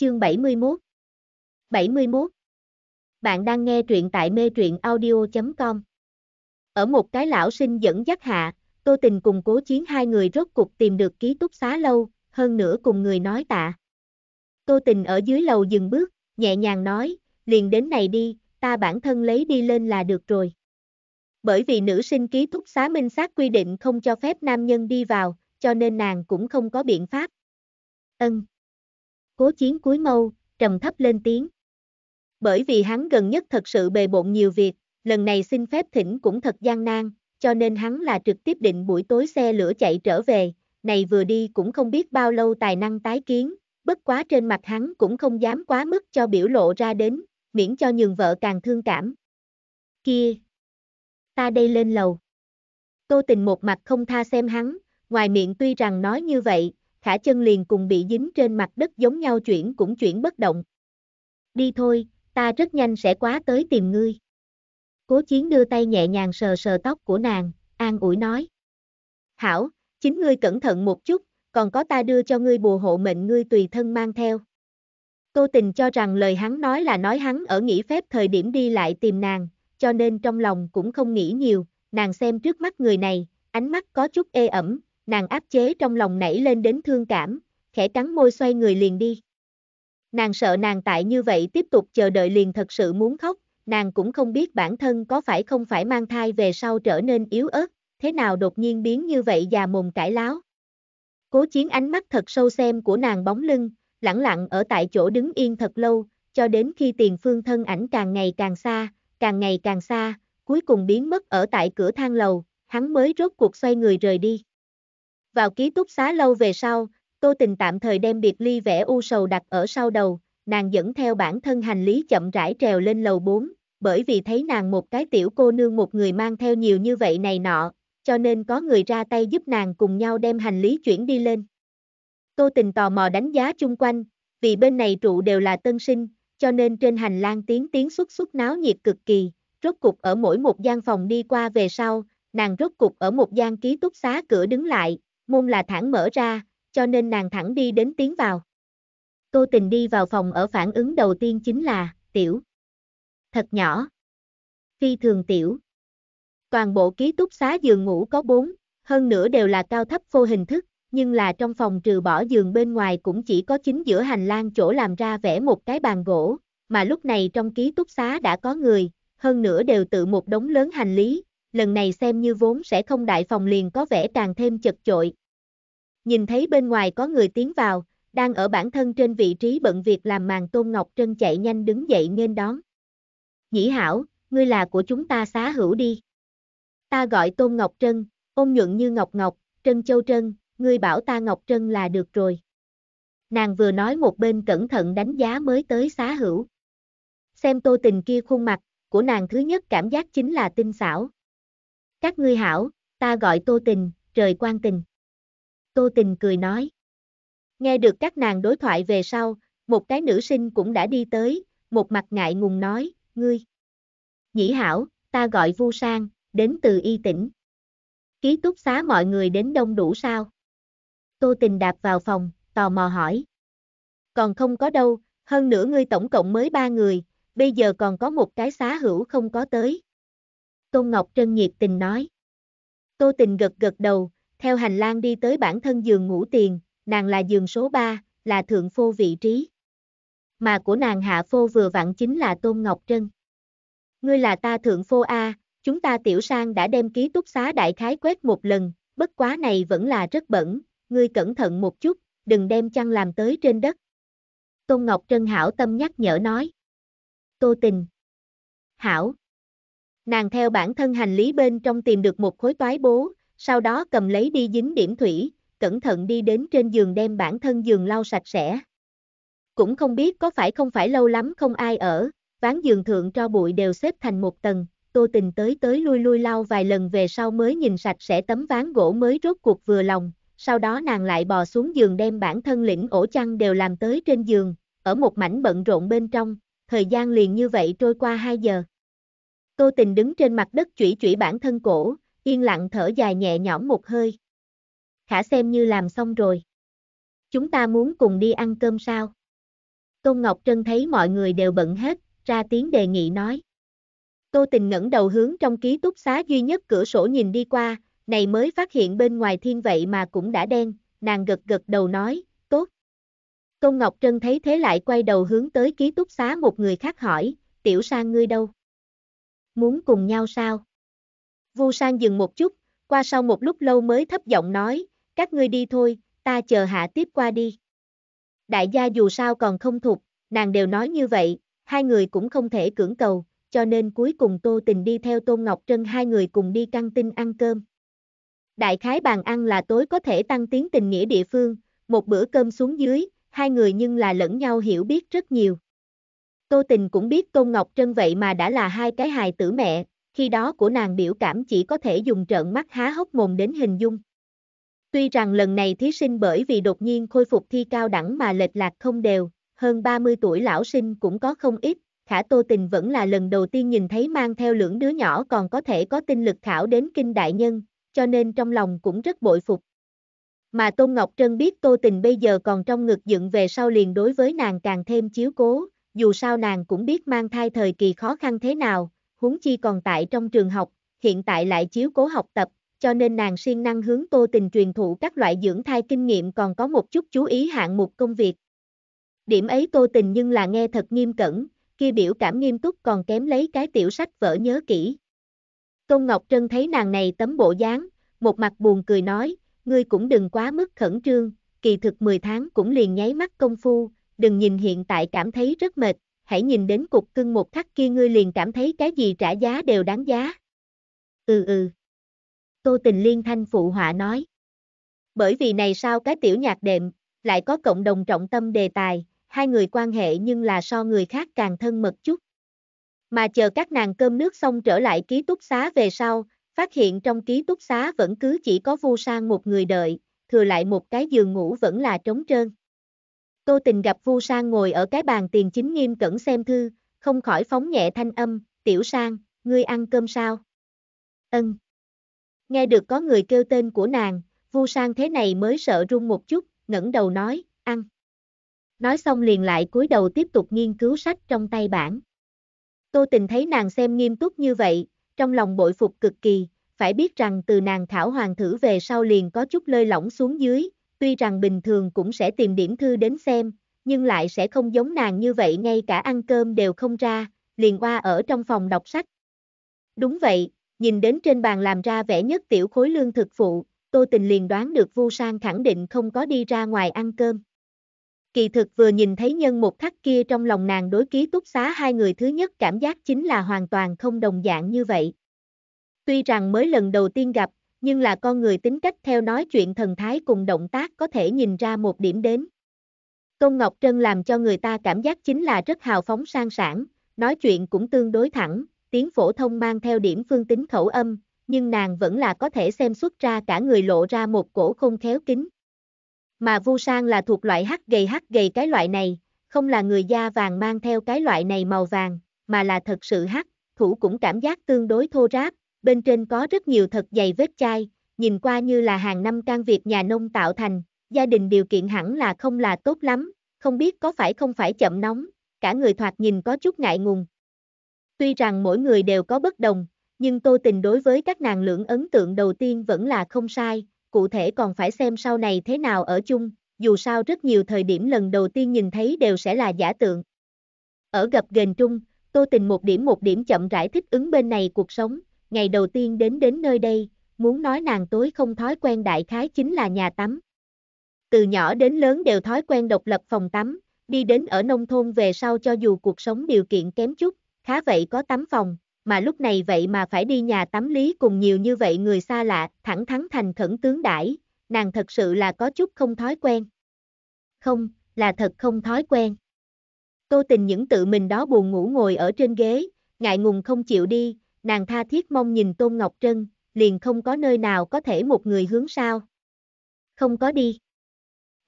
Chương 71 71 Bạn đang nghe truyện tại mê truyện audio.com Ở một cái lão sinh dẫn dắt hạ, Tô Tình cùng cố chiến hai người rốt cục tìm được ký túc xá lâu, hơn nữa cùng người nói tạ. Tô Tình ở dưới lầu dừng bước, nhẹ nhàng nói, liền đến này đi, ta bản thân lấy đi lên là được rồi. Bởi vì nữ sinh ký túc xá minh xác quy định không cho phép nam nhân đi vào, cho nên nàng cũng không có biện pháp. Ân. Ừ cố chiến cuối mâu, trầm thấp lên tiếng. Bởi vì hắn gần nhất thật sự bề bộn nhiều việc, lần này xin phép thỉnh cũng thật gian nan, cho nên hắn là trực tiếp định buổi tối xe lửa chạy trở về, này vừa đi cũng không biết bao lâu tài năng tái kiến, bất quá trên mặt hắn cũng không dám quá mức cho biểu lộ ra đến, miễn cho nhường vợ càng thương cảm. Kia! Ta đây lên lầu. Tô tình một mặt không tha xem hắn, ngoài miệng tuy rằng nói như vậy, khả chân liền cùng bị dính trên mặt đất giống nhau chuyển cũng chuyển bất động. Đi thôi, ta rất nhanh sẽ quá tới tìm ngươi. Cố chiến đưa tay nhẹ nhàng sờ sờ tóc của nàng, an ủi nói. Hảo, chính ngươi cẩn thận một chút, còn có ta đưa cho ngươi bùa hộ mệnh ngươi tùy thân mang theo. Tô tình cho rằng lời hắn nói là nói hắn ở nghỉ phép thời điểm đi lại tìm nàng, cho nên trong lòng cũng không nghĩ nhiều, nàng xem trước mắt người này, ánh mắt có chút ê ẩm, nàng áp chế trong lòng nảy lên đến thương cảm, khẽ cắn môi xoay người liền đi. Nàng sợ nàng tại như vậy tiếp tục chờ đợi liền thật sự muốn khóc, nàng cũng không biết bản thân có phải không phải mang thai về sau trở nên yếu ớt, thế nào đột nhiên biến như vậy già mồm cải láo. Cố chiến ánh mắt thật sâu xem của nàng bóng lưng, lẳng lặng ở tại chỗ đứng yên thật lâu, cho đến khi tiền phương thân ảnh càng ngày càng xa, càng ngày càng xa, cuối cùng biến mất ở tại cửa thang lầu, hắn mới rốt cuộc xoay người rời đi. Vào ký túc xá lâu về sau, Tô Tình tạm thời đem biệt ly vẽ u sầu đặt ở sau đầu, nàng dẫn theo bản thân hành lý chậm rãi trèo lên lầu 4, bởi vì thấy nàng một cái tiểu cô nương một người mang theo nhiều như vậy này nọ, cho nên có người ra tay giúp nàng cùng nhau đem hành lý chuyển đi lên. Tô Tình tò mò đánh giá chung quanh, vì bên này trụ đều là tân sinh, cho nên trên hành lang tiếng tiếng xuất xuất náo nhiệt cực kỳ, rốt cục ở mỗi một gian phòng đi qua về sau, nàng rốt cục ở một gian ký túc xá cửa đứng lại, môn là thẳng mở ra, cho nên nàng thẳng đi đến tiến vào. Tô tình đi vào phòng ở phản ứng đầu tiên chính là, tiểu. Thật nhỏ. Phi thường tiểu. Toàn bộ ký túc xá giường ngủ có bốn, hơn nữa đều là cao thấp vô hình thức, nhưng là trong phòng trừ bỏ giường bên ngoài cũng chỉ có chính giữa hành lang chỗ làm ra vẽ một cái bàn gỗ, mà lúc này trong ký túc xá đã có người, hơn nữa đều tự một đống lớn hành lý, lần này xem như vốn sẽ không đại phòng liền có vẻ càng thêm chật chội. Nhìn thấy bên ngoài có người tiến vào, đang ở bản thân trên vị trí bận việc làm màn Tôn Ngọc Trân chạy nhanh đứng dậy nghênh đón. Nhĩ hảo, ngươi là của chúng ta xá hữu đi. Ta gọi Tôn Ngọc Trân, ôn nhuận như Ngọc Ngọc, Trân Châu Trân, ngươi bảo ta Ngọc Trân là được rồi. Nàng vừa nói một bên cẩn thận đánh giá mới tới xá hữu. Xem tô tình kia khuôn mặt, của nàng thứ nhất cảm giác chính là tinh xảo. Các ngươi hảo, ta gọi Tô Tình, trời quan tình. Tô Tình cười nói. Nghe được các nàng đối thoại về sau, một cái nữ sinh cũng đã đi tới, một mặt ngại ngùng nói, ngươi. Nhĩ hảo, ta gọi Vu Sang, đến từ y tỉnh. Ký túc xá mọi người đến đông đủ sao? Tô Tình đạp vào phòng, tò mò hỏi. Còn không có đâu, hơn nữa ngươi tổng cộng mới ba người, bây giờ còn có một cái xá hữu không có tới. Tôn Ngọc Trân nhiệt tình nói. Tô tình gật gật đầu, theo hành lang đi tới bản thân giường ngủ tiền, nàng là giường số 3, là thượng phô vị trí. Mà của nàng hạ phô vừa vặn chính là Tôn Ngọc Trân. Ngươi là ta thượng phô A, chúng ta tiểu sang đã đem ký túc xá đại khái quét một lần, bất quá này vẫn là rất bẩn, ngươi cẩn thận một chút, đừng đem chăn làm tới trên đất. Tôn Ngọc Trân hảo tâm nhắc nhở nói. Tô tình. Hảo, nàng theo bản thân hành lý bên trong tìm được một khối toái bố, sau đó cầm lấy đi dính điểm thủy, cẩn thận đi đến trên giường đem bản thân giường lau sạch sẽ. Cũng không biết có phải không phải lâu lắm không ai ở, ván giường thượng cho bụi đều xếp thành một tầng, tô tình tới tới lui lui lau vài lần về sau mới nhìn sạch sẽ tấm ván gỗ mới rốt cuộc vừa lòng, sau đó nàng lại bò xuống giường đem bản thân lĩnh ổ chăn đều làm tới trên giường, ở một mảnh bận rộn bên trong, thời gian liền như vậy trôi qua 2 giờ. Cô tình đứng trên mặt đất chủy chủy bản thân cổ, yên lặng thở dài nhẹ nhõm một hơi. Khả xem như làm xong rồi. Chúng ta muốn cùng đi ăn cơm sao? Tôn Ngọc Trân thấy mọi người đều bận hết, ra tiếng đề nghị nói. Cô tình ngẩng đầu hướng trong ký túc xá duy nhất cửa sổ nhìn đi qua, này mới phát hiện bên ngoài thiên vậy mà cũng đã đen, nàng gật gật đầu nói, tốt. Tôn Ngọc Trân thấy thế lại quay đầu hướng tới ký túc xá một người khác hỏi, tiểu sang ngươi đâu? muốn cùng nhau sao? Vu Sang dừng một chút, qua sau một lúc lâu mới thấp giọng nói, các ngươi đi thôi, ta chờ hạ tiếp qua đi. Đại gia dù sao còn không thuộc, nàng đều nói như vậy, hai người cũng không thể cưỡng cầu, cho nên cuối cùng Tô Tình đi theo Tôn Ngọc Trân hai người cùng đi căng tin ăn cơm. Đại khái bàn ăn là tối có thể tăng tiến tình nghĩa địa phương, một bữa cơm xuống dưới, hai người nhưng là lẫn nhau hiểu biết rất nhiều. Tô Tình cũng biết Tôn Ngọc Trân vậy mà đã là hai cái hài tử mẹ, khi đó của nàng biểu cảm chỉ có thể dùng trợn mắt há hốc mồm đến hình dung. Tuy rằng lần này thí sinh bởi vì đột nhiên khôi phục thi cao đẳng mà lệch lạc không đều, hơn 30 tuổi lão sinh cũng có không ít, khả Tô Tình vẫn là lần đầu tiên nhìn thấy mang theo lưỡng đứa nhỏ còn có thể có tinh lực khảo đến kinh đại nhân, cho nên trong lòng cũng rất bội phục. Mà Tôn Ngọc Trân biết Tô Tình bây giờ còn trong ngực dựng về sau liền đối với nàng càng thêm chiếu cố, dù sao nàng cũng biết mang thai thời kỳ khó khăn thế nào, huống chi còn tại trong trường học, hiện tại lại chiếu cố học tập, cho nên nàng siêng năng hướng Tô Tình truyền thụ các loại dưỡng thai kinh nghiệm còn có một chút chú ý hạng mục công việc. Điểm ấy Tô Tình nhưng là nghe thật nghiêm cẩn, kia biểu cảm nghiêm túc còn kém lấy cái tiểu sách vỡ nhớ kỹ. Công Ngọc Trân thấy nàng này tấm bộ dáng, một mặt buồn cười nói, ngươi cũng đừng quá mức khẩn trương, kỳ thực 10 tháng cũng liền nháy mắt công phu, đừng nhìn hiện tại cảm thấy rất mệt, hãy nhìn đến cục cưng một khắc kia ngươi liền cảm thấy cái gì trả giá đều đáng giá. Ừ ừ. Tô Tình Liên Thanh phụ họa nói. Bởi vì này sao cái tiểu nhạc đệm, lại có cộng đồng trọng tâm đề tài, hai người quan hệ nhưng là so người khác càng thân mật chút. Mà chờ các nàng cơm nước xong trở lại ký túc xá về sau, phát hiện trong ký túc xá vẫn cứ chỉ có vu sang một người đợi, thừa lại một cái giường ngủ vẫn là trống trơn. Tô Tình gặp Vu Sang ngồi ở cái bàn tiền chính nghiêm cẩn xem thư, không khỏi phóng nhẹ thanh âm, "Tiểu Sang, ngươi ăn cơm sao?" Ân. Nghe được có người kêu tên của nàng, Vu Sang thế này mới sợ run một chút, ngẩng đầu nói, "Ăn." Nói xong liền lại cúi đầu tiếp tục nghiên cứu sách trong tay bản. Tô Tình thấy nàng xem nghiêm túc như vậy, trong lòng bội phục cực kỳ, phải biết rằng từ nàng Thảo hoàng thử về sau liền có chút lơi lỏng xuống dưới, tuy rằng bình thường cũng sẽ tìm điểm thư đến xem, nhưng lại sẽ không giống nàng như vậy ngay cả ăn cơm đều không ra, liền qua ở trong phòng đọc sách. Đúng vậy, nhìn đến trên bàn làm ra vẻ nhất tiểu khối lương thực phụ, Tô Tình liền đoán được Vu Sang khẳng định không có đi ra ngoài ăn cơm. Kỳ thực vừa nhìn thấy nhân một khắc kia trong lòng nàng đối ký túc xá hai người thứ nhất cảm giác chính là hoàn toàn không đồng dạng như vậy. Tuy rằng mới lần đầu tiên gặp, nhưng là con người tính cách theo nói chuyện thần thái cùng động tác có thể nhìn ra một điểm đến. Công Ngọc Trân làm cho người ta cảm giác chính là rất hào phóng sang sản, nói chuyện cũng tương đối thẳng, tiếng phổ thông mang theo điểm phương tính khẩu âm, nhưng nàng vẫn là có thể xem xuất ra cả người lộ ra một cổ không khéo kính. Mà Vu Sang là thuộc loại hắc gầy hắc gầy cái loại này, không là người da vàng mang theo cái loại này màu vàng, mà là thật sự hắc, thủ cũng cảm giác tương đối thô ráp, bên trên có rất nhiều thật dày vết chai, nhìn qua như là hàng năm can việc nhà nông tạo thành, gia đình điều kiện hẳn là không là tốt lắm, không biết có phải không phải chậm nóng, cả người thoạt nhìn có chút ngại ngùng. Tuy rằng mỗi người đều có bất đồng, nhưng tô tình đối với các nàng lưỡng ấn tượng đầu tiên vẫn là không sai, cụ thể còn phải xem sau này thế nào ở chung, dù sao rất nhiều thời điểm lần đầu tiên nhìn thấy đều sẽ là giả tượng. Ở gặp gền trung, tô tình một điểm một điểm chậm rãi thích ứng bên này cuộc sống, ngày đầu tiên đến đến nơi đây, muốn nói nàng tối không thói quen đại khái chính là nhà tắm. Từ nhỏ đến lớn đều thói quen độc lập phòng tắm, đi đến ở nông thôn về sau cho dù cuộc sống điều kiện kém chút, khá vậy có tắm phòng, mà lúc này vậy mà phải đi nhà tắm lý cùng nhiều như vậy người xa lạ, thẳng thắn thành khẩn tướng đãi, nàng thật sự là có chút không thói quen. Không, là thật không thói quen. Tô tình những tự mình đó buồn ngủ ngồi ở trên ghế, ngại ngùng không chịu đi, nàng tha thiết mong nhìn Tôn Ngọc Trân, liền không có nơi nào có thể một người hướng sao. Không có đi.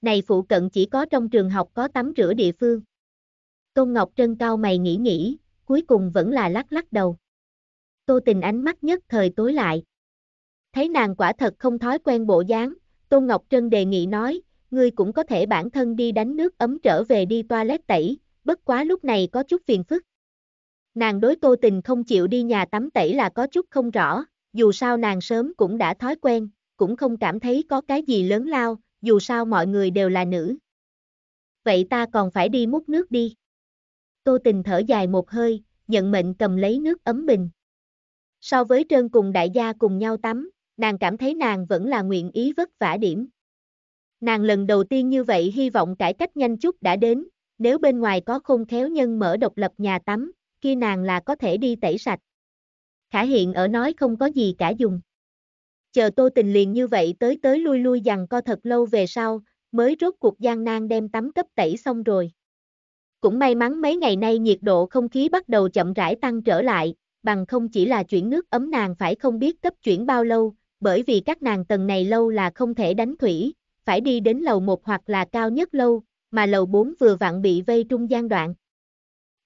Này phụ cận chỉ có trong trường học có tắm rửa địa phương. Tôn Ngọc Trân cao mày nghĩ nghĩ, cuối cùng vẫn là lắc lắc đầu. Tô tình ánh mắt nhất thời tối lại. Thấy nàng quả thật không thói quen bộ dáng, Tôn Ngọc Trân đề nghị nói, ngươi cũng có thể bản thân đi đánh nước ấm trở về đi toilet tẩy, bất quá lúc này có chút phiền phức. Nàng đối Tô Tình không chịu đi nhà tắm tẩy là có chút không rõ, dù sao nàng sớm cũng đã thói quen, cũng không cảm thấy có cái gì lớn lao, dù sao mọi người đều là nữ. Vậy ta còn phải đi múc nước đi. Tô Tình thở dài một hơi, nhận mệnh cầm lấy nước ấm bình. So với trơn cùng đại gia cùng nhau tắm, nàng cảm thấy nàng vẫn là nguyện ý vất vả điểm. Nàng lần đầu tiên như vậy hy vọng cải cách nhanh chút đã đến, nếu bên ngoài có khôn khéo nhân mở độc lập nhà tắm, kia nàng là có thể đi tẩy sạch. Khả hiện ở nói không có gì cả dùng. Chờ tô tình liền như vậy tới tới lui lui dằn co thật lâu về sau, mới rốt cuộc gian nan đem tắm cấp tẩy xong rồi. Cũng may mắn mấy ngày nay nhiệt độ không khí bắt đầu chậm rãi tăng trở lại, bằng không chỉ là chuyển nước ấm nàng phải không biết cấp chuyển bao lâu, bởi vì các nàng tầng này lâu là không thể đánh thủy, phải đi đến lầu 1 hoặc là cao nhất lâu, mà lầu 4 vừa vặn bị vây trung gian đoạn.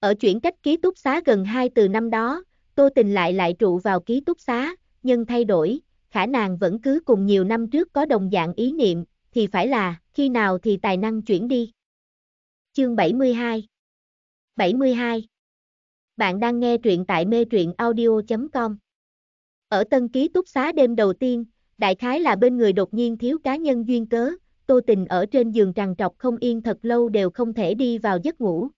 Ở chuyển cách ký túc xá gần 2 từ năm đó, Tô Tình lại lại trụ vào ký túc xá, nhưng thay đổi, khả nàng vẫn cứ cùng nhiều năm trước có đồng dạng ý niệm, thì phải là, khi nào thì tài năng chuyển đi. Chương 72 72 Bạn đang nghe truyện tại mê truyện audio.com Ở tân ký túc xá đêm đầu tiên, đại khái là bên người đột nhiên thiếu cá nhân duyên cớ, Tô Tình ở trên giường trằn trọc không yên thật lâu đều không thể đi vào giấc ngủ,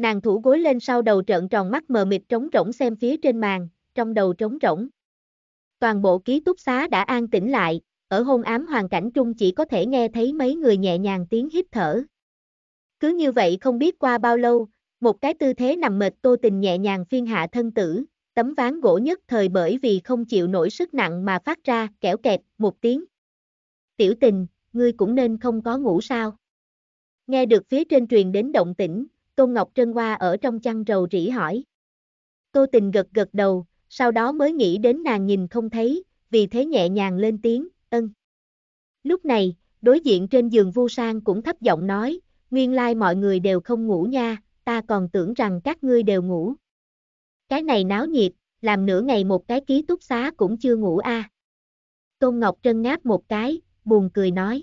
Nàng thủ gối lên sau đầu trợn tròn mắt mờ mịt trống rỗng xem phía trên màn, trong đầu trống rỗng. Toàn bộ ký túc xá đã an tĩnh lại, ở hôn ám hoàn cảnh trung chỉ có thể nghe thấy mấy người nhẹ nhàng tiếng hít thở. Cứ như vậy không biết qua bao lâu, một cái tư thế nằm mệt tô tình nhẹ nhàng phiên hạ thân tử, tấm ván gỗ nhất thời bởi vì không chịu nổi sức nặng mà phát ra kẻo kẹt một tiếng. Tiểu tình, ngươi cũng nên không có ngủ sao. Nghe được phía trên truyền đến động tĩnh, Tôn Ngọc Trân Hoa ở trong chăn rầu rỉ hỏi. Tô tình gật gật đầu, sau đó mới nghĩ đến nàng nhìn không thấy, vì thế nhẹ nhàng lên tiếng, ân. Lúc này, đối diện trên giường Vu Sang cũng thấp giọng nói, nguyên lai mọi người đều không ngủ nha, ta còn tưởng rằng các ngươi đều ngủ. Cái này náo nhiệt, làm nửa ngày một cái ký túc xá cũng chưa ngủ a. À. Tôn Ngọc Trân ngáp một cái, buồn cười nói.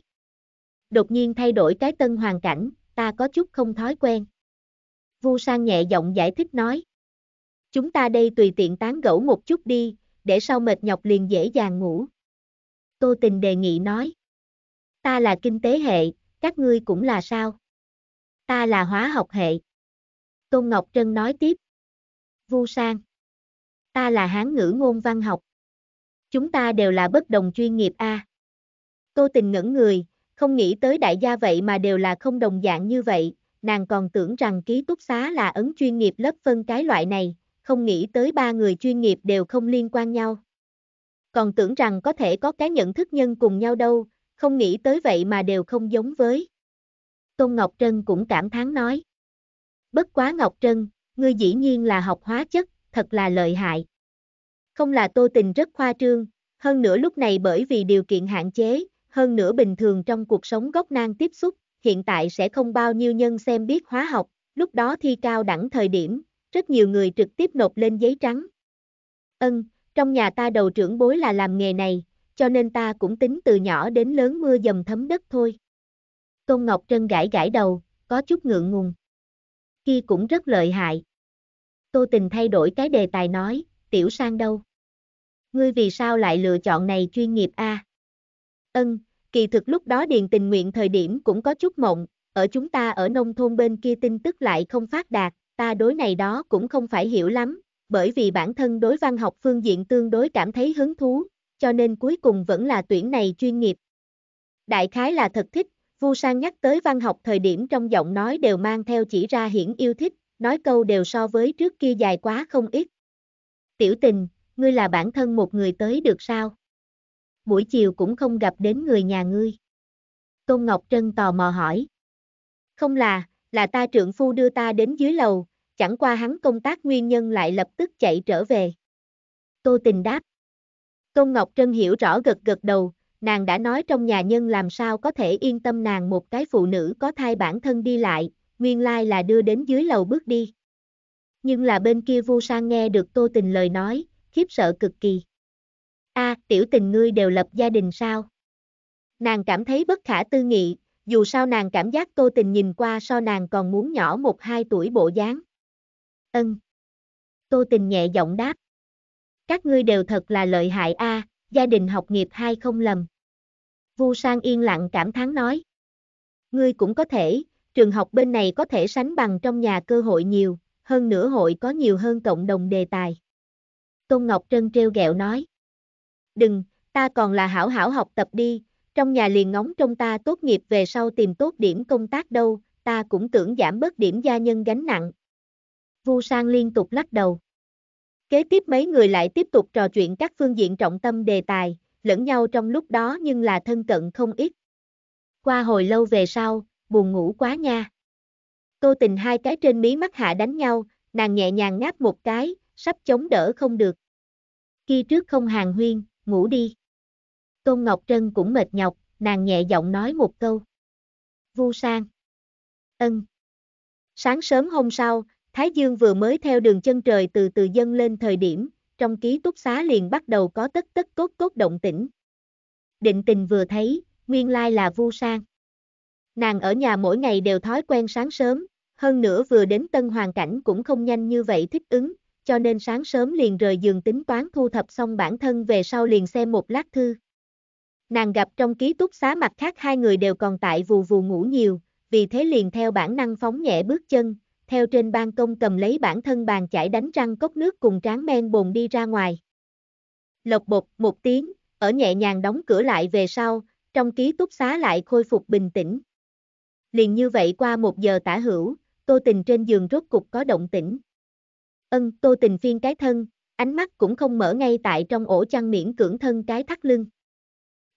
Đột nhiên thay đổi cái tân hoàn cảnh, ta có chút không thói quen. Vu Sang nhẹ giọng giải thích nói. Chúng ta đây tùy tiện tán gẫu một chút đi, để sau mệt nhọc liền dễ dàng ngủ. Tô Tình đề nghị nói. Ta là kinh tế hệ, các ngươi cũng là sao? Ta là hóa học hệ. Tôn Ngọc Trân nói tiếp. Vu Sang. Ta là hán ngữ ngôn văn học. Chúng ta đều là bất đồng chuyên nghiệp A. Tô Tình ngẩn người, không nghĩ tới đại gia vậy mà đều là không đồng dạng như vậy, nàng còn tưởng rằng ký túc xá là ấn chuyên nghiệp lớp phân cái loại này, không nghĩ tới ba người chuyên nghiệp đều không liên quan nhau. Còn tưởng rằng có thể có cái nhận thức nhân cùng nhau đâu, không nghĩ tới vậy mà đều không giống với. Tôn Ngọc Trân cũng cảm thán nói. Bất quá Ngọc Trân, ngươi dĩ nhiên là học hóa chất, thật là lợi hại. Không là tô tình rất khoa trương, hơn nữa lúc này bởi vì điều kiện hạn chế, hơn nữa bình thường trong cuộc sống gốc nan tiếp xúc, hiện tại sẽ không bao nhiêu nhân xem biết hóa học, lúc đó thi cao đẳng thời điểm, rất nhiều người trực tiếp nộp lên giấy trắng. Ân, trong nhà ta đầu trưởng bối là làm nghề này, cho nên ta cũng tính từ nhỏ đến lớn mưa dầm thấm đất thôi. Công Ngọc Trân gãi gãi đầu, có chút ngượng ngùng. Khi cũng rất lợi hại. Tô Tình thay đổi cái đề tài nói, tiểu sang đâu? Ngươi vì sao lại lựa chọn này chuyên nghiệp a? À? Ân, kỳ thực lúc đó điền tình nguyện thời điểm cũng có chút mộng, ở chúng ta ở nông thôn bên kia tin tức lại không phát đạt, ta đối này đó cũng không phải hiểu lắm, bởi vì bản thân đối văn học phương diện tương đối cảm thấy hứng thú, cho nên cuối cùng vẫn là tuyển này chuyên nghiệp. Đại khái là thật thích, Vu Sang nhắc tới văn học thời điểm trong giọng nói đều mang theo chỉ ra hiển yêu thích, nói câu đều so với trước kia dài quá không ít. Tiểu tình, ngươi là bản thân một người tới được sao? buổi chiều cũng không gặp đến người nhà ngươi. Tôn Ngọc Trân tò mò hỏi. Không là, là ta Trưởng phu đưa ta đến dưới lầu, chẳng qua hắn công tác nguyên nhân lại lập tức chạy trở về. Tô Tình đáp. Tôn Ngọc Trân hiểu rõ gật gật đầu, nàng đã nói trong nhà nhân làm sao có thể yên tâm nàng một cái phụ nữ có thai bản thân đi lại, nguyên lai là đưa đến dưới lầu bước đi. Nhưng là bên kia Vu Sang nghe được Tô Tình lời nói, khiếp sợ cực kỳ a à, tiểu tình ngươi đều lập gia đình sao? Nàng cảm thấy bất khả tư nghị, dù sao nàng cảm giác tô tình nhìn qua so nàng còn muốn nhỏ một hai tuổi bộ dáng. Ân. Tô tình nhẹ giọng đáp. Các ngươi đều thật là lợi hại a, à, gia đình học nghiệp hai không lầm. Vu Sang yên lặng cảm thán nói. Ngươi cũng có thể, trường học bên này có thể sánh bằng trong nhà cơ hội nhiều, hơn nữa hội có nhiều hơn cộng đồng đề tài. Tôn Ngọc Trân treo gẹo nói đừng, ta còn là hảo hảo học tập đi, trong nhà liền ngóng trong ta tốt nghiệp về sau tìm tốt điểm công tác đâu, ta cũng tưởng giảm bớt điểm gia nhân gánh nặng. Vu Sang liên tục lắc đầu. Kế tiếp mấy người lại tiếp tục trò chuyện các phương diện trọng tâm đề tài, lẫn nhau trong lúc đó nhưng là thân cận không ít. Qua hồi lâu về sau, buồn ngủ quá nha. Tô tình hai cái trên mí mắt hạ đánh nhau, nàng nhẹ nhàng ngáp một cái, sắp chống đỡ không được. Khi trước không hàng huyên ngủ đi. Tôn Ngọc Trân cũng mệt nhọc, nàng nhẹ giọng nói một câu. Vu sang. Ân. Sáng sớm hôm sau, Thái Dương vừa mới theo đường chân trời từ từ dâng lên thời điểm, trong ký túc xá liền bắt đầu có tất tất cốt cốt động tĩnh. Định tình vừa thấy, nguyên lai là Vu sang. Nàng ở nhà mỗi ngày đều thói quen sáng sớm, hơn nữa vừa đến tân hoàn cảnh cũng không nhanh như vậy thích ứng, cho nên sáng sớm liền rời giường tính toán thu thập xong bản thân về sau liền xem một lát thư. Nàng gặp trong ký túc xá mặt khác hai người đều còn tại vù vù ngủ nhiều, vì thế liền theo bản năng phóng nhẹ bước chân, theo trên ban công cầm lấy bản thân bàn chải đánh răng cốc nước cùng tráng men bồn đi ra ngoài. Lộc bột một tiếng, ở nhẹ nhàng đóng cửa lại về sau, trong ký túc xá lại khôi phục bình tĩnh. Liền như vậy qua một giờ tả hữu, tô tình trên giường rốt cục có động tĩnh. Ân, tô tình phiên cái thân, ánh mắt cũng không mở ngay tại trong ổ chăn miễn cưỡng thân cái thắt lưng.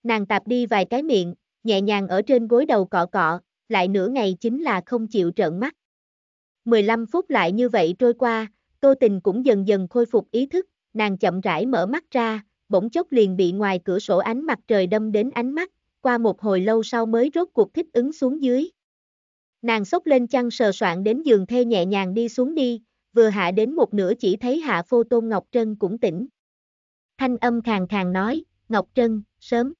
Nàng tạp đi vài cái miệng, nhẹ nhàng ở trên gối đầu cọ cọ, lại nửa ngày chính là không chịu trợn mắt. 15 phút lại như vậy trôi qua, tô tình cũng dần dần khôi phục ý thức, nàng chậm rãi mở mắt ra, bỗng chốc liền bị ngoài cửa sổ ánh mặt trời đâm đến ánh mắt, qua một hồi lâu sau mới rốt cuộc thích ứng xuống dưới. Nàng sốc lên chăn sờ soạn đến giường thê nhẹ nhàng đi xuống đi, vừa hạ đến một nửa chỉ thấy hạ phô tôn Ngọc Trân cũng tỉnh. Thanh âm khàn khàn nói, Ngọc Trân, sớm.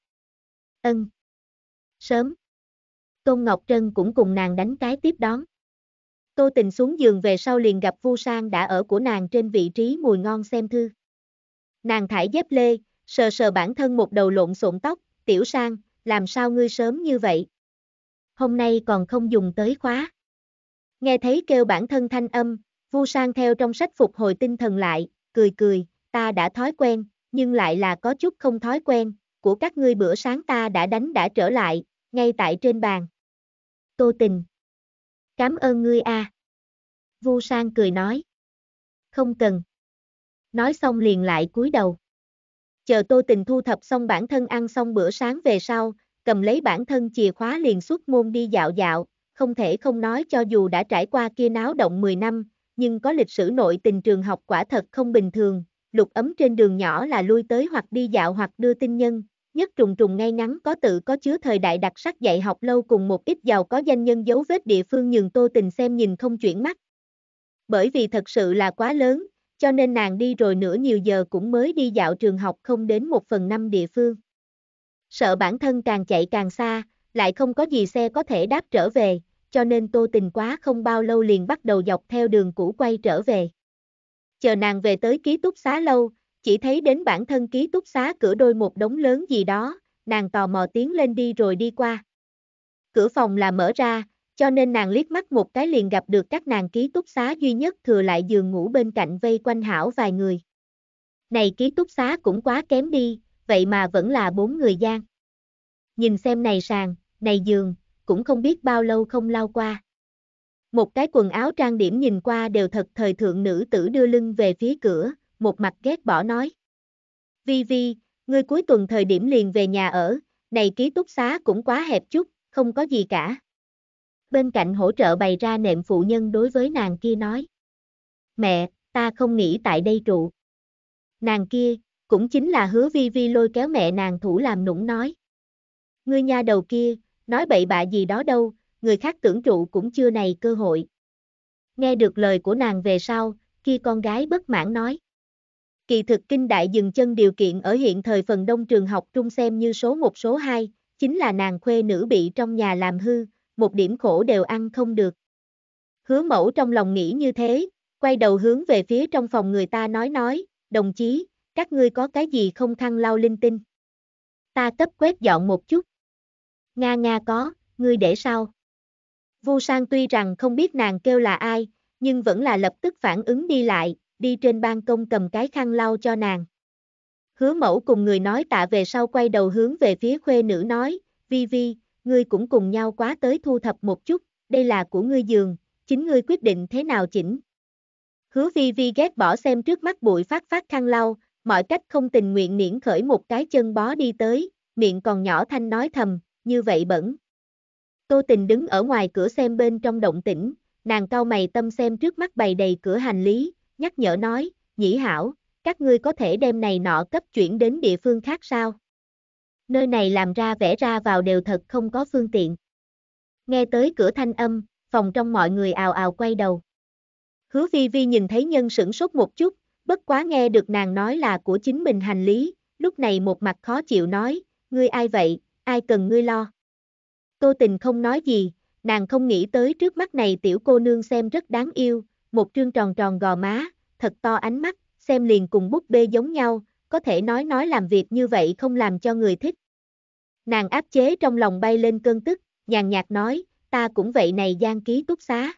Ân. Sớm. Tôn Ngọc Trân cũng cùng nàng đánh cái tiếp đón. Tô tình xuống giường về sau liền gặp Vu Sang đã ở của nàng trên vị trí mùi ngon xem thư. Nàng thải dép lê, sờ sờ bản thân một đầu lộn xộn tóc, tiểu sang, làm sao ngươi sớm như vậy? Hôm nay còn không dùng tới khóa. Nghe thấy kêu bản thân thanh âm, Vu Sang theo trong sách phục hồi tinh thần lại, cười cười, ta đã thói quen, nhưng lại là có chút không thói quen, của các ngươi bữa sáng ta đã đánh đã trở lại, ngay tại trên bàn. Tô Tình. Cảm ơn ngươi a. À. Vu Sang cười nói. Không cần. Nói xong liền lại cúi đầu. Chờ Tô Tình thu thập xong bản thân ăn xong bữa sáng về sau, cầm lấy bản thân chìa khóa liền xuất môn đi dạo dạo, không thể không nói cho dù đã trải qua kia náo động 10 năm, nhưng có lịch sử nội tình trường học quả thật không bình thường, lục ấm trên đường nhỏ là lui tới hoặc đi dạo hoặc đưa tin nhân, nhất trùng trùng ngay ngắn có tự có chứa thời đại đặc sắc dạy học lâu cùng một ít giàu có danh nhân dấu vết địa phương nhường tô tình xem nhìn không chuyển mắt. Bởi vì thật sự là quá lớn, cho nên nàng đi rồi nửa nhiều giờ cũng mới đi dạo trường học không đến một phần năm địa phương. Sợ bản thân càng chạy càng xa, lại không có gì xe có thể đáp trở về, cho nên Tô Tình quá không bao lâu liền bắt đầu dọc theo đường cũ quay trở về. Chờ nàng về tới ký túc xá lâu, chỉ thấy đến bản thân ký túc xá cửa đôi một đống lớn gì đó, nàng tò mò tiến lên đi rồi đi qua. Cửa phòng là mở ra, cho nên nàng liếc mắt một cái liền gặp được các nàng ký túc xá duy nhất thừa lại giường ngủ bên cạnh vây quanh hảo vài người. Này ký túc xá cũng quá kém đi, vậy mà vẫn là bốn người gian. Nhìn xem này sàn, này giường, cũng không biết bao lâu không lao qua. Một cái quần áo trang điểm nhìn qua đều thật thời thượng nữ tử đưa lưng về phía cửa, một mặt ghét bỏ nói. Vi Vi, ngươi cuối tuần thời điểm liền về nhà ở, này ký túc xá cũng quá hẹp chút, không có gì cả. Bên cạnh hỗ trợ bày ra nệm phụ nhân đối với nàng kia nói. Mẹ, ta không nghĩ tại đây trụ. Nàng kia, cũng chính là hứa Vi Vi lôi kéo mẹ nàng thủ làm nũng nói. Ngươi nhà đầu kia, nói bậy bạ gì đó đâu, người khác tưởng trụ cũng chưa này cơ hội. Nghe được lời của nàng về sau, khi con gái bất mãn nói. Kỳ thực kinh đại dừng chân điều kiện ở hiện thời phần đông trường học trung xem như số 1 số 2, chính là nàng khuê nữ bị trong nhà làm hư, một điểm khổ đều ăn không được. Hứa mẫu trong lòng nghĩ như thế, quay đầu hướng về phía trong phòng người ta nói nói, đồng chí, các ngươi có cái gì không khăn lau linh tinh. Ta cấp quét dọn một chút. Nga Nga có, ngươi để sao? Vu Sang tuy rằng không biết nàng kêu là ai, nhưng vẫn là lập tức phản ứng đi lại, đi trên ban công cầm cái khăn lau cho nàng. Hứa mẫu cùng người nói tạ về sau quay đầu hướng về phía khuê nữ nói, Vi Vi, ngươi cũng cùng nhau quá tới thu thập một chút, đây là của ngươi giường, chính ngươi quyết định thế nào chỉnh. Hứa Vi Vi ghét bỏ xem trước mắt bụi phát phát khăn lau, mọi cách không tình nguyện miễn khởi một cái chân bó đi tới, miệng còn nhỏ thanh nói thầm, như vậy bẩn. Tô tình đứng ở ngoài cửa xem bên trong động tĩnh, nàng cao mày tâm xem trước mắt bày đầy cửa hành lý, nhắc nhở nói, nhĩ hảo, các ngươi có thể đem này nọ cấp chuyển đến địa phương khác sao? Nơi này làm ra vẽ ra vào đều thật không có phương tiện. Nghe tới cửa thanh âm, phòng trong mọi người ào ào quay đầu. Hứa vi vi nhìn thấy nhân sửng sốt một chút, bất quá nghe được nàng nói là của chính mình hành lý, lúc này một mặt khó chịu nói, ngươi ai vậy, ai cần ngươi lo. Tô tình không nói gì, nàng không nghĩ tới trước mắt này tiểu cô nương xem rất đáng yêu, một trương tròn tròn gò má, thật to ánh mắt, xem liền cùng búp bê giống nhau, có thể nói nói làm việc như vậy không làm cho người thích. Nàng áp chế trong lòng bay lên cơn tức, nhàn nhạt nói, ta cũng vậy này gian ký túc xá.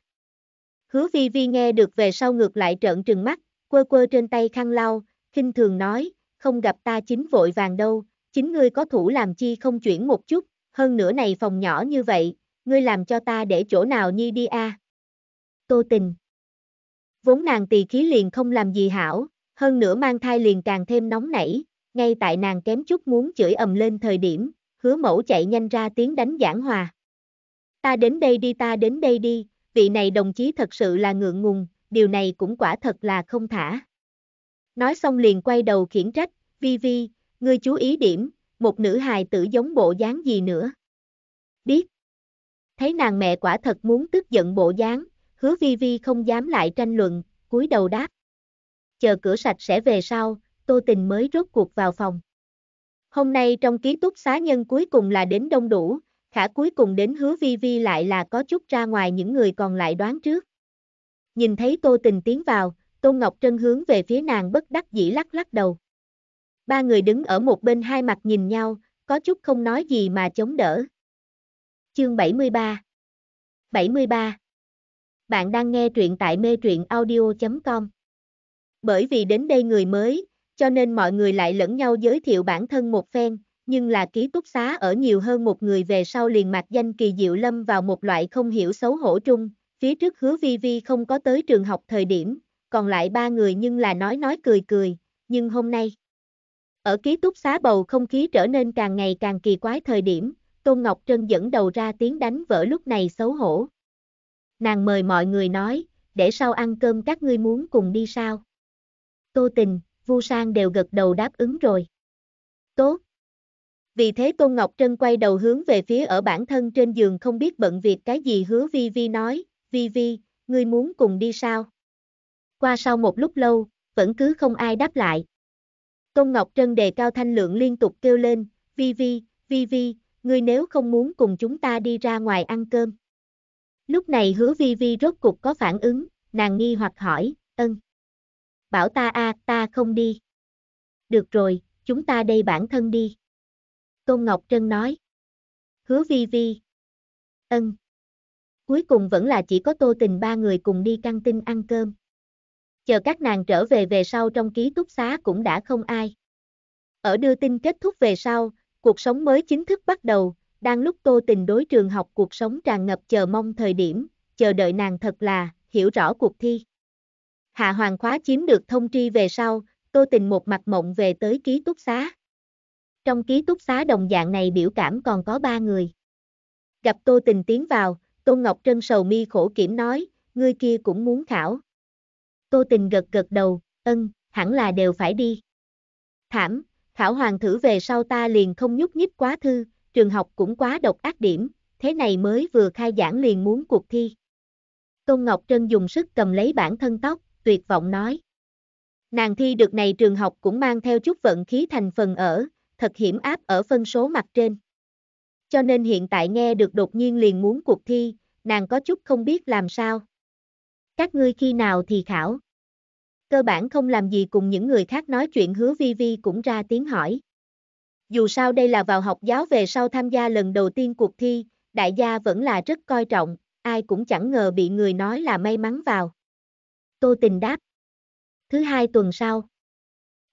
Hứa vi vi nghe được về sau ngược lại trợn trừng mắt, quơ quơ trên tay khăn lau, khinh thường nói, không gặp ta chính vội vàng đâu, chính ngươi có thủ làm chi không chuyển một chút, hơn nữa này phòng nhỏ như vậy, ngươi làm cho ta để chỗ nào nhi đi a? Tô tình. Vốn nàng tỳ khí liền không làm gì hảo, hơn nữa mang thai liền càng thêm nóng nảy, ngay tại nàng kém chút muốn chửi ầm lên thời điểm, hứa mẫu chạy nhanh ra tiếng đánh giảng hòa. Ta đến đây đi ta đến đây đi, vị này đồng chí thật sự là ngượng ngùng, điều này cũng quả thật là không thả. Nói xong liền quay đầu khiển trách, vi vi, ngươi chú ý điểm, một nữ hài tử giống bộ dáng gì nữa. Biết. Thấy nàng mẹ quả thật muốn tức giận bộ dáng, hứa vi vi không dám lại tranh luận, cúi đầu đáp. Chờ cửa sạch sẽ về sau, tô tình mới rốt cuộc vào phòng. Hôm nay trong ký túc xá nhân cuối cùng là đến đông đủ, khả cuối cùng đến hứa vi vi lại là có chút ra ngoài những người còn lại đoán trước. Nhìn thấy tô tình tiến vào, Tô Ngọc Trân hướng về phía nàng bất đắc dĩ lắc lắc đầu ba người đứng ở một bên hai mặt nhìn nhau, có chút không nói gì mà chống đỡ. Chương 73 73 Bạn đang nghe truyện tại mê truyện audio.com Bởi vì đến đây người mới, cho nên mọi người lại lẫn nhau giới thiệu bản thân một phen, nhưng là ký túc xá ở nhiều hơn một người về sau liền mặt danh kỳ diệu lâm vào một loại không hiểu xấu hổ trung, phía trước hứa vi vi không có tới trường học thời điểm, còn lại ba người nhưng là nói nói cười cười, nhưng hôm nay, ở ký túc xá bầu không khí trở nên càng ngày càng kỳ quái thời điểm, Tôn Ngọc Trân dẫn đầu ra tiếng đánh vỡ lúc này xấu hổ. Nàng mời mọi người nói, để sau ăn cơm các ngươi muốn cùng đi sao? Tô Tình, Vu Sang đều gật đầu đáp ứng rồi. Tốt. Vì thế Tôn Ngọc Trân quay đầu hướng về phía ở bản thân trên giường không biết bận việc cái gì hứa Vi Vi nói, Vi Vi, ngươi muốn cùng đi sao? Qua sau một lúc lâu, vẫn cứ không ai đáp lại, Tôn Ngọc Trân đề cao thanh lượng liên tục kêu lên, Vi Vi, Vi Vi, ngươi nếu không muốn cùng chúng ta đi ra ngoài ăn cơm. Lúc này hứa Vi Vi rốt cục có phản ứng, nàng nghi hoặc hỏi, ân. Bảo ta a à, ta không đi. Được rồi, chúng ta đây bản thân đi. Tôn Ngọc Trân nói. Hứa Vi Vi. Ân. Cuối cùng vẫn là chỉ có tô tình ba người cùng đi căng tin ăn cơm chờ các nàng trở về về sau trong ký túc xá cũng đã không ai. Ở đưa tin kết thúc về sau, cuộc sống mới chính thức bắt đầu, đang lúc tô tình đối trường học cuộc sống tràn ngập chờ mong thời điểm, chờ đợi nàng thật là, hiểu rõ cuộc thi. Hạ Hoàng khóa chiếm được thông tri về sau, tô tình một mặt mộng về tới ký túc xá. Trong ký túc xá đồng dạng này biểu cảm còn có ba người. Gặp tô tình tiến vào, Tô Ngọc Trân sầu mi khổ kiểm nói, ngươi kia cũng muốn khảo. Tô Tình gật gật đầu, ân, hẳn là đều phải đi. Thảm, Thảo Hoàng thử về sau ta liền không nhúc nhích quá thư, trường học cũng quá độc ác điểm, thế này mới vừa khai giảng liền muốn cuộc thi. Công Ngọc Trân dùng sức cầm lấy bản thân tóc, tuyệt vọng nói. Nàng thi được này trường học cũng mang theo chút vận khí thành phần ở, thật hiểm áp ở phân số mặt trên. Cho nên hiện tại nghe được đột nhiên liền muốn cuộc thi, nàng có chút không biết làm sao. Các ngươi khi nào thì khảo? Cơ bản không làm gì cùng những người khác nói chuyện hứa vi vi cũng ra tiếng hỏi. Dù sao đây là vào học giáo về sau tham gia lần đầu tiên cuộc thi, đại gia vẫn là rất coi trọng, ai cũng chẳng ngờ bị người nói là may mắn vào. Tô tình đáp. Thứ hai tuần sau.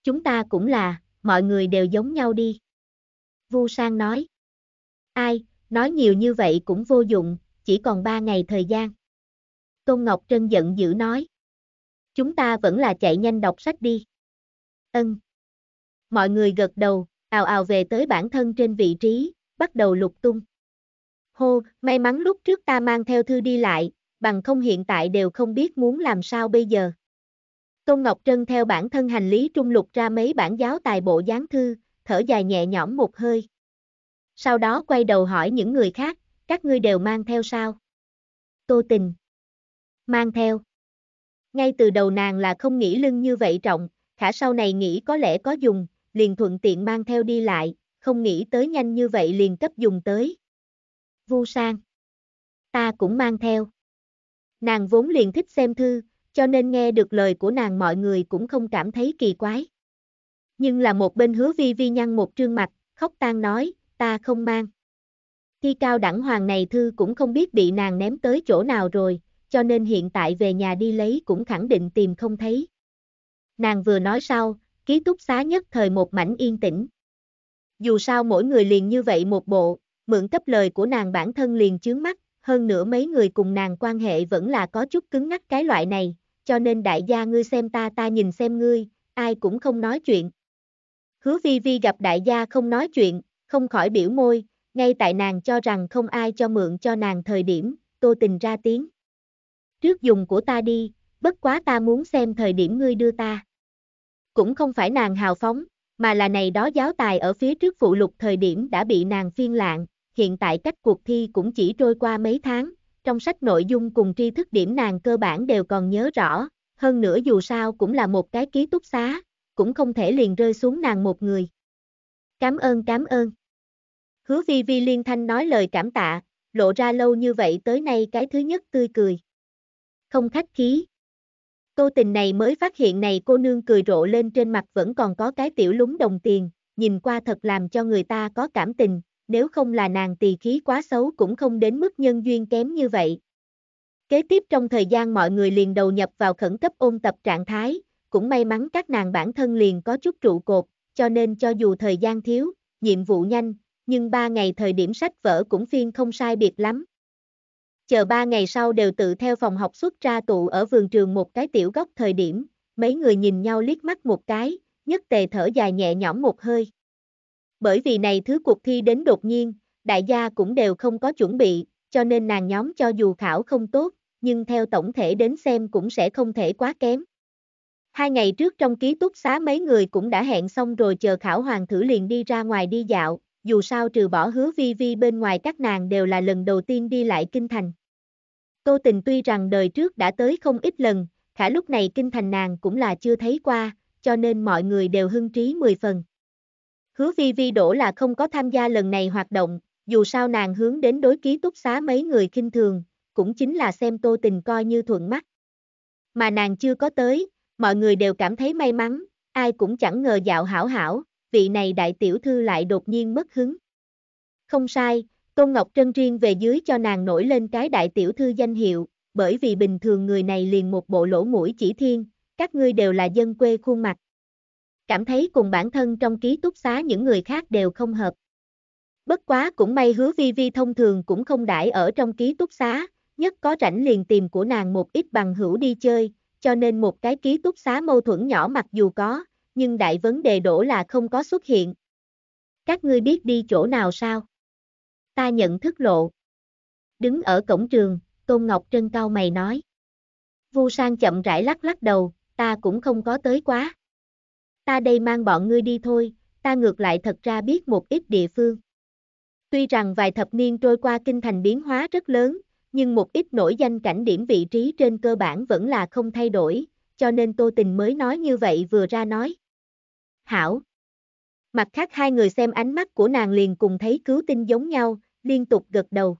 Chúng ta cũng là, mọi người đều giống nhau đi. Vu Sang nói. Ai, nói nhiều như vậy cũng vô dụng, chỉ còn ba ngày thời gian. Tôn Ngọc Trân giận dữ nói. Chúng ta vẫn là chạy nhanh đọc sách đi. Ân. Mọi người gật đầu, ào ào về tới bản thân trên vị trí, bắt đầu lục tung. Hô, may mắn lúc trước ta mang theo thư đi lại, bằng không hiện tại đều không biết muốn làm sao bây giờ. Tôn Ngọc Trân theo bản thân hành lý trung lục ra mấy bản giáo tài bộ gián thư, thở dài nhẹ nhõm một hơi. Sau đó quay đầu hỏi những người khác, các ngươi đều mang theo sao? Tô Tình mang theo. Ngay từ đầu nàng là không nghĩ lưng như vậy trọng, khả sau này nghĩ có lẽ có dùng, liền thuận tiện mang theo đi lại, không nghĩ tới nhanh như vậy liền cấp dùng tới. Vu sang. Ta cũng mang theo. Nàng vốn liền thích xem thư, cho nên nghe được lời của nàng mọi người cũng không cảm thấy kỳ quái. Nhưng là một bên hứa vi vi nhăn một trương mặt, khóc tan nói, ta không mang. Thi cao đẳng hoàng này thư cũng không biết bị nàng ném tới chỗ nào rồi, cho nên hiện tại về nhà đi lấy cũng khẳng định tìm không thấy. Nàng vừa nói sau, ký túc xá nhất thời một mảnh yên tĩnh. Dù sao mỗi người liền như vậy một bộ, mượn cấp lời của nàng bản thân liền chướng mắt, hơn nữa mấy người cùng nàng quan hệ vẫn là có chút cứng ngắc cái loại này, cho nên đại gia ngươi xem ta ta nhìn xem ngươi, ai cũng không nói chuyện. Hứa vi vi gặp đại gia không nói chuyện, không khỏi biểu môi, ngay tại nàng cho rằng không ai cho mượn cho nàng thời điểm, tô tình ra tiếng trước dùng của ta đi, bất quá ta muốn xem thời điểm ngươi đưa ta. Cũng không phải nàng hào phóng, mà là này đó giáo tài ở phía trước phụ lục thời điểm đã bị nàng phiên lạng, hiện tại cách cuộc thi cũng chỉ trôi qua mấy tháng, trong sách nội dung cùng tri thức điểm nàng cơ bản đều còn nhớ rõ, hơn nữa dù sao cũng là một cái ký túc xá, cũng không thể liền rơi xuống nàng một người. Cám ơn cám ơn. Hứa vi vi liên thanh nói lời cảm tạ, lộ ra lâu như vậy tới nay cái thứ nhất tươi cười không khách khí. Tô tình này mới phát hiện này cô nương cười rộ lên trên mặt vẫn còn có cái tiểu lúng đồng tiền, nhìn qua thật làm cho người ta có cảm tình, nếu không là nàng tỳ khí quá xấu cũng không đến mức nhân duyên kém như vậy. Kế tiếp trong thời gian mọi người liền đầu nhập vào khẩn cấp ôn tập trạng thái, cũng may mắn các nàng bản thân liền có chút trụ cột, cho nên cho dù thời gian thiếu, nhiệm vụ nhanh, nhưng ba ngày thời điểm sách vở cũng phiên không sai biệt lắm, chờ ba ngày sau đều tự theo phòng học xuất ra tụ ở vườn trường một cái tiểu góc thời điểm, mấy người nhìn nhau liếc mắt một cái, nhất tề thở dài nhẹ nhõm một hơi. Bởi vì này thứ cuộc thi đến đột nhiên, đại gia cũng đều không có chuẩn bị, cho nên nàng nhóm cho dù khảo không tốt, nhưng theo tổng thể đến xem cũng sẽ không thể quá kém. Hai ngày trước trong ký túc xá mấy người cũng đã hẹn xong rồi chờ khảo hoàng thử liền đi ra ngoài đi dạo, dù sao trừ bỏ hứa vi vi bên ngoài các nàng đều là lần đầu tiên đi lại kinh thành. Tô Tình tuy rằng đời trước đã tới không ít lần, khả lúc này kinh thành nàng cũng là chưa thấy qua, cho nên mọi người đều hưng trí 10 phần. Hứa Vi Vi đổ là không có tham gia lần này hoạt động, dù sao nàng hướng đến đối ký túc xá mấy người kinh thường, cũng chính là xem Tô Tình coi như thuận mắt. Mà nàng chưa có tới, mọi người đều cảm thấy may mắn, ai cũng chẳng ngờ dạo hảo hảo, vị này đại tiểu thư lại đột nhiên mất hứng. Không sai, Tôn Ngọc Trân riêng về dưới cho nàng nổi lên cái đại tiểu thư danh hiệu, bởi vì bình thường người này liền một bộ lỗ mũi chỉ thiên, các ngươi đều là dân quê khuôn mặt. Cảm thấy cùng bản thân trong ký túc xá những người khác đều không hợp. Bất quá cũng may hứa vi vi thông thường cũng không đãi ở trong ký túc xá, nhất có rảnh liền tìm của nàng một ít bằng hữu đi chơi, cho nên một cái ký túc xá mâu thuẫn nhỏ mặc dù có, nhưng đại vấn đề đổ là không có xuất hiện. Các ngươi biết đi chỗ nào sao? ta nhận thức lộ. Đứng ở cổng trường, Tôn Ngọc Trân cao mày nói. Vu Sang chậm rãi lắc lắc đầu, ta cũng không có tới quá. Ta đây mang bọn ngươi đi thôi, ta ngược lại thật ra biết một ít địa phương. Tuy rằng vài thập niên trôi qua kinh thành biến hóa rất lớn, nhưng một ít nổi danh cảnh điểm vị trí trên cơ bản vẫn là không thay đổi, cho nên Tô Tình mới nói như vậy vừa ra nói. Hảo. Mặt khác hai người xem ánh mắt của nàng liền cùng thấy cứu tinh giống nhau, liên tục gật đầu.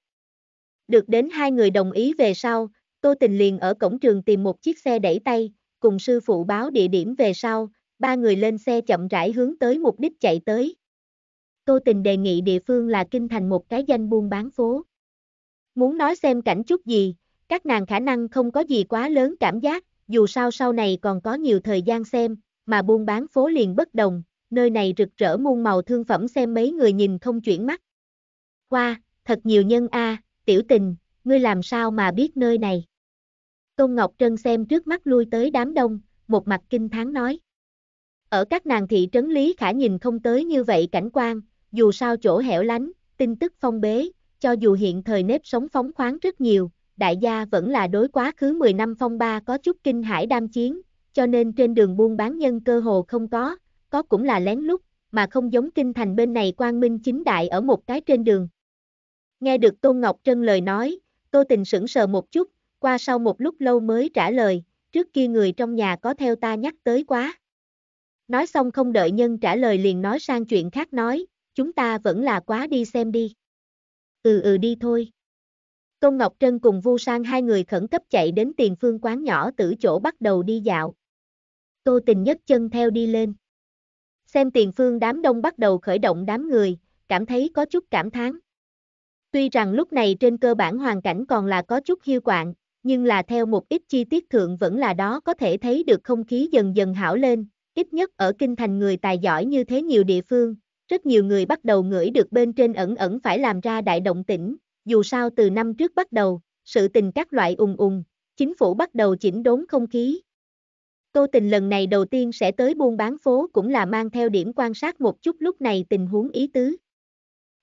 Được đến hai người đồng ý về sau, Tô Tình liền ở cổng trường tìm một chiếc xe đẩy tay, cùng sư phụ báo địa điểm về sau, ba người lên xe chậm rãi hướng tới mục đích chạy tới. Tô Tình đề nghị địa phương là kinh thành một cái danh buôn bán phố. Muốn nói xem cảnh chút gì, các nàng khả năng không có gì quá lớn cảm giác, dù sao sau này còn có nhiều thời gian xem, mà buôn bán phố liền bất đồng, nơi này rực rỡ muôn màu thương phẩm xem mấy người nhìn không chuyển mắt. Qua, thật nhiều nhân a, tiểu tình, ngươi làm sao mà biết nơi này? Tôn Ngọc Trân xem trước mắt lui tới đám đông, một mặt kinh thán nói. Ở các nàng thị trấn Lý Khả nhìn không tới như vậy cảnh quan, dù sao chỗ hẻo lánh, tin tức phong bế, cho dù hiện thời nếp sống phóng khoáng rất nhiều, đại gia vẫn là đối quá khứ 10 năm phong ba có chút kinh hải đam chiến, cho nên trên đường buôn bán nhân cơ hồ không có, có cũng là lén lút, mà không giống kinh thành bên này quang minh chính đại ở một cái trên đường. Nghe được Tôn Ngọc Trân lời nói, Tô Tình sững sờ một chút, qua sau một lúc lâu mới trả lời, trước kia người trong nhà có theo ta nhắc tới quá. Nói xong không đợi nhân trả lời liền nói sang chuyện khác nói, chúng ta vẫn là quá đi xem đi. Ừ ừ đi thôi. Tôn Ngọc Trân cùng Vu Sang hai người khẩn cấp chạy đến tiền phương quán nhỏ tử chỗ bắt đầu đi dạo. Tô Tình nhất chân theo đi lên. Xem tiền phương đám đông bắt đầu khởi động đám người, cảm thấy có chút cảm thán. Tuy rằng lúc này trên cơ bản hoàn cảnh còn là có chút hiu quạng, nhưng là theo một ít chi tiết thượng vẫn là đó có thể thấy được không khí dần dần hảo lên, ít nhất ở kinh thành người tài giỏi như thế nhiều địa phương, rất nhiều người bắt đầu ngửi được bên trên ẩn ẩn phải làm ra đại động tĩnh, dù sao từ năm trước bắt đầu, sự tình các loại ùng ùng, chính phủ bắt đầu chỉnh đốn không khí. Tô Tình lần này đầu tiên sẽ tới buôn bán phố cũng là mang theo điểm quan sát một chút lúc này tình huống ý tứ.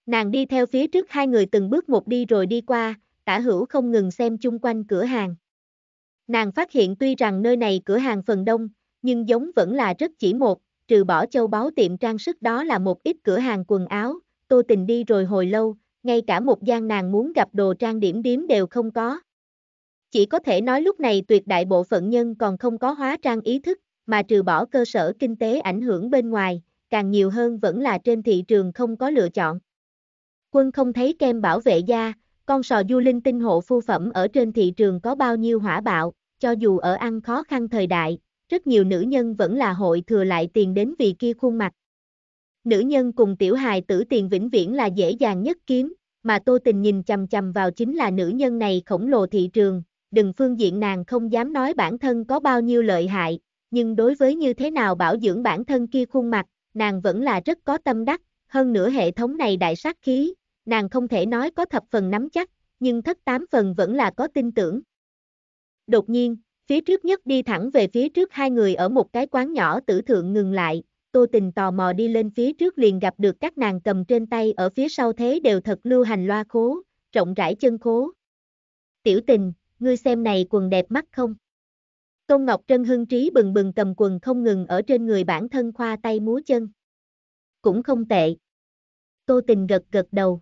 Nàng đi theo phía trước hai người từng bước một đi rồi đi qua, tả hữu không ngừng xem chung quanh cửa hàng. Nàng phát hiện tuy rằng nơi này cửa hàng phần đông, nhưng giống vẫn là rất chỉ một, trừ bỏ châu báu tiệm trang sức đó là một ít cửa hàng quần áo, tô tình đi rồi hồi lâu, ngay cả một gian nàng muốn gặp đồ trang điểm điếm đều không có. Chỉ có thể nói lúc này tuyệt đại bộ phận nhân còn không có hóa trang ý thức, mà trừ bỏ cơ sở kinh tế ảnh hưởng bên ngoài, càng nhiều hơn vẫn là trên thị trường không có lựa chọn quân không thấy kem bảo vệ da, con sò du linh tinh hộ phu phẩm ở trên thị trường có bao nhiêu hỏa bạo, cho dù ở ăn khó khăn thời đại, rất nhiều nữ nhân vẫn là hội thừa lại tiền đến vì kia khuôn mặt. Nữ nhân cùng tiểu hài tử tiền vĩnh viễn là dễ dàng nhất kiếm, mà tô tình nhìn chầm chầm vào chính là nữ nhân này khổng lồ thị trường, đừng phương diện nàng không dám nói bản thân có bao nhiêu lợi hại, nhưng đối với như thế nào bảo dưỡng bản thân kia khuôn mặt, nàng vẫn là rất có tâm đắc, hơn nữa hệ thống này đại sát khí, nàng không thể nói có thập phần nắm chắc, nhưng thất tám phần vẫn là có tin tưởng. Đột nhiên, phía trước nhất đi thẳng về phía trước hai người ở một cái quán nhỏ tử thượng ngừng lại, Tô Tình tò mò đi lên phía trước liền gặp được các nàng cầm trên tay ở phía sau thế đều thật lưu hành loa khố, rộng rãi chân khố. Tiểu Tình, ngươi xem này quần đẹp mắt không? Tôn Ngọc Trân hưng trí bừng bừng cầm quần không ngừng ở trên người bản thân khoa tay múa chân. Cũng không tệ. Tô Tình gật gật đầu.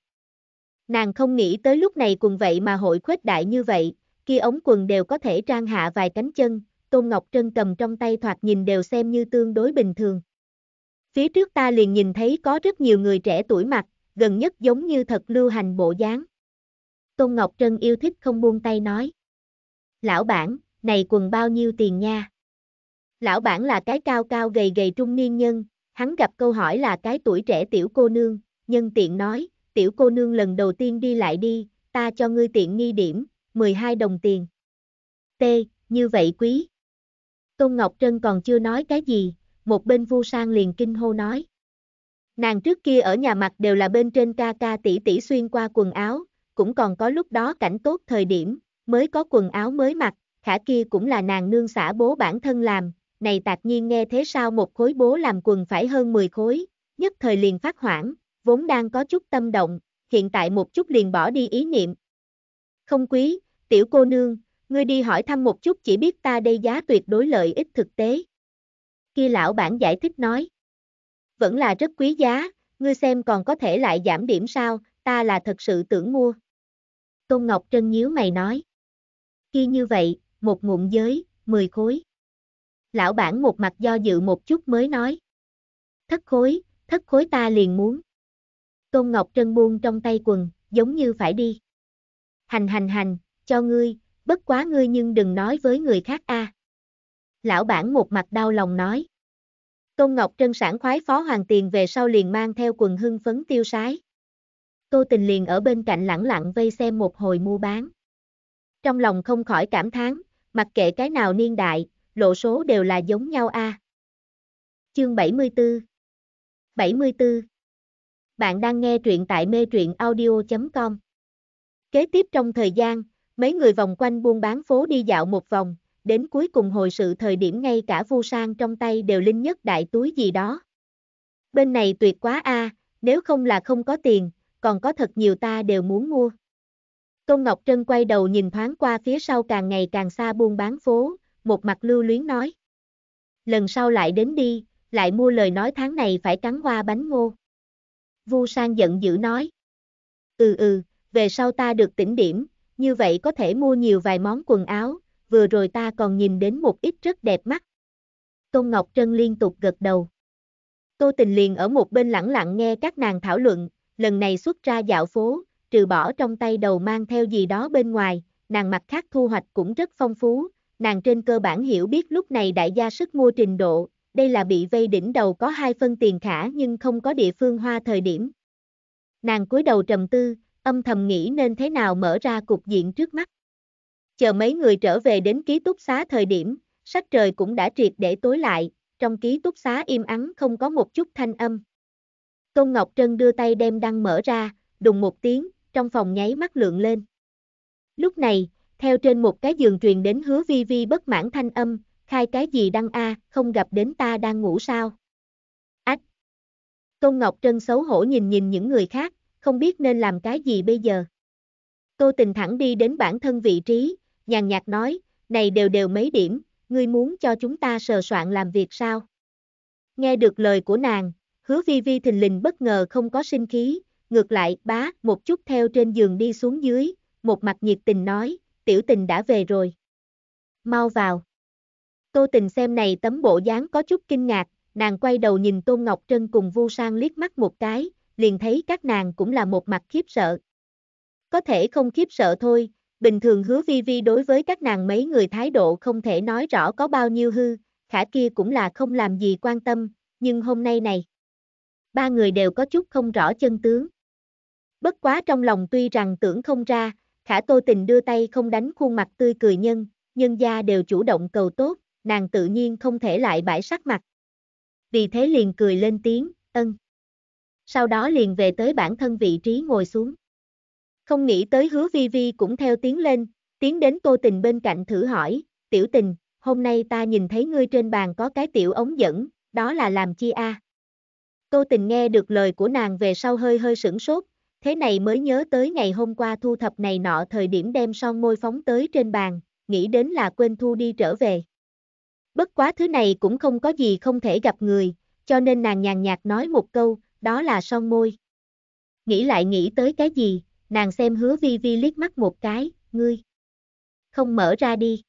Nàng không nghĩ tới lúc này quần vậy mà hội khuếch đại như vậy, kia ống quần đều có thể trang hạ vài cánh chân, Tôn Ngọc Trân cầm trong tay thoạt nhìn đều xem như tương đối bình thường. Phía trước ta liền nhìn thấy có rất nhiều người trẻ tuổi mặc, gần nhất giống như thật lưu hành bộ dáng. Tôn Ngọc Trân yêu thích không buông tay nói. Lão bản, này quần bao nhiêu tiền nha? Lão bản là cái cao cao gầy gầy trung niên nhân, hắn gặp câu hỏi là cái tuổi trẻ tiểu cô nương, nhân tiện nói, tiểu cô nương lần đầu tiên đi lại đi, ta cho ngươi tiện nghi điểm, 12 đồng tiền. T, như vậy quý. Công Ngọc Trân còn chưa nói cái gì, một bên vu sang liền kinh hô nói. Nàng trước kia ở nhà mặt đều là bên trên ca ca tỷ tỷ xuyên qua quần áo, cũng còn có lúc đó cảnh tốt thời điểm, mới có quần áo mới mặc, khả kia cũng là nàng nương xã bố bản thân làm, này tạc nhiên nghe thế sao một khối bố làm quần phải hơn 10 khối, nhất thời liền phát hoảng, vốn đang có chút tâm động, hiện tại một chút liền bỏ đi ý niệm. Không quý, tiểu cô nương, ngươi đi hỏi thăm một chút chỉ biết ta đây giá tuyệt đối lợi ích thực tế. Kia lão bản giải thích nói. Vẫn là rất quý giá, ngươi xem còn có thể lại giảm điểm sao, ta là thật sự tưởng mua. Tôn Ngọc Trân nhíu mày nói. Kia như vậy, một ngụm giới, 10 khối. Lão bản một mặt do dự một chút mới nói. Thất khối, thất khối ta liền muốn. Tôn Ngọc Trân buông trong tay quần, giống như phải đi. Hành hành hành, cho ngươi, bất quá ngươi nhưng đừng nói với người khác a. À. Lão bản một mặt đau lòng nói. Tôn Ngọc Trân sản khoái phó hoàng tiền về sau liền mang theo quần hưng phấn tiêu sái. Cô tình liền ở bên cạnh lẳng lặng vây xem một hồi mua bán. Trong lòng không khỏi cảm thán, mặc kệ cái nào niên đại, lộ số đều là giống nhau a. À. Chương 74 74 bạn đang nghe truyện tại mê truyện audio.com. Kế tiếp trong thời gian, mấy người vòng quanh buôn bán phố đi dạo một vòng, đến cuối cùng hồi sự thời điểm ngay cả vu sang trong tay đều linh nhất đại túi gì đó. Bên này tuyệt quá a, nếu không là không có tiền, còn có thật nhiều ta đều muốn mua. Tôn Ngọc Trân quay đầu nhìn thoáng qua phía sau càng ngày càng xa buôn bán phố, một mặt lưu luyến nói. Lần sau lại đến đi, lại mua lời nói tháng này phải cắn hoa bánh ngô. Vu Sang giận dữ nói. Ừ ừ, về sau ta được tỉnh điểm, như vậy có thể mua nhiều vài món quần áo, vừa rồi ta còn nhìn đến một ít rất đẹp mắt. Tôn Ngọc Trân liên tục gật đầu. Tô Tình liền ở một bên lẳng lặng nghe các nàng thảo luận, lần này xuất ra dạo phố, trừ bỏ trong tay đầu mang theo gì đó bên ngoài, nàng mặt khác thu hoạch cũng rất phong phú, nàng trên cơ bản hiểu biết lúc này đại gia sức mua trình độ, đây là bị vây đỉnh đầu có hai phân tiền khả nhưng không có địa phương hoa thời điểm. Nàng cúi đầu trầm tư, âm thầm nghĩ nên thế nào mở ra cục diện trước mắt. Chờ mấy người trở về đến ký túc xá thời điểm, sắc trời cũng đã triệt để tối lại, trong ký túc xá im ắng không có một chút thanh âm. Tôn Ngọc Trân đưa tay đem đăng mở ra, đùng một tiếng, trong phòng nháy mắt lượng lên. Lúc này, theo trên một cái giường truyền đến hứa vi vi bất mãn thanh âm, khai cái gì đăng a, à, không gặp đến ta đang ngủ sao? Ách! Tôn Ngọc Trân xấu hổ nhìn nhìn những người khác, không biết nên làm cái gì bây giờ. Tô tình thẳng đi đến bản thân vị trí, nhàn nhạt nói, này đều đều mấy điểm, ngươi muốn cho chúng ta sờ soạn làm việc sao? Nghe được lời của nàng, hứa vi vi thình lình bất ngờ không có sinh khí, ngược lại bá một chút theo trên giường đi xuống dưới, một mặt nhiệt tình nói, tiểu tình đã về rồi. Mau vào. Tô Tình xem này tấm bộ dáng có chút kinh ngạc, nàng quay đầu nhìn Tôn Ngọc Trân cùng Vu Sang liếc mắt một cái, liền thấy các nàng cũng là một mặt khiếp sợ. Có thể không khiếp sợ thôi, bình thường hứa vi vi đối với các nàng mấy người thái độ không thể nói rõ có bao nhiêu hư, khả kia cũng là không làm gì quan tâm, nhưng hôm nay này, ba người đều có chút không rõ chân tướng. Bất quá trong lòng tuy rằng tưởng không ra, khả tô tình đưa tay không đánh khuôn mặt tươi cười nhân, nhân gia đều chủ động cầu tốt, nàng tự nhiên không thể lại bãi sắc mặt. Vì thế liền cười lên tiếng, ân. Sau đó liền về tới bản thân vị trí ngồi xuống. Không nghĩ tới hứa vi vi cũng theo tiếng lên, tiến đến cô tình bên cạnh thử hỏi, tiểu tình, hôm nay ta nhìn thấy ngươi trên bàn có cái tiểu ống dẫn, đó là làm chi a? cô tình nghe được lời của nàng về sau hơi hơi sửng sốt, thế này mới nhớ tới ngày hôm qua thu thập này nọ thời điểm đem son môi phóng tới trên bàn, nghĩ đến là quên thu đi trở về. Bất quá thứ này cũng không có gì không thể gặp người, cho nên nàng nhàn nhạt nói một câu, đó là son môi. Nghĩ lại nghĩ tới cái gì, nàng xem hứa vi vi liếc mắt một cái, ngươi. Không mở ra đi.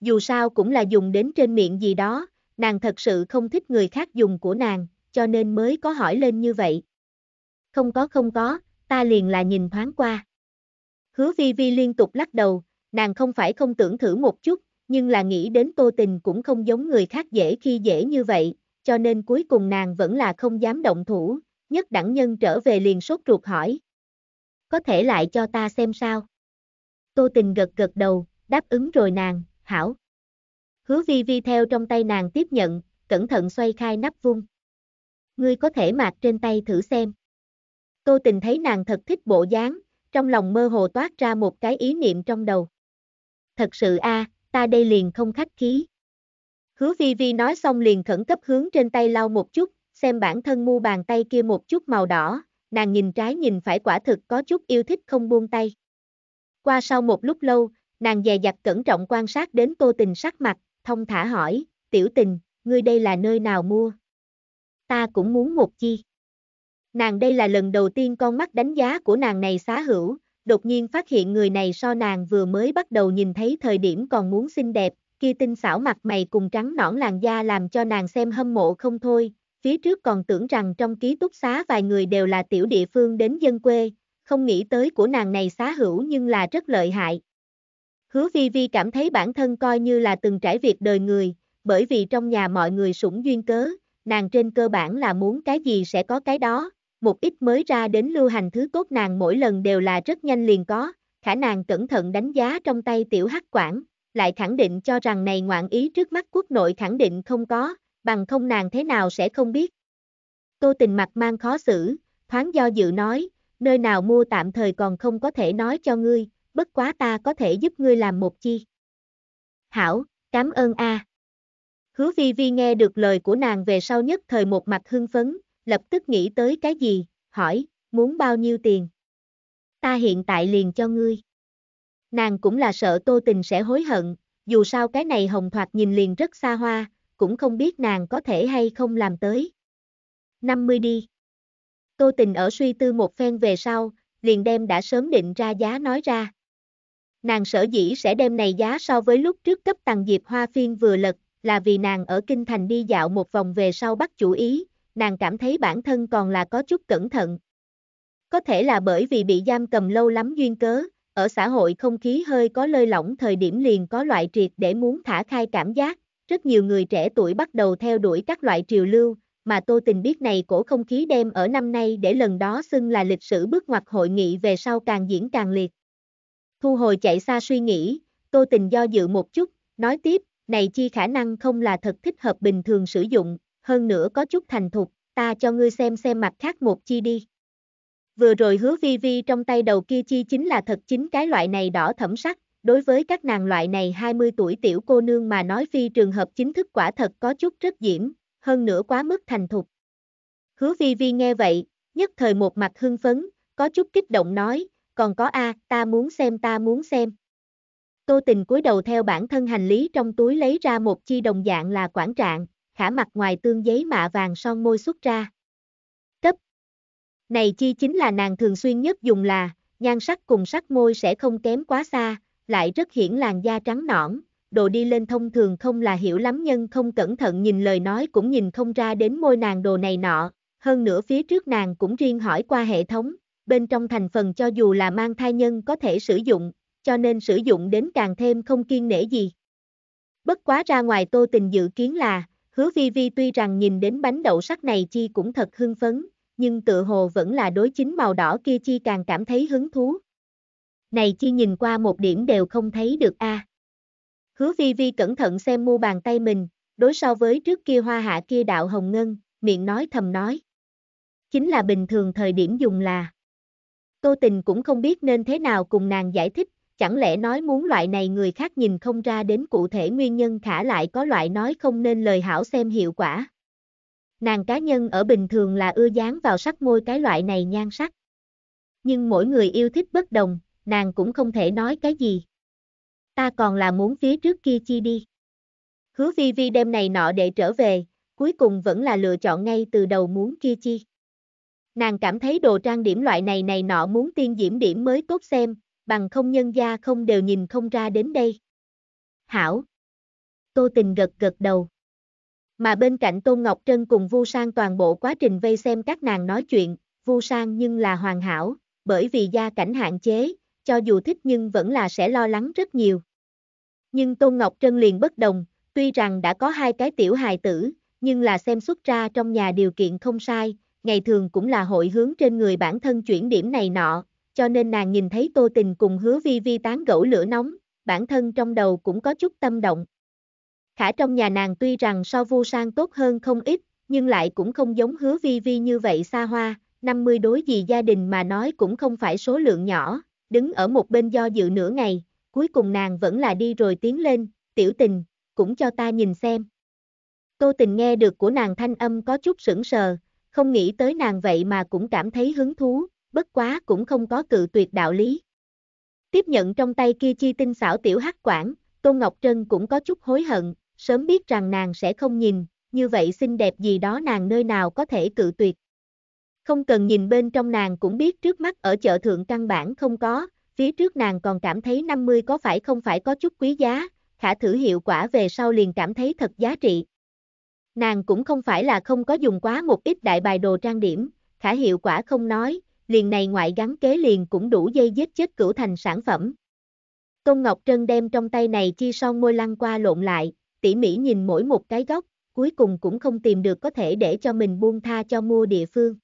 Dù sao cũng là dùng đến trên miệng gì đó, nàng thật sự không thích người khác dùng của nàng, cho nên mới có hỏi lên như vậy. Không có không có, ta liền là nhìn thoáng qua. Hứa vi vi liên tục lắc đầu, nàng không phải không tưởng thử một chút, nhưng là nghĩ đến Tô Tình cũng không giống người khác dễ khi dễ như vậy, cho nên cuối cùng nàng vẫn là không dám động thủ, nhất đẳng nhân trở về liền sốt ruột hỏi. Có thể lại cho ta xem sao? Tô Tình gật gật đầu, đáp ứng rồi nàng, hảo. Hứa vi vi theo trong tay nàng tiếp nhận, cẩn thận xoay khai nắp vung. Ngươi có thể mặc trên tay thử xem. Tô Tình thấy nàng thật thích bộ dáng, trong lòng mơ hồ toát ra một cái ý niệm trong đầu. Thật sự a, à, ta đây liền không khách khí. Hứa vi vi nói xong liền khẩn cấp hướng trên tay lau một chút, xem bản thân mu bàn tay kia một chút màu đỏ, nàng nhìn trái nhìn phải quả thực có chút yêu thích không buông tay. Qua sau một lúc lâu, nàng dè dặt cẩn trọng quan sát đến tô tình sắc mặt, thông thả hỏi, tiểu tình, ngươi đây là nơi nào mua? Ta cũng muốn một chi. Nàng đây là lần đầu tiên con mắt đánh giá của nàng này xá hữu, đột nhiên phát hiện người này so nàng vừa mới bắt đầu nhìn thấy thời điểm còn muốn xinh đẹp, kia tinh xảo mặt mày cùng trắng nõn làn da làm cho nàng xem hâm mộ không thôi, phía trước còn tưởng rằng trong ký túc xá vài người đều là tiểu địa phương đến dân quê, không nghĩ tới của nàng này xá hữu nhưng là rất lợi hại. Hứa Vi Vi cảm thấy bản thân coi như là từng trải việc đời người, bởi vì trong nhà mọi người sủng duyên cớ, nàng trên cơ bản là muốn cái gì sẽ có cái đó, một ít mới ra đến lưu hành thứ cốt nàng mỗi lần đều là rất nhanh liền có, khả nàng cẩn thận đánh giá trong tay tiểu hắc quản, lại khẳng định cho rằng này ngoạn ý trước mắt quốc nội khẳng định không có, bằng không nàng thế nào sẽ không biết. Tô tình mặt mang khó xử, thoáng do dự nói, nơi nào mua tạm thời còn không có thể nói cho ngươi, bất quá ta có thể giúp ngươi làm một chi. Hảo, cảm ơn a. À. Hứa vi vi nghe được lời của nàng về sau nhất thời một mặt hưng phấn, lập tức nghĩ tới cái gì, hỏi, muốn bao nhiêu tiền? Ta hiện tại liền cho ngươi. Nàng cũng là sợ tô tình sẽ hối hận, dù sao cái này hồng thoạt nhìn liền rất xa hoa, cũng không biết nàng có thể hay không làm tới. 50 đi. Tô tình ở suy tư một phen về sau, liền đem đã sớm định ra giá nói ra. Nàng sở dĩ sẽ đem này giá so với lúc trước cấp tầng diệp hoa phiên vừa lật, là vì nàng ở Kinh Thành đi dạo một vòng về sau bắt chủ ý, nàng cảm thấy bản thân còn là có chút cẩn thận. Có thể là bởi vì bị giam cầm lâu lắm duyên cớ, ở xã hội không khí hơi có lơi lỏng thời điểm liền có loại triệt để muốn thả khai cảm giác, rất nhiều người trẻ tuổi bắt đầu theo đuổi các loại triều lưu, mà Tô Tình biết này cổ không khí đem ở năm nay để lần đó xưng là lịch sử bước ngoặt hội nghị về sau càng diễn càng liệt. Thu hồi chạy xa suy nghĩ, Tô Tình do dự một chút, nói tiếp, này chi khả năng không là thật thích hợp bình thường sử dụng, hơn nữa có chút thành thục, ta cho ngươi xem xem mặt khác một chi đi. Vừa rồi hứa vi vi trong tay đầu kia chi chính là thật chính cái loại này đỏ thẩm sắc, đối với các nàng loại này 20 tuổi tiểu cô nương mà nói phi trường hợp chính thức quả thật có chút rất diễm, hơn nữa quá mức thành thục. Hứa vi vi nghe vậy, nhất thời một mặt hưng phấn, có chút kích động nói, còn có a, ta muốn xem ta muốn xem. Tô tình cúi đầu theo bản thân hành lý trong túi lấy ra một chi đồng dạng là quản trạng, khả mặt ngoài tương giấy mạ vàng son môi xuất ra. Cấp. Này chi chính là nàng thường xuyên nhất dùng là, nhan sắc cùng sắc môi sẽ không kém quá xa, lại rất hiển làn da trắng nõn, đồ đi lên thông thường không là hiểu lắm nhân không cẩn thận nhìn lời nói cũng nhìn không ra đến môi nàng đồ này nọ, hơn nữa phía trước nàng cũng riêng hỏi qua hệ thống, bên trong thành phần cho dù là mang thai nhân có thể sử dụng, cho nên sử dụng đến càng thêm không kiên nể gì. Bất quá ra ngoài tô tình dự kiến là, Hứa vi vi tuy rằng nhìn đến bánh đậu sắc này chi cũng thật hưng phấn, nhưng tự hồ vẫn là đối chính màu đỏ kia chi càng cảm thấy hứng thú. Này chi nhìn qua một điểm đều không thấy được a. À. Hứa vi vi cẩn thận xem mu bàn tay mình, đối so với trước kia hoa hạ kia đạo hồng ngân, miệng nói thầm nói. Chính là bình thường thời điểm dùng là. Tô tình cũng không biết nên thế nào cùng nàng giải thích, chẳng lẽ nói muốn loại này người khác nhìn không ra đến cụ thể nguyên nhân khả lại có loại nói không nên lời hảo xem hiệu quả. Nàng cá nhân ở bình thường là ưa dán vào sắc môi cái loại này nhan sắc. Nhưng mỗi người yêu thích bất đồng, nàng cũng không thể nói cái gì. Ta còn là muốn phía trước kia chi đi. Hứa vi vi đêm này nọ để trở về, cuối cùng vẫn là lựa chọn ngay từ đầu muốn kia chi. Nàng cảm thấy đồ trang điểm loại này này nọ muốn tiên diễm điểm mới tốt xem, bằng không nhân gia không đều nhìn không ra đến đây. Hảo. Tô tình gật gật đầu. Mà bên cạnh Tôn Ngọc Trân cùng Vu Sang toàn bộ quá trình vây xem các nàng nói chuyện, Vu Sang nhưng là hoàn hảo, bởi vì gia cảnh hạn chế, cho dù thích nhưng vẫn là sẽ lo lắng rất nhiều. Nhưng Tôn Ngọc Trân liền bất đồng, tuy rằng đã có hai cái tiểu hài tử, nhưng là xem xuất ra trong nhà điều kiện không sai, ngày thường cũng là hội hướng trên người bản thân chuyển điểm này nọ, cho nên nàng nhìn thấy Tô Tình cùng hứa vi vi tán gẫu lửa nóng, bản thân trong đầu cũng có chút tâm động. Khả trong nhà nàng tuy rằng so vu sang tốt hơn không ít, nhưng lại cũng không giống hứa vi vi như vậy xa hoa, 50 đối gì gia đình mà nói cũng không phải số lượng nhỏ, đứng ở một bên do dự nửa ngày, cuối cùng nàng vẫn là đi rồi tiến lên, tiểu tình, cũng cho ta nhìn xem. Tô tình nghe được của nàng thanh âm có chút sững sờ, không nghĩ tới nàng vậy mà cũng cảm thấy hứng thú, bất quá cũng không có cự tuyệt đạo lý. Tiếp nhận trong tay kia chi tinh xảo tiểu hắc quản, Tôn Ngọc Trân cũng có chút hối hận, sớm biết rằng nàng sẽ không nhìn, như vậy xinh đẹp gì đó nàng nơi nào có thể cự tuyệt. Không cần nhìn bên trong nàng cũng biết trước mắt ở chợ thượng căn bản không có, phía trước nàng còn cảm thấy 50 có phải không phải có chút quý giá, khả thử hiệu quả về sau liền cảm thấy thật giá trị. Nàng cũng không phải là không có dùng quá một ít đại bài đồ trang điểm, khả hiệu quả không nói, liền này ngoại gắn kế liền cũng đủ dây giết chết cửu thành sản phẩm. Tôn Ngọc Trân đem trong tay này chi son môi lăn qua lộn lại, tỉ mỉ nhìn mỗi một cái góc, cuối cùng cũng không tìm được có thể để cho mình buông tha cho mua địa phương.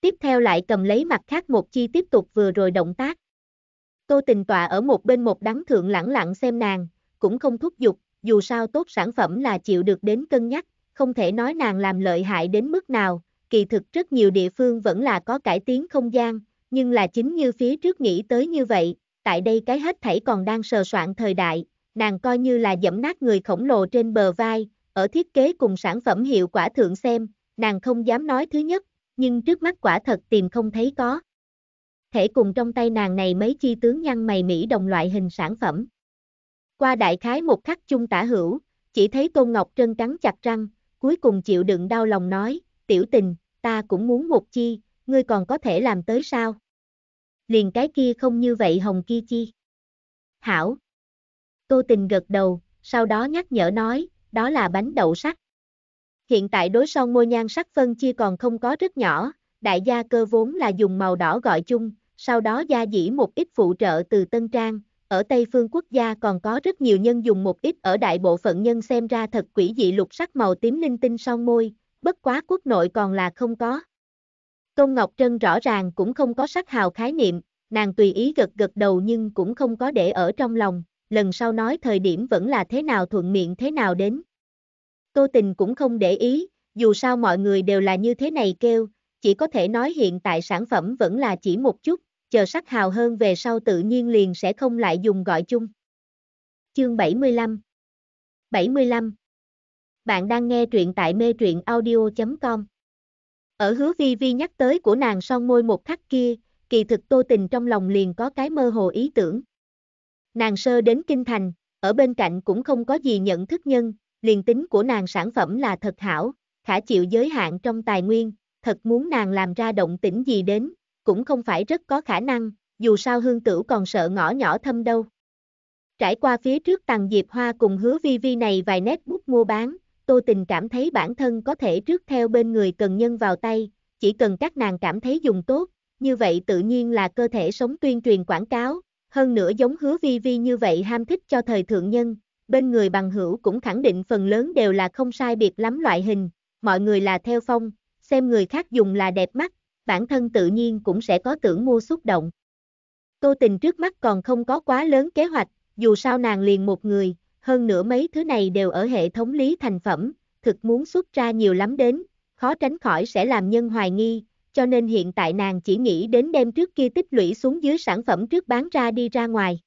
Tiếp theo lại cầm lấy mặt khác một chi tiếp tục vừa rồi động tác. Tô tình tọa ở một bên một đắng thượng lẳng lặng xem nàng, cũng không thúc giục, dù sao tốt sản phẩm là chịu được đến cân nhắc, không thể nói nàng làm lợi hại đến mức nào, kỳ thực rất nhiều địa phương vẫn là có cải tiến không gian, nhưng là chính như phía trước nghĩ tới như vậy, tại đây cái hết thảy còn đang sờ soạn thời đại, nàng coi như là dẫm nát người khổng lồ trên bờ vai, ở thiết kế cùng sản phẩm hiệu quả thượng xem, nàng không dám nói thứ nhất, nhưng trước mắt quả thật tìm không thấy có. Thể cùng trong tay nàng này mấy chi tướng nhăn mày Mỹ đồng loại hình sản phẩm. Qua đại khái một khắc chung tả hữu, chỉ thấy Tôn Ngọc Trân cắn chặt răng, cuối cùng chịu đựng đau lòng nói, tiểu tình, ta cũng muốn một chi, ngươi còn có thể làm tới sao? Liền cái kia không như vậy hồng kia chi. Hảo. Tô tình gật đầu, sau đó nhắc nhở nói, đó là bánh đậu sắt. Hiện tại đối son môi nhan sắc phân chia còn không có rất nhỏ, đại gia cơ vốn là dùng màu đỏ gọi chung, sau đó gia dĩ một ít phụ trợ từ Tân Trang, ở Tây phương quốc gia còn có rất nhiều nhân dùng một ít ở đại bộ phận nhân xem ra thật quỷ dị lục sắc màu tím linh tinh son môi, bất quá quốc nội còn là không có. Công Ngọc Trân rõ ràng cũng không có sắc hào khái niệm, nàng tùy ý gật gật đầu nhưng cũng không có để ở trong lòng, lần sau nói thời điểm vẫn là thế nào thuận miệng thế nào đến. Tô Tình cũng không để ý, dù sao mọi người đều là như thế này kêu, chỉ có thể nói hiện tại sản phẩm vẫn là chỉ một chút, chờ sắc hào hơn về sau tự nhiên liền sẽ không lại dùng gọi chung. Chương 75 75 bạn đang nghe truyện tại mê truyện audio.com. Ở hứa vi vi nhắc tới của nàng son môi một khắc kia, kỳ thực tô tình trong lòng liền có cái mơ hồ ý tưởng. Nàng sơ đến kinh thành, ở bên cạnh cũng không có gì nhận thức nhân, liền tính của nàng sản phẩm là thật hảo, khả chịu giới hạn trong tài nguyên, thật muốn nàng làm ra động tĩnh gì đến, cũng không phải rất có khả năng, dù sao hương tử còn sợ ngõ nhỏ thâm đâu. Trải qua phía trước tầng diệp hoa cùng hứa vi vi này vài nét bút mua bán, Tô Tình cảm thấy bản thân có thể trước theo bên người cần nhân vào tay, chỉ cần các nàng cảm thấy dùng tốt, như vậy tự nhiên là cơ thể sống tuyên truyền quảng cáo, hơn nữa giống hứa vi vi như vậy ham thích cho thời thượng nhân, bên người bằng hữu cũng khẳng định phần lớn đều là không sai biệt lắm loại hình, mọi người là theo phong, xem người khác dùng là đẹp mắt, bản thân tự nhiên cũng sẽ có tưởng mua xúc động. Tô tình trước mắt còn không có quá lớn kế hoạch, dù sao nàng liền một người, hơn nữa mấy thứ này đều ở hệ thống lý thành phẩm, thực muốn xuất ra nhiều lắm đến, khó tránh khỏi sẽ làm nhân hoài nghi, cho nên hiện tại nàng chỉ nghĩ đến đem trước kia tích lũy xuống dưới sản phẩm trước bán ra đi ra ngoài.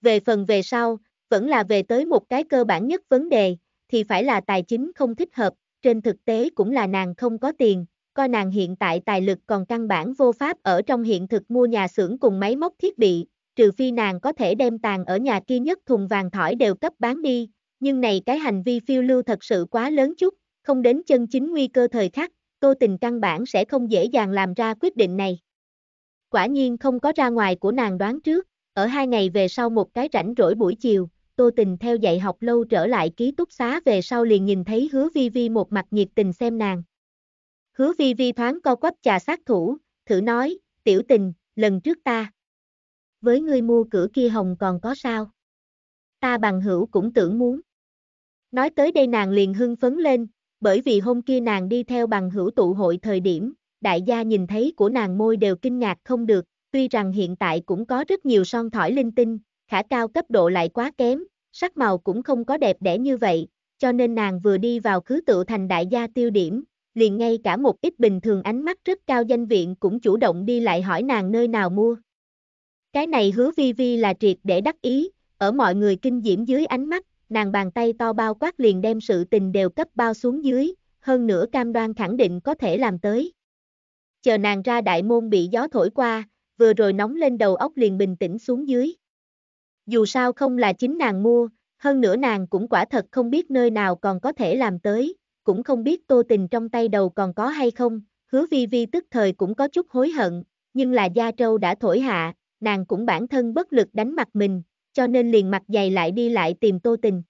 Về phần về sau, vẫn là về tới một cái cơ bản nhất vấn đề, thì phải là tài chính không thích hợp, trên thực tế cũng là nàng không có tiền, coi nàng hiện tại tài lực còn căn bản vô pháp ở trong hiện thực mua nhà xưởng cùng máy móc thiết bị, trừ phi nàng có thể đem tàn ở nhà kia nhất thùng vàng thỏi đều cấp bán đi, nhưng này cái hành vi phiêu lưu thật sự quá lớn chút, không đến chân chính nguy cơ thời khắc, tô tình căn bản sẽ không dễ dàng làm ra quyết định này. Quả nhiên không có ra ngoài của nàng đoán trước, ở hai ngày về sau một cái rảnh rỗi buổi chiều, Tô Tình theo dạy học lâu trở lại ký túc xá về sau liền nhìn thấy hứa vi vi một mặt nhiệt tình xem nàng. Hứa vi vi thoáng co quắp trà sát thủ, thử nói, tiểu tình, lần trước ta với ngươi mua cửa kia hồng còn có sao? Ta bằng hữu cũng tưởng muốn. Nói tới đây nàng liền hưng phấn lên, bởi vì hôm kia nàng đi theo bằng hữu tụ hội thời điểm, đại gia nhìn thấy của nàng môi đều kinh ngạc không được, tuy rằng hiện tại cũng có rất nhiều son thỏi linh tinh, khả cao cấp độ lại quá kém, sắc màu cũng không có đẹp đẽ như vậy, cho nên nàng vừa đi vào khứ tự thành đại gia tiêu điểm, liền ngay cả một ít bình thường ánh mắt rất cao danh viện cũng chủ động đi lại hỏi nàng nơi nào mua. Cái này hứa vi vi là triệt để đắc ý, ở mọi người kinh diễm dưới ánh mắt, nàng bàn tay to bao quát liền đem sự tình đều cấp bao xuống dưới, hơn nữa cam đoan khẳng định có thể làm tới. Chờ nàng ra đại môn bị gió thổi qua, vừa rồi nóng lên đầu óc liền bình tĩnh xuống dưới. Dù sao không là chính nàng mua, hơn nữa nàng cũng quả thật không biết nơi nào còn có thể làm tới, cũng không biết tô tình trong tay đầu còn có hay không, hứa vi vi tức thời cũng có chút hối hận, nhưng là gia trâu đã thổi hạ, nàng cũng bản thân bất lực đánh mặt mình, cho nên liền mặt dày lại đi lại tìm Tô Tình.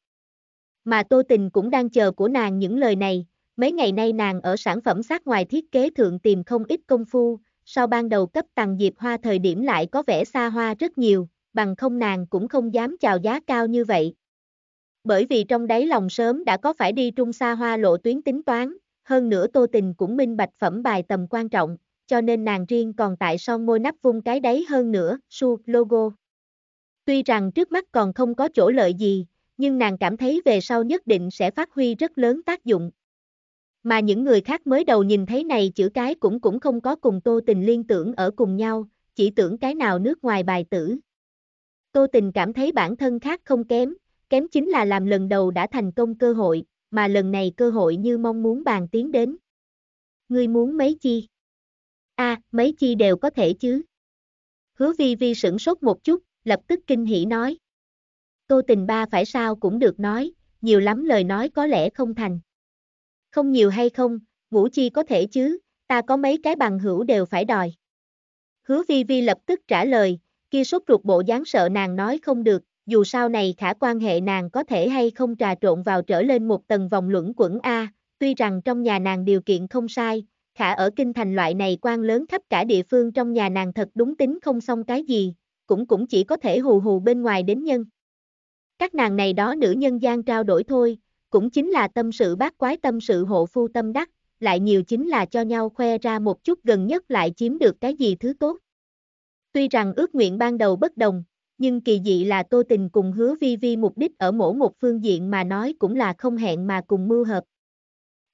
Mà Tô Tình cũng đang chờ của nàng những lời này, mấy ngày nay nàng ở sản phẩm sát ngoài thiết kế thượng tìm không ít công phu, sau ban đầu cấp tầng diệp hoa thời điểm lại có vẻ xa hoa rất nhiều, bằng không nàng cũng không dám chào giá cao như vậy. Bởi vì trong đáy lòng sớm đã có phải đi trung xa hoa lộ tuyến tính toán, hơn nữa tô tình cũng minh bạch phẩm bài tầm quan trọng, cho nên nàng riêng còn tại son môi nắp vung cái đáy hơn nữa, su logo. Tuy rằng trước mắt còn không có chỗ lợi gì, nhưng nàng cảm thấy về sau nhất định sẽ phát huy rất lớn tác dụng. Mà những người khác mới đầu nhìn thấy này chữ cái cũng cũng không có cùng tô tình liên tưởng ở cùng nhau, chỉ tưởng cái nào nước ngoài bài tử. Tô tình cảm thấy bản thân khác không kém, kém chính là làm lần đầu đã thành công cơ hội, mà lần này cơ hội như mong muốn bàn tiến đến. Ngươi muốn mấy chi? a à, mấy chi đều có thể chứ. Hứa vi vi sửng sốt một chút, lập tức kinh hỉ nói. Tô tình ba phải sao cũng được nói, nhiều lắm lời nói có lẽ không thành. Không nhiều hay không, ngũ chi có thể chứ, ta có mấy cái bằng hữu đều phải đòi. Hứa vi vi lập tức trả lời, kia sốt ruột bộ dáng sợ nàng nói không được, dù sau này khả quan hệ nàng có thể hay không trà trộn vào trở lên một tầng vòng luẩn quẩn A, tuy rằng trong nhà nàng điều kiện không sai, Khả ở kinh thành loại này quan lớn khắp cả địa phương trong nhà nàng thật đúng tính không xong cái gì, cũng cũng chỉ có thể hù hù bên ngoài đến nhân. Các nàng này đó nữ nhân gian trao đổi thôi, cũng chính là tâm sự bác quái tâm sự hộ phu tâm đắc, lại nhiều chính là cho nhau khoe ra một chút gần nhất lại chiếm được cái gì thứ tốt. Tuy rằng ước nguyện ban đầu bất đồng, nhưng kỳ dị là tô tình cùng hứa vi vi mục đích ở mỗi một phương diện mà nói cũng là không hẹn mà cùng mưu hợp.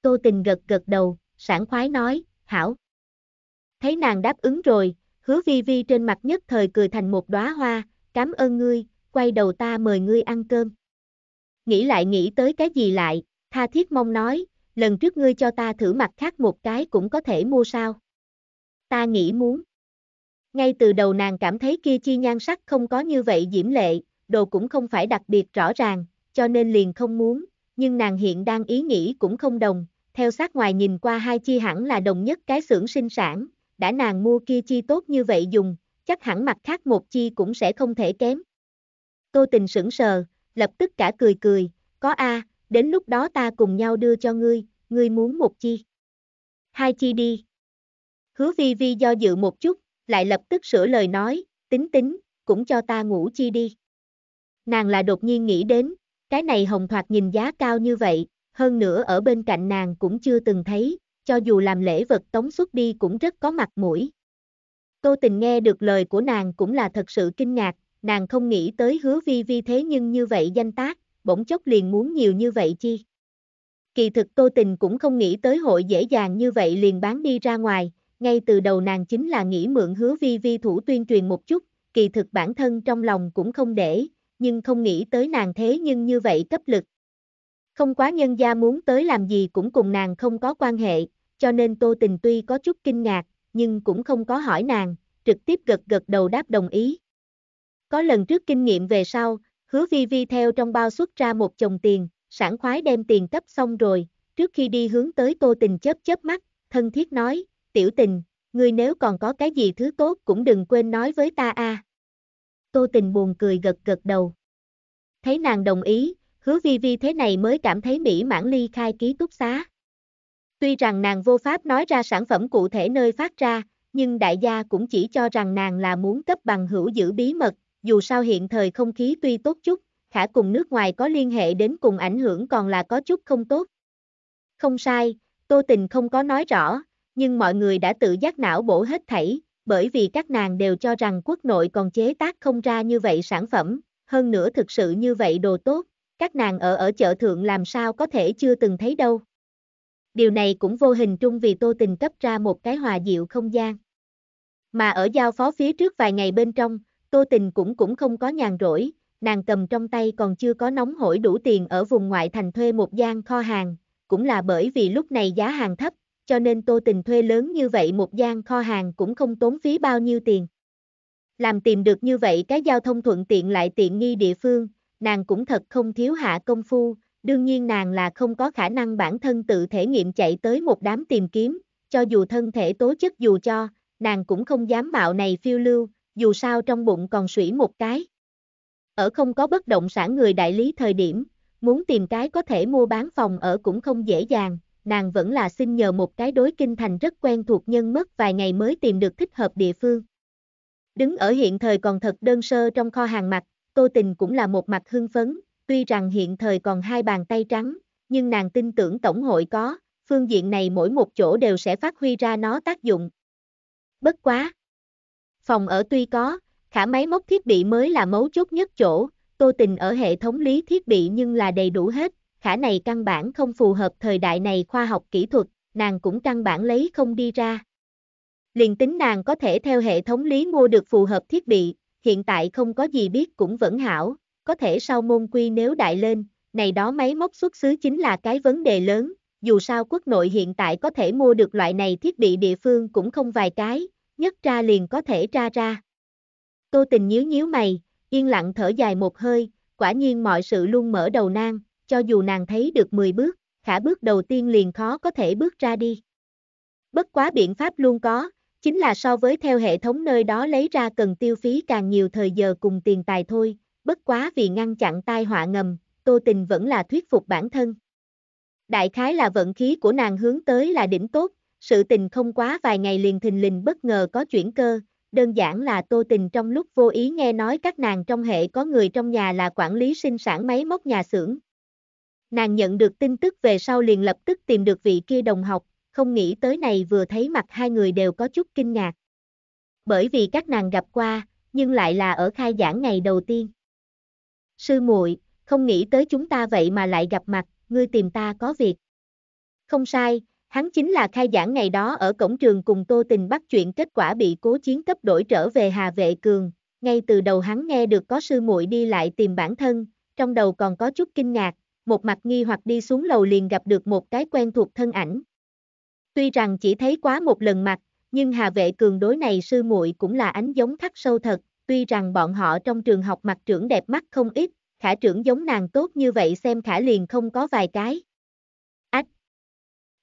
Tô tình gật gật đầu, sảng khoái nói, hảo. Thấy nàng đáp ứng rồi, hứa vi vi trên mặt nhất thời cười thành một đóa hoa, cảm ơn ngươi, quay đầu ta mời ngươi ăn cơm. Nghĩ lại nghĩ tới cái gì lại, tha thiết mong nói, lần trước ngươi cho ta thử mặt khác một cái cũng có thể mua sao. Ta nghĩ muốn. Ngay từ đầu nàng cảm thấy kia chi nhan sắc không có như vậy diễm lệ, đồ cũng không phải đặc biệt rõ ràng, cho nên liền không muốn, nhưng nàng hiện đang ý nghĩ cũng không đồng, theo sát ngoài nhìn qua hai chi hẳn là đồng nhất cái xưởng sinh sản, đã nàng mua kia chi tốt như vậy dùng, chắc hẳn mặt khác một chi cũng sẽ không thể kém. Tô tình sững sờ, lập tức cả cười cười, có a, đến lúc đó ta cùng nhau đưa cho ngươi, ngươi muốn một chi. Hai chi đi. Hứa vi vi do dự một chút, lại lập tức sửa lời nói, tính tính, cũng cho ta ngủ chi đi. Nàng là đột nhiên nghĩ đến, cái này hồng thoạt nhìn giá cao như vậy, hơn nữa ở bên cạnh nàng cũng chưa từng thấy, cho dù làm lễ vật tống xuất đi cũng rất có mặt mũi. Tô tình nghe được lời của nàng cũng là thật sự kinh ngạc, nàng không nghĩ tới hứa vi vi thế nhưng như vậy danh tác, bỗng chốc liền muốn nhiều như vậy chi. Kỳ thực tô tình cũng không nghĩ tới hội dễ dàng như vậy liền bán đi ra ngoài, ngay từ đầu nàng chính là nghĩ mượn hứa vi vi thủ tuyên truyền một chút, kỳ thực bản thân trong lòng cũng không để, nhưng không nghĩ tới nàng thế nhưng như vậy cấp lực. Không quá nhân gia muốn tới làm gì cũng cùng nàng không có quan hệ, cho nên Tô Tình tuy có chút kinh ngạc, nhưng cũng không có hỏi nàng, trực tiếp gật gật đầu đáp đồng ý. Có lần trước kinh nghiệm về sau, hứa vi vi theo trong bao xuất ra một chồng tiền, sảng khoái đem tiền cấp xong rồi, trước khi đi hướng tới Tô Tình chớp chớp mắt, thân thiết nói, tiểu tình, ngươi nếu còn có cái gì thứ tốt cũng đừng quên nói với ta a. Tô Tình buồn cười gật gật đầu. Thấy nàng đồng ý, hứa vi vi thế này mới cảm thấy mỹ mãn ly khai ký túc xá. Tuy rằng nàng vô pháp nói ra sản phẩm cụ thể nơi phát ra, nhưng đại gia cũng chỉ cho rằng nàng là muốn cấp bằng hữu giữ bí mật, dù sao hiện thời không khí tuy tốt chút, khả cùng nước ngoài có liên hệ đến cùng ảnh hưởng còn là có chút không tốt. Không sai, Tô Tình không có nói rõ, nhưng mọi người đã tự giác não bổ hết thảy, bởi vì các nàng đều cho rằng quốc nội còn chế tác không ra như vậy sản phẩm, hơn nữa thực sự như vậy đồ tốt, các nàng ở ở chợ thượng làm sao có thể chưa từng thấy đâu. Điều này cũng vô hình trung vì Tô Tình cấp ra một cái hòa diệu không gian. Mà ở giao phó phía trước vài ngày bên trong, Tô Tình cũng cũng không có nhàn rỗi, nàng cầm trong tay còn chưa có nóng hổi đủ tiền ở vùng ngoại thành thuê một gian kho hàng, cũng là bởi vì lúc này giá hàng thấp, cho nên Tô Tình thuê lớn như vậy một gian kho hàng cũng không tốn phí bao nhiêu tiền. Làm tìm được như vậy cái giao thông thuận tiện lại tiện nghi địa phương, nàng cũng thật không thiếu hạ công phu, đương nhiên nàng là không có khả năng bản thân tự thể nghiệm chạy tới một đám tìm kiếm, cho dù thân thể tố chất dù cho, nàng cũng không dám mạo này phiêu lưu, dù sao trong bụng còn sủy một cái. Ở không có bất động sản người đại lý thời điểm, muốn tìm cái có thể mua bán phòng ở cũng không dễ dàng, nàng vẫn là xin nhờ một cái đối kinh thành rất quen thuộc nhân mất vài ngày mới tìm được thích hợp địa phương. Đứng ở hiện thời còn thật đơn sơ trong kho hàng mặt, Tô Tình cũng là một mặt hưng phấn, tuy rằng hiện thời còn hai bàn tay trắng, nhưng nàng tin tưởng Tổng hội có, phương diện này mỗi một chỗ đều sẽ phát huy ra nó tác dụng. Bất quá! Phòng ở tuy có, khả máy móc thiết bị mới là mấu chốt nhất chỗ, Tô Tình ở hệ thống lý thiết bị nhưng là đầy đủ hết, khả này căn bản không phù hợp thời đại này khoa học kỹ thuật, nàng cũng căn bản lấy không đi ra. Liền tính nàng có thể theo hệ thống lý mua được phù hợp thiết bị, hiện tại không có gì biết cũng vẫn hảo, có thể sau môn quy nếu đại lên, này đó máy móc xuất xứ chính là cái vấn đề lớn, dù sao quốc nội hiện tại có thể mua được loại này thiết bị địa phương cũng không vài cái, nhất ra liền có thể tra ra. Tô tình nhíu nhíu mày, yên lặng thở dài một hơi, quả nhiên mọi sự luôn mở đầu nang, cho dù nàng thấy được 10 bước, khả bước đầu tiên liền khó có thể bước ra đi. Bất quá biện pháp luôn có, Chính là so với theo hệ thống nơi đó lấy ra cần tiêu phí càng nhiều thời giờ cùng tiền tài thôi, bất quá vì ngăn chặn tai họa ngầm, Tô Tình vẫn là thuyết phục bản thân. Đại khái là vận khí của nàng hướng tới là đỉnh tốt, sự tình không quá vài ngày liền thình lình bất ngờ có chuyển cơ, đơn giản là Tô Tình trong lúc vô ý nghe nói các nàng trong hệ có người trong nhà là quản lý sinh sản máy móc nhà xưởng. Nàng nhận được tin tức về sau liền lập tức tìm được vị kia đồng học, không nghĩ tới này vừa thấy mặt hai người đều có chút kinh ngạc. Bởi vì các nàng gặp qua, nhưng lại là ở khai giảng ngày đầu tiên. Sư muội, không nghĩ tới chúng ta vậy mà lại gặp mặt, ngươi tìm ta có việc. Không sai, hắn chính là khai giảng ngày đó ở cổng trường cùng Tô Tình bắt chuyện kết quả bị cố chiến cấp đổi trở về Hà Vệ Cường. Ngay từ đầu hắn nghe được có sư muội đi lại tìm bản thân, trong đầu còn có chút kinh ngạc, một mặt nghi hoặc đi xuống lầu liền gặp được một cái quen thuộc thân ảnh, Tuy rằng chỉ thấy quá một lần mặt, nhưng Hà Vệ Cường đối này sư muội cũng là ánh giống thắt sâu thật, tuy rằng bọn họ trong trường học mặt trưởng đẹp mắt không ít, khả trưởng giống nàng tốt như vậy xem khả liền không có vài cái. Ách!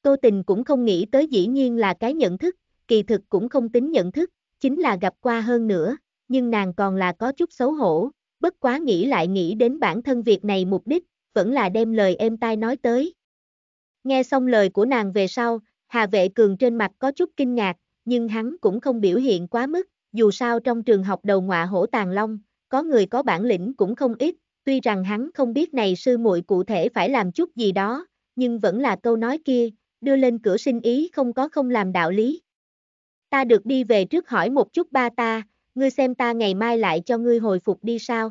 Tô Tình cũng không nghĩ tới dĩ nhiên là cái nhận thức, kỳ thực cũng không tính nhận thức, chính là gặp qua hơn nữa, nhưng nàng còn là có chút xấu hổ, bất quá nghĩ lại nghĩ đến bản thân việc này mục đích, vẫn là đem lời êm tai nói tới. Nghe xong lời của nàng về sau, Hà vệ cường trên mặt có chút kinh ngạc, nhưng hắn cũng không biểu hiện quá mức, dù sao trong trường học đầu ngọa hổ tàn long, có người có bản lĩnh cũng không ít, tuy rằng hắn không biết này sư muội cụ thể phải làm chút gì đó, nhưng vẫn là câu nói kia, đưa lên cửa sinh ý không có không làm đạo lý. Ta được đi về trước hỏi một chút ba ta, ngươi xem ta ngày mai lại cho ngươi hồi phục đi sao.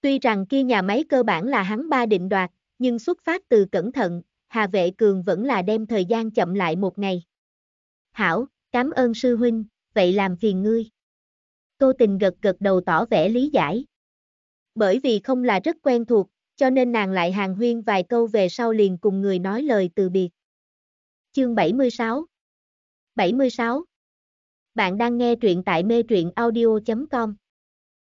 Tuy rằng kia nhà máy cơ bản là hắn ba định đoạt, nhưng xuất phát từ cẩn thận, Hà Vệ Cường vẫn là đem thời gian chậm lại một ngày. Hảo, cảm ơn sư huynh, vậy làm phiền ngươi. Tô tình gật gật đầu tỏ vẻ lý giải. Bởi vì không là rất quen thuộc, cho nên nàng lại hàng huyên vài câu về sau liền cùng người nói lời từ biệt. Chương 76 76 Bạn đang nghe truyện tại mê truyện audio.com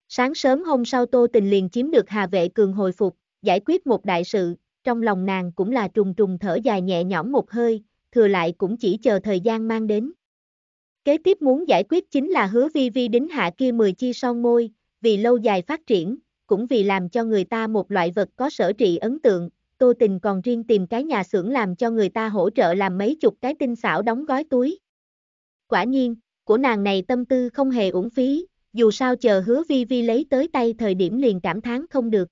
Sáng sớm hôm sau Tô Tình liền chiếm được Hà Vệ Cường hồi phục, giải quyết một đại sự, trong lòng nàng cũng là trùng trùng thở dài nhẹ nhõm một hơi, thừa lại cũng chỉ chờ thời gian mang đến. Kế tiếp muốn giải quyết chính là hứa vi vi đính hạ kia mười chi son môi, vì lâu dài phát triển, cũng vì làm cho người ta một loại vật có sở trị ấn tượng, Tô Tình còn riêng tìm cái nhà xưởng làm cho người ta hỗ trợ làm mấy chục cái tinh xảo đóng gói túi. Quả nhiên, của nàng này tâm tư không hề uổng phí, dù sao chờ hứa vi vi lấy tới tay thời điểm liền cảm thán không được.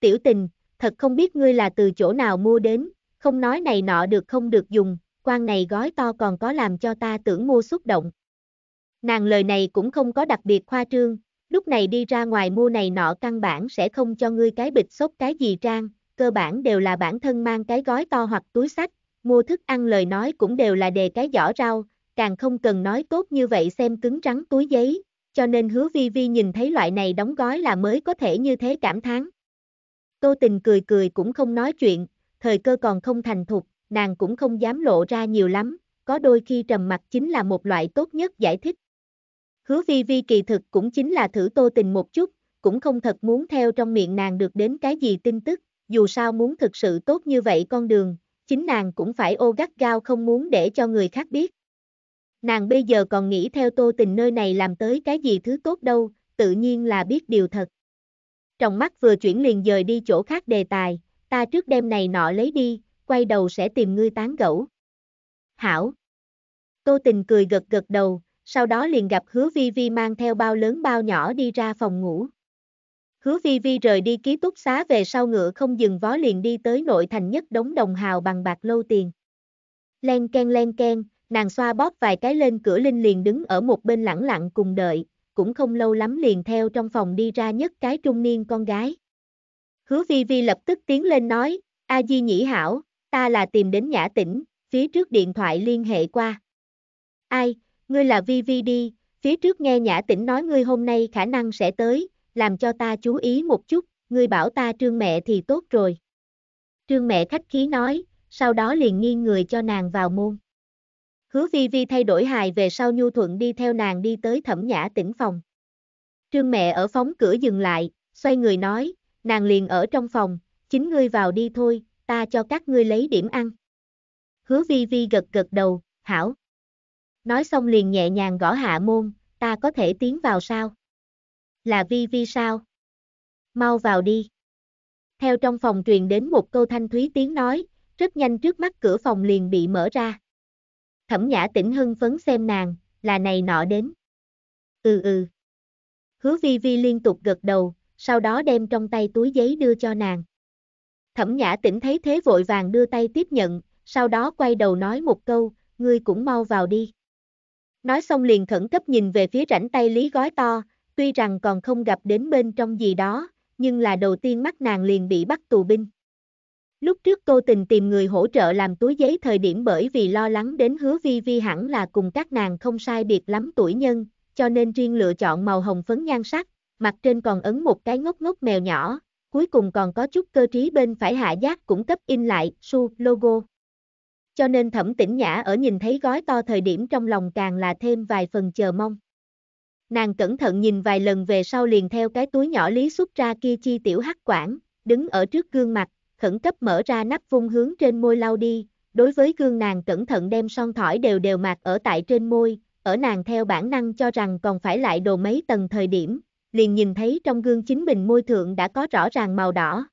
Tiểu tình, thật không biết ngươi là từ chỗ nào mua đến, không nói này nọ được không được dùng, quan này gói to còn có làm cho ta tưởng mua xúc động. Nàng lời này cũng không có đặc biệt khoa trương, lúc này đi ra ngoài mua này nọ căn bản sẽ không cho ngươi cái bịch sốt cái gì trang, cơ bản đều là bản thân mang cái gói to hoặc túi sách, mua thức ăn lời nói cũng đều là đề cái giỏ rau, càng không cần nói tốt như vậy xem cứng trắng túi giấy, cho nên hứa vi vi nhìn thấy loại này đóng gói là mới có thể như thế cảm thán. Tô tình cười cười cũng không nói chuyện, thời cơ còn không thành thục, nàng cũng không dám lộ ra nhiều lắm, có đôi khi trầm mặt chính là một loại tốt nhất giải thích. Hứa vi vi kỳ thực cũng chính là thử tô tình một chút, cũng không thật muốn theo trong miệng nàng được đến cái gì tin tức, dù sao muốn thực sự tốt như vậy con đường, chính nàng cũng phải ô gắt gao không muốn để cho người khác biết. Nàng bây giờ còn nghĩ theo tô tình nơi này làm tới cái gì thứ tốt đâu, tự nhiên là biết điều thật trong mắt vừa chuyển liền dời đi chỗ khác đề tài, ta trước đêm này nọ lấy đi, quay đầu sẽ tìm ngươi tán gẫu. Hảo. Tô tình cười gật gật đầu, sau đó liền gặp hứa vi vi mang theo bao lớn bao nhỏ đi ra phòng ngủ. Hứa vi vi rời đi ký túc xá về sau ngựa không dừng vó liền đi tới nội thành nhất đống đồng hào bằng bạc lâu tiền. Len ken len ken, nàng xoa bóp vài cái lên cửa linh liền đứng ở một bên lẳng lặng cùng đợi, cũng không lâu lắm liền theo trong phòng đi ra nhất cái trung niên con gái. Hứa Vi Vi lập tức tiến lên nói, A Di Nhĩ Hảo, ta là tìm đến Nhã Tĩnh, phía trước điện thoại liên hệ qua. Ai, ngươi là Vi Vi đi, phía trước nghe Nhã Tĩnh nói ngươi hôm nay khả năng sẽ tới, làm cho ta chú ý một chút, ngươi bảo ta trương mẹ thì tốt rồi. Trương mẹ khách khí nói, sau đó liền nghiêng người cho nàng vào môn. Hứa vi vi thay đổi hài về sau nhu thuận đi theo nàng đi tới thẩm nhã tĩnh phòng. Trương mẹ ở phóng cửa dừng lại, xoay người nói, nàng liền ở trong phòng, chính ngươi vào đi thôi, ta cho các ngươi lấy điểm ăn. Hứa vi vi gật gật đầu, hảo. Nói xong liền nhẹ nhàng gõ hạ môn, ta có thể tiến vào sao? Là vi vi sao? Mau vào đi. Theo trong phòng truyền đến một câu thanh thúy tiếng nói, rất nhanh trước mắt cửa phòng liền bị mở ra. Thẩm Nhã Tĩnh hưng phấn xem nàng, là này nọ đến. Ừ ừ. Hứa Vi Vi liên tục gật đầu, sau đó đem trong tay túi giấy đưa cho nàng. Thẩm Nhã Tĩnh thấy thế vội vàng đưa tay tiếp nhận, sau đó quay đầu nói một câu, ngươi cũng mau vào đi. Nói xong liền khẩn cấp nhìn về phía rảnh tay Lý gói to, tuy rằng còn không gặp đến bên trong gì đó, nhưng là đầu tiên mắt nàng liền bị bắt tù binh. Lúc trước cô tình tìm người hỗ trợ làm túi giấy thời điểm bởi vì lo lắng đến hứa vi vi hẳn là cùng các nàng không sai biệt lắm tuổi nhân, cho nên riêng lựa chọn màu hồng phấn nhan sắc, mặt trên còn ấn một cái ngốc ngốc mèo nhỏ, cuối cùng còn có chút cơ trí bên phải hạ giác cũng cấp in lại su logo. Cho nên thẩm tĩnh nhã ở nhìn thấy gói to thời điểm trong lòng càng là thêm vài phần chờ mong. Nàng cẩn thận nhìn vài lần về sau liền theo cái túi nhỏ lý xuất ra kia chi tiểu hắc quản, đứng ở trước gương mặt, khẩn cấp mở ra nắp vung hướng trên môi lau đi, đối với gương nàng cẩn thận đem son thỏi đều đều mạc ở tại trên môi, ở nàng theo bản năng cho rằng còn phải lại đồ mấy tầng thời điểm, liền nhìn thấy trong gương chính mình môi thượng đã có rõ ràng màu đỏ.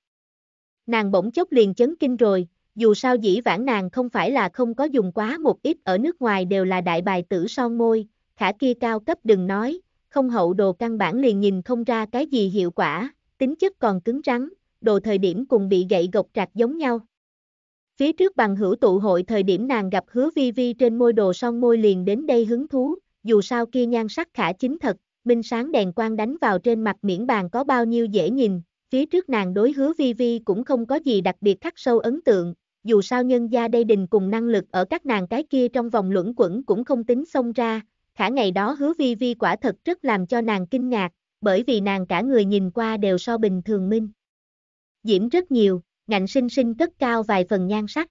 Nàng bỗng chốc liền chấn kinh rồi, dù sao dĩ vãng nàng không phải là không có dùng quá một ít ở nước ngoài đều là đại bài tử son môi, khả kia cao cấp đừng nói, không hậu đồ căn bản liền nhìn không ra cái gì hiệu quả, tính chất còn cứng rắn, đồ thời điểm cùng bị gậy gộc trạc giống nhau. Phía trước bằng hữu tụ hội thời điểm nàng gặp hứa vi vi trên môi đồ son môi liền đến đây hứng thú, dù sao kia nhan sắc khả chính thật, minh sáng đèn quang đánh vào trên mặt miễn bàn có bao nhiêu dễ nhìn, phía trước nàng đối hứa vi vi cũng không có gì đặc biệt khắc sâu ấn tượng, dù sao nhân gia đây đình cùng năng lực ở các nàng cái kia trong vòng luẩn quẩn cũng không tính xông ra, khả ngày đó hứa vi vi quả thật rất làm cho nàng kinh ngạc, bởi vì nàng cả người nhìn qua đều so bình thường minh diễm rất nhiều, ngạnh sinh sinh cất cao vài phần nhan sắc.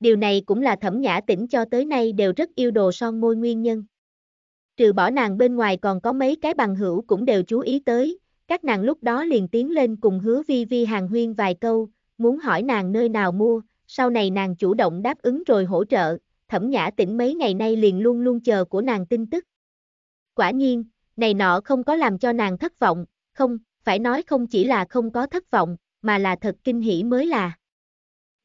Điều này cũng là thẩm nhã tĩnh cho tới nay đều rất yêu đồ son môi nguyên nhân. Trừ bỏ nàng bên ngoài còn có mấy cái bằng hữu cũng đều chú ý tới, các nàng lúc đó liền tiến lên cùng hứa vi vi hàng huyên vài câu, muốn hỏi nàng nơi nào mua, sau này nàng chủ động đáp ứng rồi hỗ trợ, thẩm nhã tĩnh mấy ngày nay liền luôn luôn chờ của nàng tin tức. Quả nhiên, này nọ không có làm cho nàng thất vọng, không, phải nói không chỉ là không có thất vọng, mà là thật kinh hỉ mới là.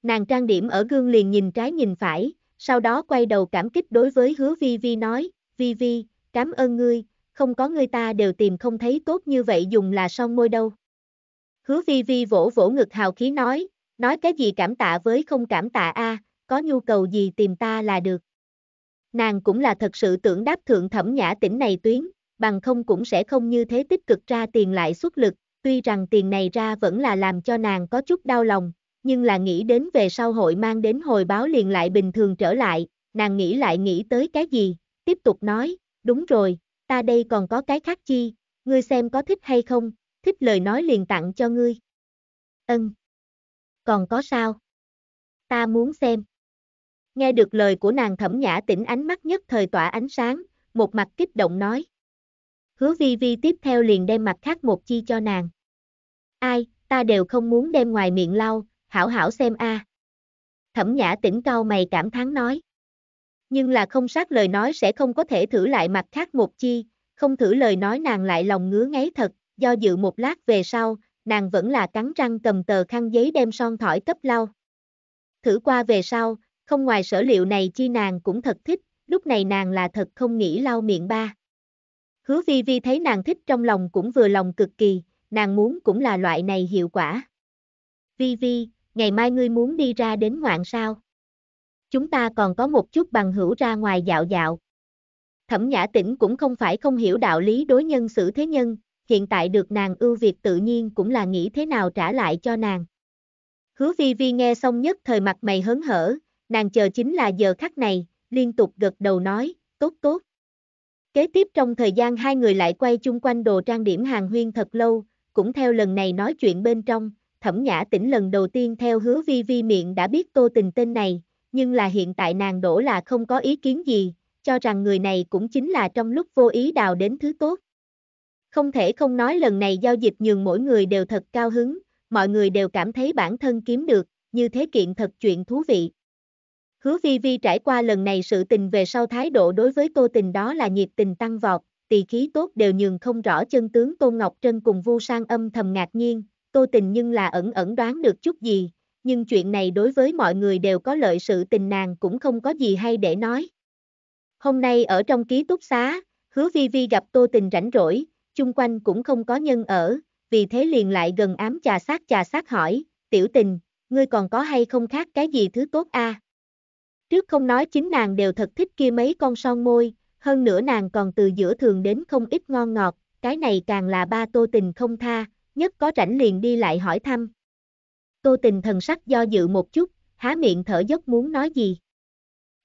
Nàng trang điểm ở gương liền nhìn trái nhìn phải, sau đó quay đầu cảm kích đối với hứa Vi Vi nói, Vi Vi, cảm ơn ngươi, không có ngươi ta đều tìm không thấy tốt như vậy dùng là son môi đâu. Hứa Vi Vi vỗ vỗ ngực hào khí nói, nói cái gì cảm tạ với không cảm tạ a, à, có nhu cầu gì tìm ta là được. Nàng cũng là thật sự tưởng đáp thượng thẩm nhã tỉnh này tuyến bằng không cũng sẽ không như thế tích cực ra tiền lại xuất lực, tuy rằng tiền này ra vẫn là làm cho nàng có chút đau lòng, nhưng là nghĩ đến về sau hội mang đến hồi báo liền lại bình thường trở lại, nàng nghĩ lại nghĩ tới cái gì, tiếp tục nói, đúng rồi, ta đây còn có cái khác chi, ngươi xem có thích hay không, thích lời nói liền tặng cho ngươi. Ân. Còn có sao? Ta muốn xem. Nghe được lời của nàng thẩm nhã tỉnh ánh mắt nhất thời tỏa ánh sáng, một mặt kích động nói hứa vi vi tiếp theo liền đem mặt khác một chi cho nàng. Ai, ta đều không muốn đem ngoài miệng lau, hảo hảo xem a. À. Thẩm nhã tỉnh cao mày cảm thán nói. Nhưng là không sát lời nói sẽ không có thể thử lại mặt khác một chi, không thử lời nói nàng lại lòng ngứa ngáy thật, do dự một lát về sau, nàng vẫn là cắn răng cầm tờ khăn giấy đem son thỏi cấp lau. Thử qua về sau, không ngoài sở liệu này chi nàng cũng thật thích, lúc này nàng là thật không nghĩ lau miệng ba. Hứa vi vi thấy nàng thích trong lòng cũng vừa lòng cực kỳ, nàng muốn cũng là loại này hiệu quả. Vi vi, ngày mai ngươi muốn đi ra đến ngoạn sao? Chúng ta còn có một chút bằng hữu ra ngoài dạo dạo. Thẩm Nhã Tĩnh cũng không phải không hiểu đạo lý đối nhân xử thế nhân, hiện tại được nàng ưu việt tự nhiên cũng là nghĩ thế nào trả lại cho nàng. Hứa Vi Vi nghe xong nhất thời mặt mày hớn hở, nàng chờ chính là giờ khắc này, liên tục gật đầu nói, tốt tốt. Kế tiếp trong thời gian hai người lại quay chung quanh đồ trang điểm hàng huyên thật lâu, cũng theo lần này nói chuyện bên trong, thẩm nhã tỉnh lần đầu tiên theo hứa vi vi miệng đã biết tô tình tên này, nhưng là hiện tại nàng đổ là không có ý kiến gì, cho rằng người này cũng chính là trong lúc vô ý đào đến thứ tốt. Không thể không nói lần này giao dịch nhường mỗi người đều thật cao hứng, mọi người đều cảm thấy bản thân kiếm được, như thế kiện thật chuyện thú vị. Hứa Vi Vi trải qua lần này sự tình về sau thái độ đối với Tô Tình đó là nhiệt tình tăng vọt, tỳ khí tốt đều nhường không rõ chân tướng Tô Ngọc Trân cùng Vu Sang âm thầm ngạc nhiên, Tô Tình nhưng là ẩn ẩn đoán được chút gì, nhưng chuyện này đối với mọi người đều có lợi sự tình nàng cũng không có gì hay để nói. Hôm nay ở trong ký túc xá, Hứa Vi Vi gặp Tô Tình rảnh rỗi, chung quanh cũng không có nhân ở, vì thế liền lại gần ám trà sát trà sát hỏi, tiểu tình, ngươi còn có hay không khác cái gì thứ tốt a? À? Trước không nói chính nàng đều thật thích kia mấy con son môi, hơn nữa nàng còn từ giữa thường đến không ít ngon ngọt, cái này càng là ba tô tình không tha, nhất có rảnh liền đi lại hỏi thăm. Tô tình thần sắc do dự một chút, há miệng thở dốc muốn nói gì.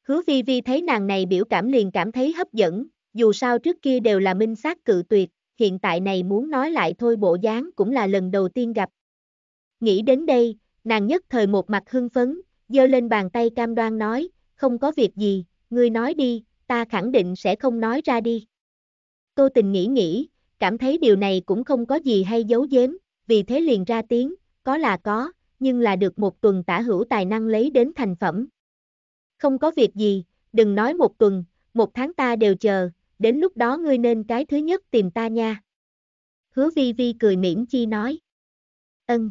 Hứa vi vi thấy nàng này biểu cảm liền cảm thấy hấp dẫn, dù sao trước kia đều là minh xác cự tuyệt, hiện tại này muốn nói lại thôi bộ dáng cũng là lần đầu tiên gặp. Nghĩ đến đây, nàng nhất thời một mặt hưng phấn, giơ lên bàn tay cam đoan nói, không có việc gì, ngươi nói đi, ta khẳng định sẽ không nói ra đi. Tô tình nghĩ nghĩ, cảm thấy điều này cũng không có gì hay giấu giếm, vì thế liền ra tiếng, có là có, nhưng là được một tuần tả hữu tài năng lấy đến thành phẩm. Không có việc gì, đừng nói một tuần, một tháng ta đều chờ, đến lúc đó ngươi nên cái thứ nhất tìm ta nha. Hứa vi vi cười mỉm chi nói. Ân.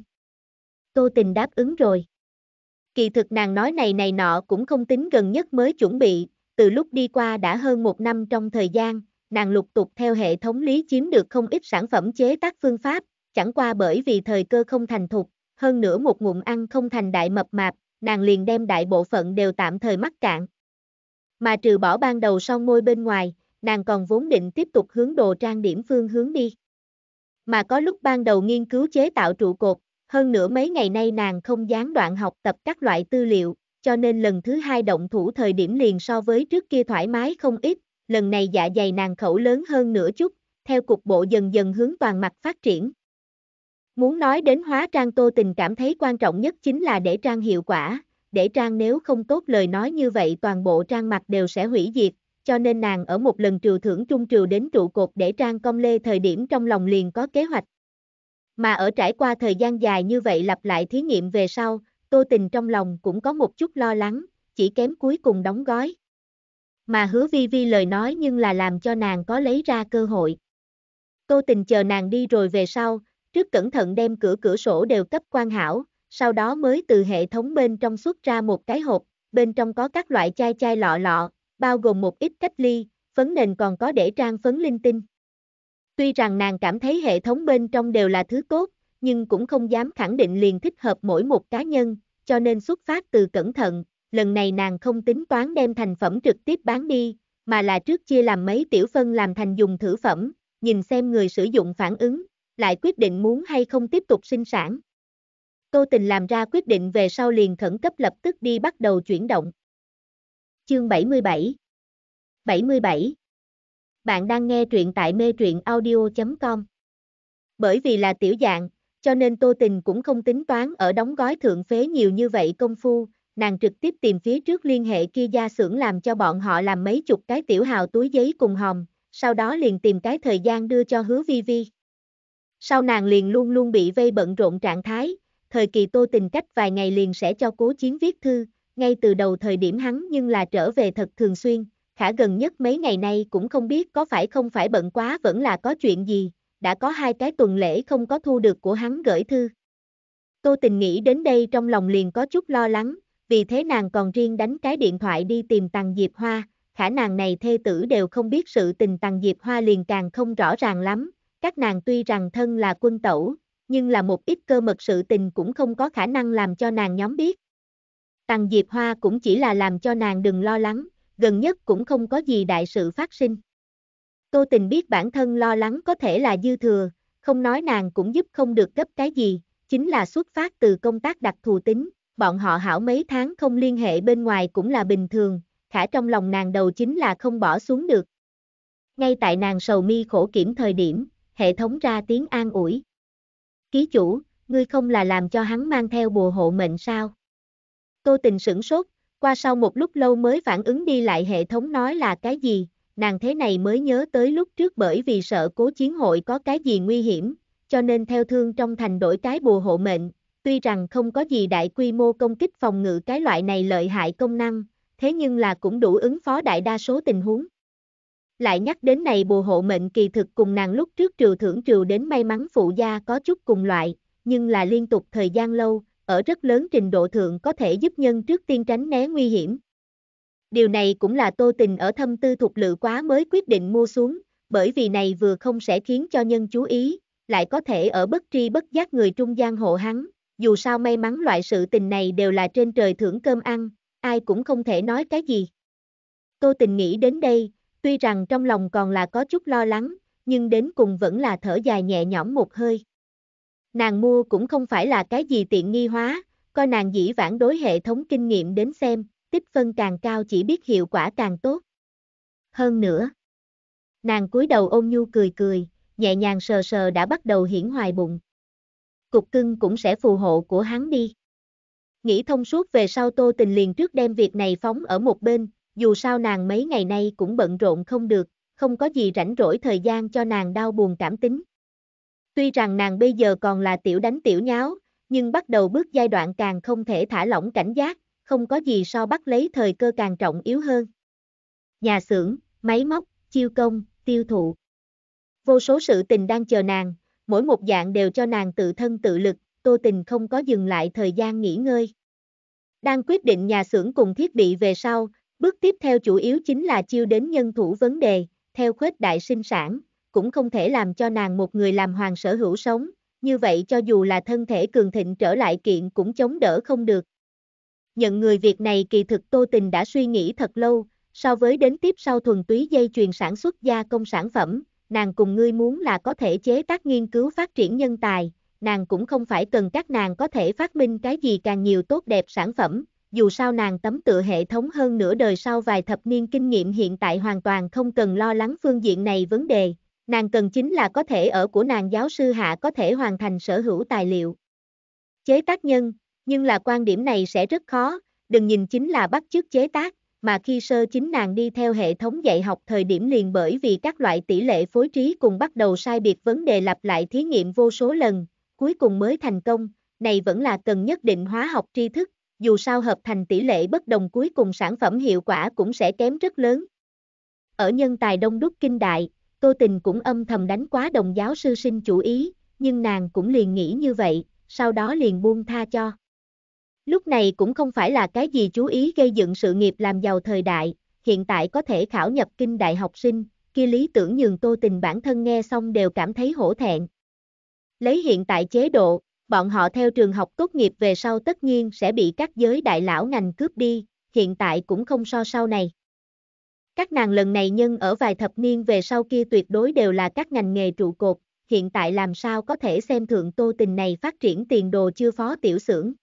Tô tình đáp ứng rồi. Kỳ thực nàng nói này này nọ cũng không tính gần nhất mới chuẩn bị, từ lúc đi qua đã hơn một năm trong thời gian, nàng lục tục theo hệ thống lý chiếm được không ít sản phẩm chế tác phương pháp, chẳng qua bởi vì thời cơ không thành thục, hơn nữa một ngụm ăn không thành đại mập mạp, nàng liền đem đại bộ phận đều tạm thời mắc cạn. Mà trừ bỏ ban đầu son môi bên ngoài, nàng còn vốn định tiếp tục hướng đồ trang điểm phương hướng đi. Mà có lúc ban đầu nghiên cứu chế tạo trụ cột, hơn nữa mấy ngày nay nàng không gián đoạn học tập các loại tư liệu, cho nên lần thứ hai động thủ thời điểm liền so với trước kia thoải mái không ít, lần này dạ dày nàng khẩu lớn hơn nửa chút, theo cục bộ dần dần hướng toàn mặt phát triển. Muốn nói đến hóa trang tô tình cảm thấy quan trọng nhất chính là để trang hiệu quả, để trang nếu không tốt lời nói như vậy toàn bộ trang mặt đều sẽ hủy diệt, cho nên nàng ở một lần trừ thưởng trung trừ đến trụ cột để trang công lê thời điểm trong lòng liền có kế hoạch, mà ở trải qua thời gian dài như vậy lặp lại thí nghiệm về sau, Tô Tình trong lòng cũng có một chút lo lắng, chỉ kém cuối cùng đóng gói. Mà hứa vi vi lời nói nhưng là làm cho nàng có lấy ra cơ hội. Tô Tình chờ nàng đi rồi về sau, trước cẩn thận đem cửa cửa sổ đều cấp quan hảo, sau đó mới từ hệ thống bên trong xuất ra một cái hộp, bên trong có các loại chai chai lọ lọ, bao gồm một ít cách ly, phấn nền còn có để trang phấn linh tinh. Tuy rằng nàng cảm thấy hệ thống bên trong đều là thứ tốt, nhưng cũng không dám khẳng định liền thích hợp mỗi một cá nhân, cho nên xuất phát từ cẩn thận, lần này nàng không tính toán đem thành phẩm trực tiếp bán đi, mà là trước chia làm mấy tiểu phân làm thành dùng thử phẩm, nhìn xem người sử dụng phản ứng, lại quyết định muốn hay không tiếp tục sinh sản. Tô tình làm ra quyết định về sau liền khẩn cấp lập tức đi bắt đầu chuyển động. Chương 77 77 bạn đang nghe truyện tại mê truyện audio.com. Bởi vì là tiểu dạng, cho nên Tô Tình cũng không tính toán ở đóng gói thượng phế nhiều như vậy công phu, nàng trực tiếp tìm phía trước liên hệ kia gia xưởng làm cho bọn họ làm mấy chục cái tiểu hào túi giấy cùng hồng, sau đó liền tìm cái thời gian đưa cho hứa vi vi. Sau nàng liền luôn luôn bị vây bận rộn trạng thái, thời kỳ Tô Tình cách vài ngày liền sẽ cho cố chiến viết thư, ngay từ đầu thời điểm hắn nhưng là trở về thật thường xuyên, khả gần nhất mấy ngày nay cũng không biết có phải không phải bận quá vẫn là có chuyện gì, đã có hai cái tuần lễ không có thu được của hắn gửi thư. Tô tình nghĩ đến đây trong lòng liền có chút lo lắng, vì thế nàng còn riêng đánh cái điện thoại đi tìm Tằng Diệp Hoa, khả nàng này thê tử đều không biết sự tình Tằng Diệp Hoa liền càng không rõ ràng lắm, các nàng tuy rằng thân là quân tẩu, nhưng là một ít cơ mật sự tình cũng không có khả năng làm cho nàng nhóm biết. Tằng Diệp Hoa cũng chỉ là làm cho nàng đừng lo lắng, gần nhất cũng không có gì đại sự phát sinh. Tô tình biết bản thân lo lắng có thể là dư thừa, không nói nàng cũng giúp không được gấp cái gì, chính là xuất phát từ công tác đặc thù tính, bọn họ hảo mấy tháng không liên hệ bên ngoài cũng là bình thường, khả trong lòng nàng đầu chính là không bỏ xuống được. Ngay tại nàng sầu mi khổ kiểm thời điểm, hệ thống ra tiếng an ủi. Ký chủ, ngươi không là làm cho hắn mang theo bùa hộ mệnh sao? Tô tình sửng sốt, qua sau một lúc lâu mới phản ứng đi lại hệ thống nói là cái gì, nàng thế này mới nhớ tới lúc trước bởi vì sợ cố chiến hội có cái gì nguy hiểm, cho nên theo thương trong thành đổi cái bùa hộ mệnh, tuy rằng không có gì đại quy mô công kích phòng ngự cái loại này lợi hại công năng, thế nhưng là cũng đủ ứng phó đại đa số tình huống. Lại nhắc đến này bùa hộ mệnh kỳ thực cùng nàng lúc trước trừ thưởng trừ đến may mắn phụ gia có chút cùng loại, nhưng là liên tục thời gian lâu, ở rất lớn trình độ thượng có thể giúp nhân trước tiên tránh né nguy hiểm. Điều này cũng là tô tình ở thâm tư thuộc lự quá mới quyết định mua xuống, bởi vì này vừa không sẽ khiến cho nhân chú ý, lại có thể ở bất tri bất giác người trung gian hộ hắn, dù sao may mắn loại sự tình này đều là trên trời thưởng cơm ăn, ai cũng không thể nói cái gì. Tô tình nghĩ đến đây, tuy rằng trong lòng còn là có chút lo lắng, nhưng đến cùng vẫn là thở dài nhẹ nhõm một hơi. Nàng mua cũng không phải là cái gì tiện nghi hóa, coi nàng dĩ vãng đối hệ thống kinh nghiệm đến xem, tích phân càng cao chỉ biết hiệu quả càng tốt. Hơn nữa, nàng cúi đầu ôm nhu cười cười, nhẹ nhàng sờ sờ đã bắt đầu hiển hoài bụng. Cục cưng cũng sẽ phù hộ của hắn đi. Nghĩ thông suốt về sau tô tình liền trước đem việc này phóng ở một bên, dù sao nàng mấy ngày nay cũng bận rộn không được, không có gì rảnh rỗi thời gian cho nàng đau buồn cảm tính. Tuy rằng nàng bây giờ còn là tiểu đánh tiểu nháo, nhưng bắt đầu bước giai đoạn càng không thể thả lỏng cảnh giác, không có gì so bắt lấy thời cơ càng trọng yếu hơn. Nhà xưởng, máy móc, chiêu công, tiêu thụ. Vô số sự tình đang chờ nàng, mỗi một dạng đều cho nàng tự thân tự lực, tô tình không có dừng lại thời gian nghỉ ngơi. Đang quyết định nhà xưởng cùng thiết bị về sau, bước tiếp theo chủ yếu chính là chiêu đến nhân thủ vấn đề, theo khuếch đại sinh sản, cũng không thể làm cho nàng một người làm hoàng sở hữu sống, như vậy cho dù là thân thể cường thịnh trở lại kiện cũng chống đỡ không được. Nhận người việc này kỳ thực Tô Tình đã suy nghĩ thật lâu, so với đến tiếp sau thuần túy dây chuyền sản xuất gia công sản phẩm, nàng cùng ngươi muốn là có thể chế tác nghiên cứu phát triển nhân tài, nàng cũng không phải cần các nàng có thể phát minh cái gì càng nhiều tốt đẹp sản phẩm, dù sao nàng tấm tựa hệ thống hơn nửa đời sau vài thập niên kinh nghiệm hiện tại hoàn toàn không cần lo lắng phương diện này vấn đề, Nàng cần chính là có thể ở của nàng giáo sư hạ có thể hoàn thành sở hữu tài liệu. Chế tác nhân, nhưng là quan điểm này sẽ rất khó, đừng nhìn chính là bắt chước chế tác, mà khi sơ chính nàng đi theo hệ thống dạy học thời điểm liền bởi vì các loại tỷ lệ phối trí cùng bắt đầu sai biệt vấn đề lặp lại thí nghiệm vô số lần, cuối cùng mới thành công, này vẫn là cần nhất định hóa học tri thức, dù sao hợp thành tỷ lệ bất đồng cuối cùng sản phẩm hiệu quả cũng sẽ kém rất lớn. Ở nhân tài đông đúc kinh đại, Tô Tình cũng âm thầm đánh quá đồng giáo sư sinh chủ ý, nhưng nàng cũng liền nghĩ như vậy, sau đó liền buông tha cho. Lúc này cũng không phải là cái gì chú ý gây dựng sự nghiệp làm giàu thời đại, hiện tại có thể khảo nhập kinh đại học sinh, kia lý tưởng nhường Tô Tình bản thân nghe xong đều cảm thấy hổ thẹn. Lấy hiện tại chế độ, bọn họ theo trường học tốt nghiệp về sau tất nhiên sẽ bị các giới đại lão ngành cướp đi, hiện tại cũng không so sau này. Các nàng lần này nhân ở vài thập niên về sau kia tuyệt đối đều là các ngành nghề trụ cột, hiện tại làm sao có thể xem thượng tô tình này phát triển tiền đồ chưa phó tiểu xưởng.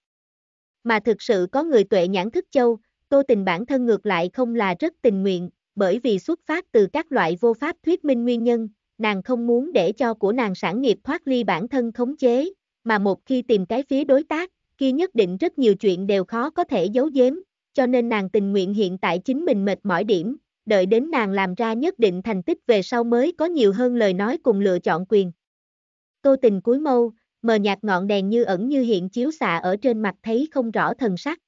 Mà thực sự có người tuệ nhãn thức châu, tô tình bản thân ngược lại không là rất tình nguyện, bởi vì xuất phát từ các loại vô pháp thuyết minh nguyên nhân, nàng không muốn để cho của nàng sản nghiệp thoát ly bản thân khống chế, mà một khi tìm cái phía đối tác, kia nhất định rất nhiều chuyện đều khó có thể giấu giếm, cho nên nàng tình nguyện hiện tại chính mình mệt mỏi điểm, đợi đến nàng làm ra nhất định thành tích về sau mới có nhiều hơn lời nói cùng lựa chọn quyền. Tô tình cuối mâu, mờ nhạt ngọn đèn như ẩn như hiện chiếu xạ ở trên mặt thấy không rõ thần sắc.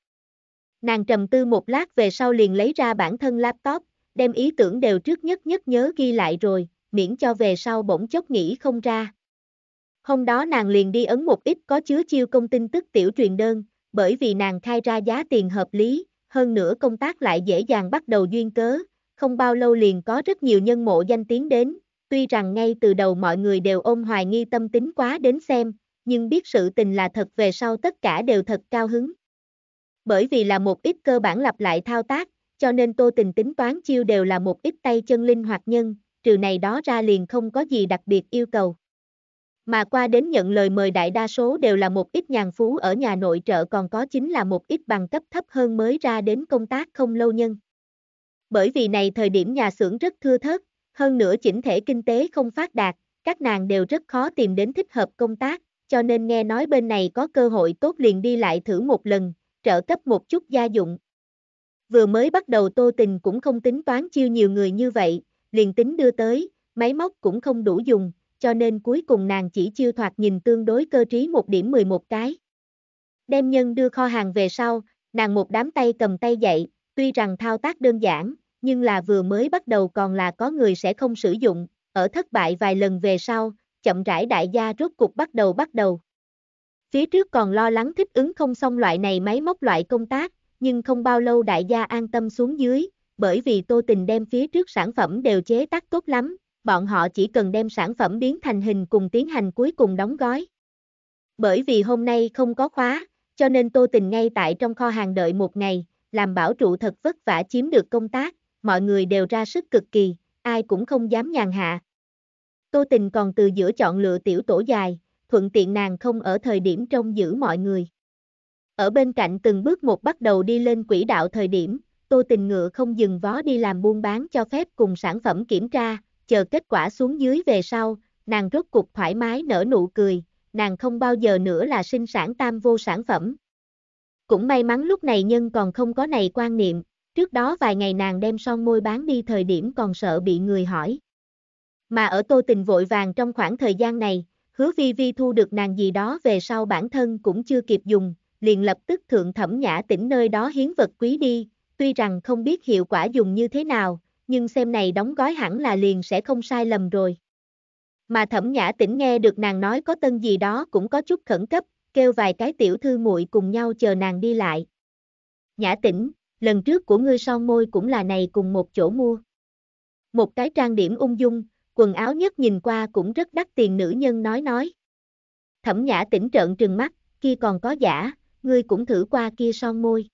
Nàng trầm tư một lát về sau liền lấy ra bản thân laptop, đem ý tưởng đều trước nhất nhất nhớ ghi lại rồi, miễn cho về sau bỗng chốc nghĩ không ra. Hôm đó nàng liền đi ấn một ít có chứa chiêu công tin tức tiểu truyền đơn, bởi vì nàng khai ra giá tiền hợp lý, hơn nữa công tác lại dễ dàng bắt đầu duyên cớ, không bao lâu liền có rất nhiều nhân mộ danh tiếng đến, tuy rằng ngay từ đầu mọi người đều ôm hoài nghi tâm tính quá đến xem, nhưng biết sự tình là thật về sau tất cả đều thật cao hứng. Bởi vì là một ít cơ bản lặp lại thao tác, cho nên tô tình tính toán chiêu đều là một ít tay chân linh hoạt nhân, trừ này đó ra liền không có gì đặc biệt yêu cầu. Mà qua đến nhận lời mời đại đa số đều là một ít nhàn phú ở nhà nội trợ còn có chính là một ít bằng cấp thấp hơn mới ra đến công tác không lâu nhân bởi vì này thời điểm nhà xưởng rất thưa thớt, hơn nữa chỉnh thể kinh tế không phát đạt, các nàng đều rất khó tìm đến thích hợp công tác, cho nên nghe nói bên này có cơ hội tốt liền đi lại thử một lần, trợ cấp một chút gia dụng. Vừa mới bắt đầu Tô Tình cũng không tính toán chiêu nhiều người như vậy, liền tính đưa tới, máy móc cũng không đủ dùng, cho nên cuối cùng nàng chỉ chiêu thoạt nhìn tương đối cơ trí một điểm 11 cái. Đem nhân đưa kho hàng về sau, nàng một đám tay cầm tay dậy, tuy rằng thao tác đơn giản, nhưng là vừa mới bắt đầu còn là có người sẽ không sử dụng, ở thất bại vài lần về sau, chậm rãi đại gia rốt cục bắt đầu bắt đầu. Phía trước còn lo lắng thích ứng không xong loại này máy móc loại công tác, nhưng không bao lâu đại gia an tâm xuống dưới, bởi vì Tô Tình đem phía trước sản phẩm đều chế tác tốt lắm, bọn họ chỉ cần đem sản phẩm biến thành hình cùng tiến hành cuối cùng đóng gói. Bởi vì hôm nay không có khóa, cho nên Tô Tình ngay tại trong kho hàng đợi một ngày, làm bảo trụ thật vất vả chiếm được công tác, mọi người đều ra sức cực kỳ, ai cũng không dám nhàn hạ. Tô tình còn từ giữa chọn lựa tiểu tổ dài, thuận tiện nàng không ở thời điểm trông giữ mọi người. Ở bên cạnh từng bước một bắt đầu đi lên quỹ đạo thời điểm, tô tình ngựa không dừng vó đi làm buôn bán cho phép cùng sản phẩm kiểm tra, chờ kết quả xuống dưới về sau, nàng rốt cục thoải mái nở nụ cười, nàng không bao giờ nữa là sinh sản tam vô sản phẩm. Cũng may mắn lúc này nhân còn không có này quan niệm, Trước đó vài ngày nàng đem son môi bán đi thời điểm còn sợ bị người hỏi. Mà ở tô tình vội vàng trong khoảng thời gian này, hứa vi vi thu được nàng gì đó về sau bản thân cũng chưa kịp dùng, liền lập tức thượng thẩm nhã tỉnh nơi đó hiến vật quý đi, tuy rằng không biết hiệu quả dùng như thế nào, nhưng xem này đóng gói hẳn là liền sẽ không sai lầm rồi. Mà thẩm nhã tỉnh nghe được nàng nói có tân gì đó cũng có chút khẩn cấp, kêu vài cái tiểu thư muội cùng nhau chờ nàng đi lại. Nhã tỉnh, lần trước của ngươi son môi cũng là này cùng một chỗ mua. Một cái trang điểm ung dung, quần áo nhất nhìn qua cũng rất đắt tiền nữ nhân nói nói. Thẩm nhã tỉnh trợn trừng mắt, kia còn có giả, ngươi cũng thử qua kia son môi.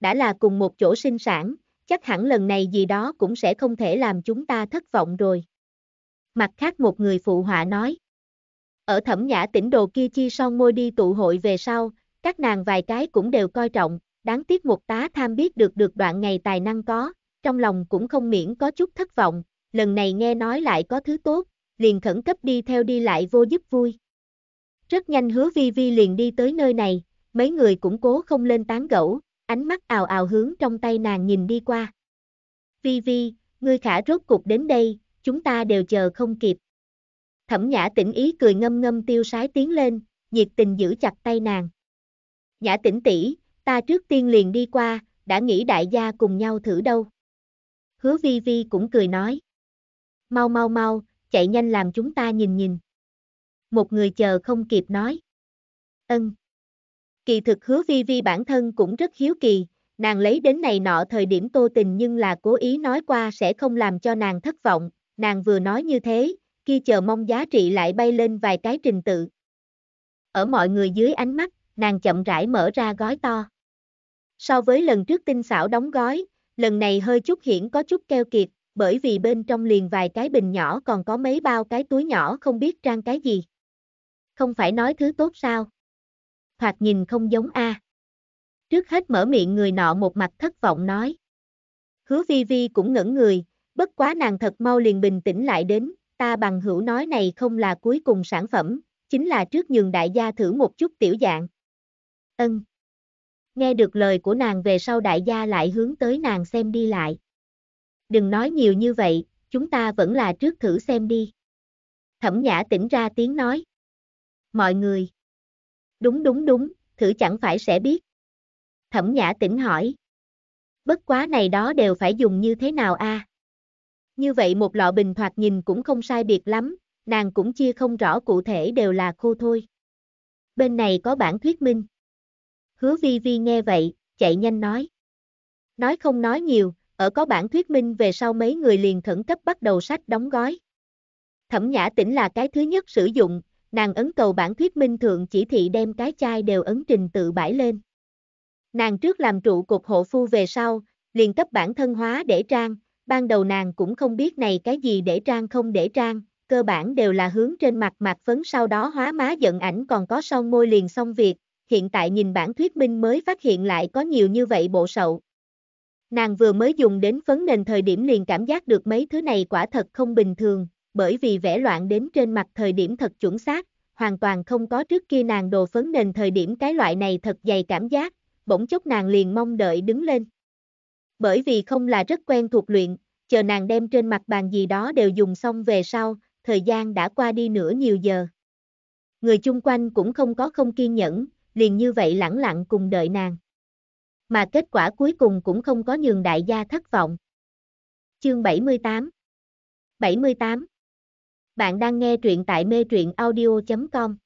Đã là cùng một chỗ sinh sản, chắc hẳn lần này gì đó cũng sẽ không thể làm chúng ta thất vọng rồi. Mặt khác một người phụ họa nói. Ở thẩm nhã tỉnh đồ kia chi son môi đi tụ hội về sau, các nàng vài cái cũng đều coi trọng, đáng tiếc một tá tham biết được được đoạn ngày tài năng có, trong lòng cũng không miễn có chút thất vọng, lần này nghe nói lại có thứ tốt, liền khẩn cấp đi theo đi lại vô giúp vui. Rất nhanh hứa vi vi liền đi tới nơi này, mấy người cũng cố không lên tán gẫu, ánh mắt ào ào hướng trong tay nàng nhìn đi qua. Vi vi, ngươi khả rốt cục đến đây, chúng ta đều chờ không kịp. Thẩm nhã tỉnh ý cười ngâm ngâm tiêu sái tiến lên, nhiệt tình giữ chặt tay nàng. Nhã tỉnh tỷ, ta trước tiên liền đi qua, đã nghĩ đại gia cùng nhau thử đâu. Hứa vi vi cũng cười nói. Mau mau mau, chạy nhanh làm chúng ta nhìn nhìn. Một người chờ không kịp nói. Ân. Kỳ thực hứa vi vi bản thân cũng rất hiếu kỳ, nàng lấy đến này nọ thời điểm tô tình nhưng là cố ý nói qua sẽ không làm cho nàng thất vọng, nàng vừa nói như thế, khi chờ mong giá trị lại bay lên vài cái trình tự. Ở mọi người dưới ánh mắt, nàng chậm rãi mở ra gói to. So với lần trước tinh xảo đóng gói, lần này hơi chút hiển có chút keo kiệt, bởi vì bên trong liền vài cái bình nhỏ còn có mấy bao cái túi nhỏ không biết trang cái gì. Không phải nói thứ tốt sao? Thoạt nhìn không giống a. Trước hết mở miệng người nọ một mặt thất vọng nói. Hứa vi vi cũng ngẩn người, bất quá nàng thật mau liền bình tĩnh lại đến, ta bằng hữu nói này không là cuối cùng sản phẩm, chính là trước nhường đại gia thử một chút tiểu dạng. Ân. Nghe được lời của nàng về sau đại gia lại hướng tới nàng xem đi lại. Đừng nói nhiều như vậy, chúng ta vẫn là trước thử xem đi. Thẩm nhã tỉnh ra tiếng nói. Mọi người. Đúng đúng đúng, thử chẳng phải sẽ biết. Thẩm nhã tỉnh hỏi. Bất quá này đó đều phải dùng như thế nào a? Như vậy một lọ bình thoạt nhìn cũng không sai biệt lắm, nàng cũng chia không rõ cụ thể đều là khô thôi. Bên này có bản thuyết minh. Hứa vi vi nghe vậy, chạy nhanh nói. Nói không nói nhiều, ở có bản thuyết minh về sau mấy người liền khẩn cấp bắt đầu sách đóng gói. Thẩm Nhã Tĩnh là cái thứ nhất sử dụng, nàng ấn cầu bản thuyết minh thượng chỉ thị đem cái chai đều ấn trình tự bãi lên. Nàng trước làm trụ cục hộ phu về sau, liền cấp bản thân hóa để trang, ban đầu nàng cũng không biết này cái gì để trang không để trang, cơ bản đều là hướng trên mặt mặt phấn sau đó hóa má giận ảnh còn có son môi liền xong việc, hiện tại nhìn bản thuyết minh mới phát hiện lại có nhiều như vậy bộ sậu. Nàng vừa mới dùng đến phấn nền thời điểm liền cảm giác được mấy thứ này quả thật không bình thường, bởi vì vẽ loạn đến trên mặt thời điểm thật chuẩn xác, hoàn toàn không có trước kia nàng đồ phấn nền thời điểm cái loại này thật dày cảm giác, bỗng chốc nàng liền mong đợi đứng lên. Bởi vì không là rất quen thuộc luyện, chờ nàng đem trên mặt bàn gì đó đều dùng xong về sau, thời gian đã qua đi nửa nhiều giờ. Người chung quanh cũng không có không kiên nhẫn, liền như vậy lẳng lặng cùng đợi nàng. Mà kết quả cuối cùng cũng không có nhường đại gia thất vọng. Chương 78 78 Bạn đang nghe truyện tại mê truyện audio.com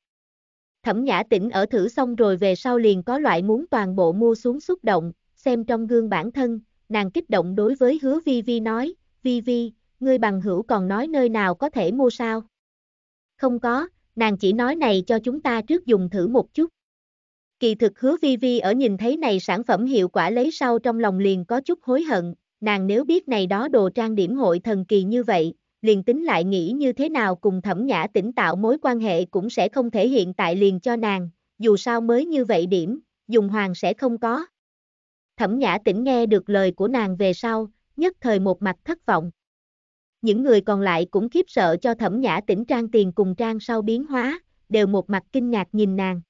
Thẩm Nhã Tĩnh ở thử xong rồi về sau liền có loại muốn toàn bộ mua xuống xúc động, xem trong gương bản thân, nàng kích động đối với hứa Vi Vi nói, Vi Vi, ngươi bằng hữu còn nói nơi nào có thể mua sao? Không có, nàng chỉ nói này cho chúng ta trước dùng thử một chút. Kỳ thực hứa vi vi ở nhìn thấy này sản phẩm hiệu quả lấy sau trong lòng liền có chút hối hận, nàng nếu biết này đó đồ trang điểm hội thần kỳ như vậy, liền tính lại nghĩ như thế nào cùng thẩm nhã tỉnh tạo mối quan hệ cũng sẽ không thể hiện tại liền cho nàng, dù sao mới như vậy điểm, dùng hoàng sẽ không có. Thẩm nhã tỉnh nghe được lời của nàng về sau, nhất thời một mặt thất vọng. Những người còn lại cũng khiếp sợ cho thẩm nhã tỉnh trang tiền cùng trang sau biến hóa, đều một mặt kinh ngạc nhìn nàng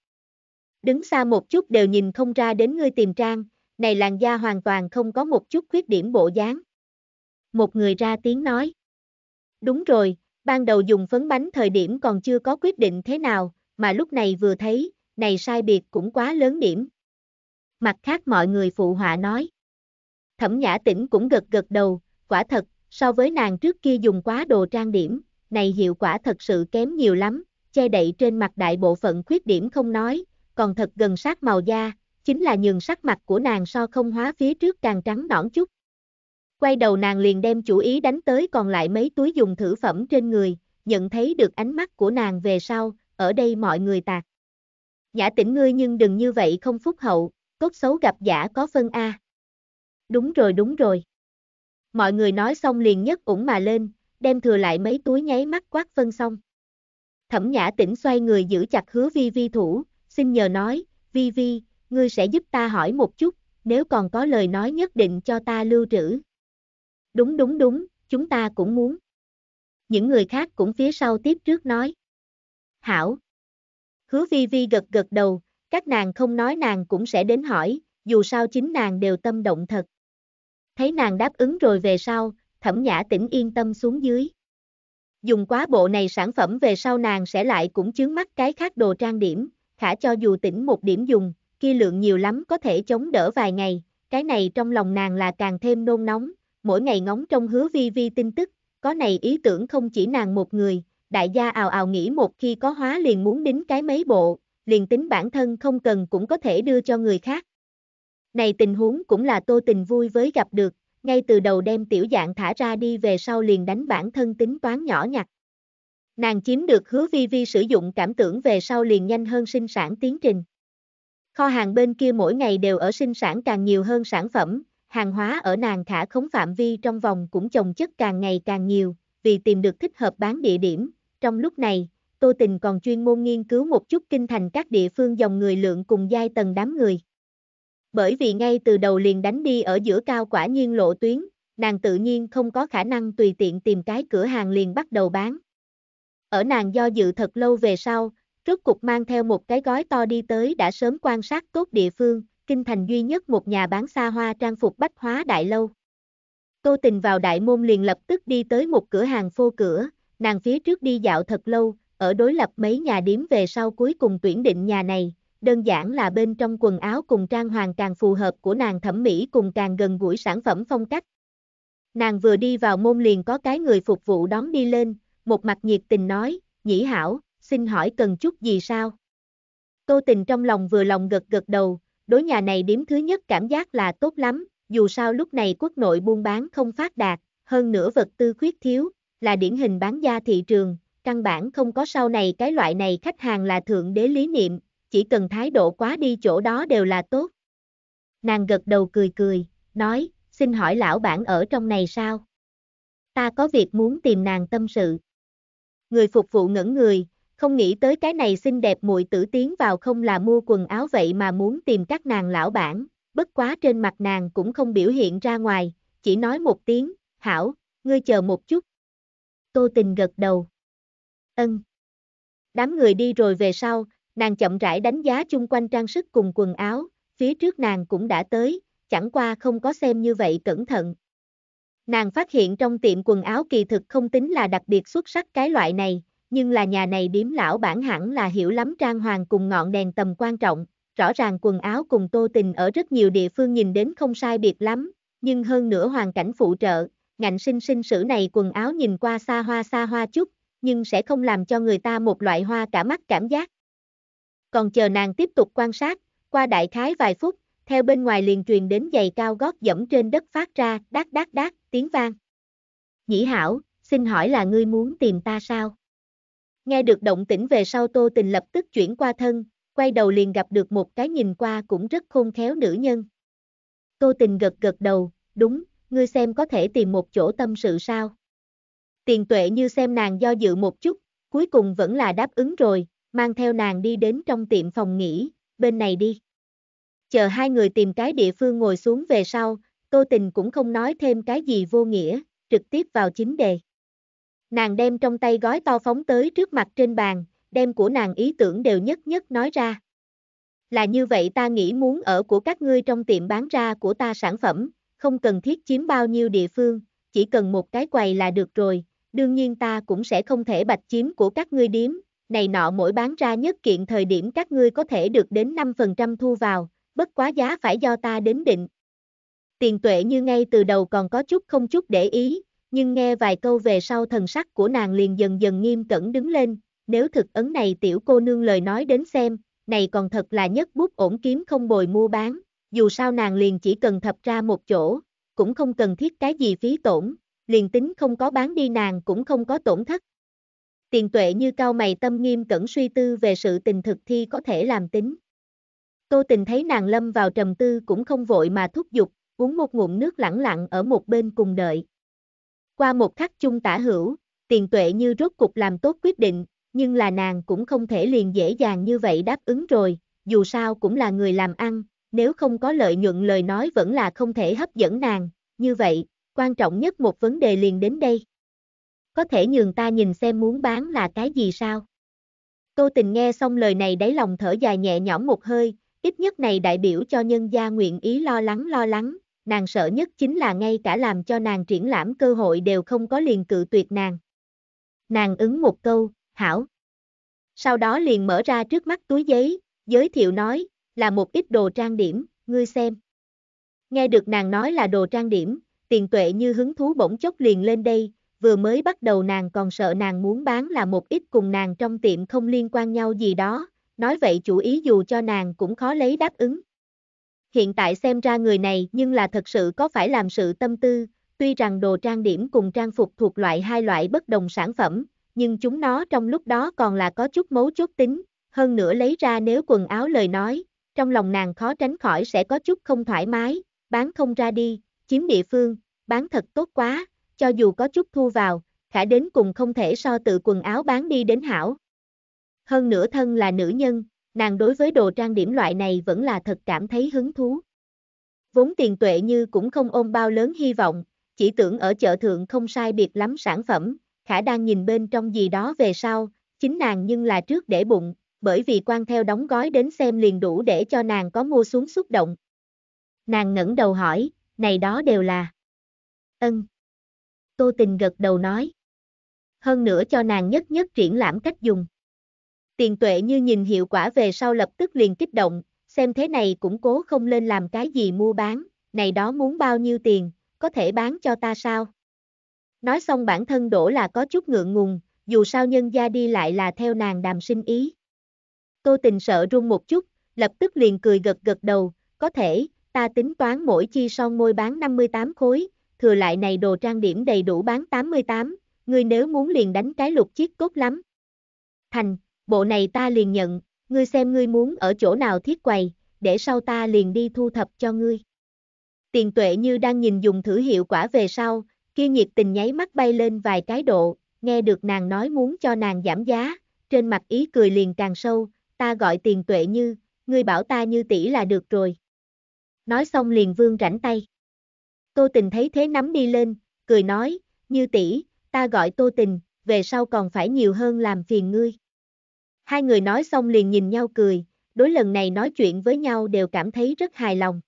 đứng xa một chút đều nhìn không ra đến ngươi tìm trang, này làn da hoàn toàn không có một chút khuyết điểm bộ dáng. Một người ra tiếng nói. Đúng rồi, ban đầu dùng phấn bánh thời điểm còn chưa có quyết định thế nào, mà lúc này vừa thấy, này sai biệt cũng quá lớn điểm. Mặt khác mọi người phụ họa nói. Thẩm Nhã Tĩnh cũng gật gật đầu, quả thật, so với nàng trước kia dùng quá đồ trang điểm, này hiệu quả thật sự kém nhiều lắm, che đậy trên mặt đại bộ phận khuyết điểm không nói, còn thật gần sát màu da, chính là nhường sắc mặt của nàng so không hóa phía trước càng trắng nõn chút. Quay đầu nàng liền đem chủ ý đánh tới còn lại mấy túi dùng thử phẩm trên người, nhận thấy được ánh mắt của nàng về sau, ở đây mọi người tạc. Nhã tỉnh ngươi nhưng đừng như vậy không phúc hậu, cốt xấu gặp giả có phân A. Đúng rồi đúng rồi. Mọi người nói xong liền nhất ủng mà lên, đem thừa lại mấy túi nháy mắt quát phân xong. Thẩm nhã tỉnh xoay người giữ chặt hứa vi vi thủ, xin nhờ nói, Vi Vi, ngươi sẽ giúp ta hỏi một chút, nếu còn có lời nói nhất định cho ta lưu trữ. Đúng đúng đúng, chúng ta cũng muốn. Những người khác cũng phía sau tiếp trước nói. Hảo. Hứa Vi Vi gật gật đầu, các nàng không nói nàng cũng sẽ đến hỏi, dù sao chính nàng đều tâm động thật. Thấy nàng đáp ứng rồi về sau, thẩm nhã tĩnh yên tâm xuống dưới. Dùng quá bộ này sản phẩm về sau nàng sẽ lại cũng chướng mắt cái khác đồ trang điểm, khả cho dù tỉnh một điểm dùng, kia lượng nhiều lắm có thể chống đỡ vài ngày, cái này trong lòng nàng là càng thêm nôn nóng, mỗi ngày ngóng trong hứa vi vi tin tức, có này ý tưởng không chỉ nàng một người, đại gia ào ào nghĩ một khi có hóa liền muốn đính cái mấy bộ, liền tính bản thân không cần cũng có thể đưa cho người khác. Này tình huống cũng là tô tình vui với gặp được, ngay từ đầu đem tiểu dạng thả ra đi về sau liền đánh bản thân tính toán nhỏ nhặt. Nàng chiếm được hứa vi vi sử dụng cảm tưởng về sau liền nhanh hơn sinh sản tiến trình. Kho hàng bên kia mỗi ngày đều ở sinh sản càng nhiều hơn sản phẩm, hàng hóa ở nàng thả khống phạm vi trong vòng cũng chồng chất càng ngày càng nhiều, vì tìm được thích hợp bán địa điểm. Trong lúc này, Tô Tình còn chuyên môn nghiên cứu một chút kinh thành các địa phương dòng người lượng cùng giai tầng đám người. Bởi vì ngay từ đầu liền đánh đi ở giữa cao quả nhiên lộ tuyến, nàng tự nhiên không có khả năng tùy tiện tìm cái cửa hàng liền bắt đầu bán. Ở nàng do dự thật lâu về sau, rốt cục mang theo một cái gói to đi tới đã sớm quan sát tốt địa phương, kinh thành duy nhất một nhà bán xa hoa trang phục bách hóa đại lâu. Tô tình vào đại môn liền lập tức đi tới một cửa hàng phô cửa, nàng phía trước đi dạo thật lâu, ở đối lập mấy nhà điếm về sau cuối cùng tuyển định nhà này, đơn giản là bên trong quần áo cùng trang hoàng càng phù hợp của nàng thẩm mỹ cùng càng gần gũi sản phẩm phong cách. Nàng vừa đi vào môn liền có cái người phục vụ đón đi lên, một mặt nhiệt tình nói, nhĩ hảo, xin hỏi cần chút gì sao? Tô tình trong lòng vừa lòng gật gật đầu, đối nhà này điểm thứ nhất cảm giác là tốt lắm, dù sao lúc này quốc nội buôn bán không phát đạt, hơn nữa vật tư khuyết thiếu, là điển hình bán ra thị trường, căn bản không có sau này cái loại này khách hàng là thượng đế lý niệm, chỉ cần thái độ quá đi chỗ đó đều là tốt. Nàng gật đầu cười cười, nói, xin hỏi lão bản ở trong này sao? Ta có việc muốn tìm nàng tâm sự người phục vụ ngẩn người, không nghĩ tới cái này xinh đẹp muội tử tiến vào không là mua quần áo vậy mà muốn tìm các nàng lão bản, bất quá trên mặt nàng cũng không biểu hiện ra ngoài, chỉ nói một tiếng, hảo, ngươi chờ một chút. Tô tình gật đầu. Ân. Đám người đi rồi về sau, nàng chậm rãi đánh giá chung quanh trang sức cùng quần áo, phía trước nàng cũng đã tới, chẳng qua không có xem như vậy cẩn thận, Nàng phát hiện trong tiệm quần áo kỳ thực không tính là đặc biệt xuất sắc cái loại này, nhưng là nhà này điếm lão bản hẳn là hiểu lắm trang hoàng cùng ngọn đèn tầm quan trọng, rõ ràng quần áo cùng tô tình ở rất nhiều địa phương nhìn đến không sai biệt lắm, nhưng hơn nữa hoàn cảnh phụ trợ, ngạnh sinh sinh sử này quần áo nhìn qua xa hoa xa hoa chút, nhưng sẽ không làm cho người ta một loại hoa cả mắt cảm giác. Còn chờ nàng tiếp tục quan sát, qua đại khái vài phút, theo bên ngoài liền truyền đến giày cao gót dẫm trên đất phát ra, đát đát đát, tiếng vang. Nhĩ hảo, xin hỏi là ngươi muốn tìm ta sao? Nghe được động tĩnh về sau tô tình lập tức chuyển qua thân, quay đầu liền gặp được một cái nhìn qua cũng rất khôn khéo nữ nhân. Tô tình gật gật đầu, đúng, ngươi xem có thể tìm một chỗ tâm sự sao? Tiền tuệ như xem nàng do dự một chút, cuối cùng vẫn là đáp ứng rồi, mang theo nàng đi đến trong tiệm phòng nghỉ, bên này đi. Chờ hai người tìm cái địa phương ngồi xuống về sau, Tô Tình cũng không nói thêm cái gì vô nghĩa, trực tiếp vào chính đề. Nàng đem trong tay gói to phóng tới trước mặt trên bàn, đem của nàng ý tưởng đều nhất nhất nói ra. Là như vậy ta nghĩ muốn ở của các ngươi trong tiệm bán ra của ta sản phẩm, không cần thiết chiếm bao nhiêu địa phương, chỉ cần một cái quầy là được rồi, đương nhiên ta cũng sẽ không thể bạch chiếm của các ngươi điếm, này nọ mỗi bán ra nhất kiện thời điểm các ngươi có thể được đến 5% thu vào, bất quá giá phải do ta đến định. Tiền tuệ như ngay từ đầu còn có chút không chút để ý, nhưng nghe vài câu về sau thần sắc của nàng liền dần dần nghiêm cẩn đứng lên, nếu thực ấn này tiểu cô nương lời nói đến xem, này còn thật là nhất bút ổn kiếm không bồi mua bán, dù sao nàng liền chỉ cần thập ra một chỗ, cũng không cần thiết cái gì phí tổn, liền tính không có bán đi nàng cũng không có tổn thất. Tiền tuệ như cao mày tâm nghiêm cẩn suy tư về sự tình thực thi có thể làm tính. Tô tình thấy nàng lâm vào trầm tư cũng không vội mà thúc giục, uống một ngụm nước lẳng lặng ở một bên cùng đợi. Qua một khắc chung tả hữu, tiền tuệ như rốt cục làm tốt quyết định, nhưng là nàng cũng không thể liền dễ dàng như vậy đáp ứng rồi, dù sao cũng là người làm ăn, nếu không có lợi nhuận lời nói vẫn là không thể hấp dẫn nàng, như vậy, quan trọng nhất một vấn đề liền đến đây. Có thể nhường ta nhìn xem muốn bán là cái gì sao? Tô tình nghe xong lời này đáy lòng thở dài nhẹ nhõm một hơi, Ít nhất này đại biểu cho nhân gia nguyện ý lo lắng lo lắng, nàng sợ nhất chính là ngay cả làm cho nàng triển lãm cơ hội đều không có liền cự tuyệt nàng. Nàng ứng một câu, hảo. Sau đó liền mở ra trước mắt túi giấy, giới thiệu nói, là một ít đồ trang điểm, ngươi xem. Nghe được nàng nói là đồ trang điểm, tiền tuệ như hứng thú bỗng chốc liền lên đây, vừa mới bắt đầu nàng còn sợ nàng muốn bán là một ít cùng nàng trong tiệm không liên quan nhau gì đó, nói vậy chủ ý dù cho nàng cũng khó lấy đáp ứng. Hiện tại xem ra người này nhưng là thật sự có phải làm sự tâm tư, tuy rằng đồ trang điểm cùng trang phục thuộc loại hai loại bất đồng sản phẩm, nhưng chúng nó trong lúc đó còn là có chút mấu chốt tính, hơn nữa lấy ra nếu quần áo lời nói, trong lòng nàng khó tránh khỏi sẽ có chút không thoải mái, bán không ra đi, chiếm địa phương, bán thật tốt quá, cho dù có chút thu vào, khả đến cùng không thể so tự quần áo bán đi đến hảo. Hơn nữa thân là nữ nhân, nàng đối với đồ trang điểm loại này vẫn là thật cảm thấy hứng thú. Vốn tiền tuệ như cũng không ôm bao lớn hy vọng, chỉ tưởng ở chợ thượng không sai biệt lắm sản phẩm, khả đang nhìn bên trong gì đó về sau, chính nàng nhưng là trước để bụng, bởi vì quan theo đóng gói đến xem liền đủ để cho nàng có mua xuống xúc động. Nàng ngẩng đầu hỏi, này đó đều là... Ân. Tô tình gật đầu nói. Hơn nữa cho nàng nhất nhất triển lãm cách dùng tiền tuệ như nhìn hiệu quả về sau lập tức liền kích động, xem thế này cũng cố không lên làm cái gì mua bán, này đó muốn bao nhiêu tiền, có thể bán cho ta sao? Nói xong bản thân đổ là có chút ngượng ngùng, dù sao nhân gia đi lại là theo nàng đàm sinh ý. Tô tình sợ run một chút, lập tức liền cười gật gật đầu, có thể, ta tính toán mỗi chi son môi bán 58 khối, thừa lại này đồ trang điểm đầy đủ bán 88, người nếu muốn liền đánh cái lục chiếc cốt lắm. Thành, bộ này ta liền nhận, ngươi xem ngươi muốn ở chỗ nào thiết quầy, để sau ta liền đi thu thập cho ngươi. Tiền tuệ như đang nhìn dùng thử hiệu quả về sau, kia nhiệt tình nháy mắt bay lên vài cái độ, nghe được nàng nói muốn cho nàng giảm giá, trên mặt ý cười liền càng sâu, ta gọi tiền tuệ như, ngươi bảo ta như tỷ là được rồi. Nói xong liền vương rảnh tay. Tô tình thấy thế nắm đi lên, cười nói, như tỷ, ta gọi tô tình, về sau còn phải nhiều hơn làm phiền ngươi. Hai người nói xong liền nhìn nhau cười, đối lần này nói chuyện với nhau đều cảm thấy rất hài lòng.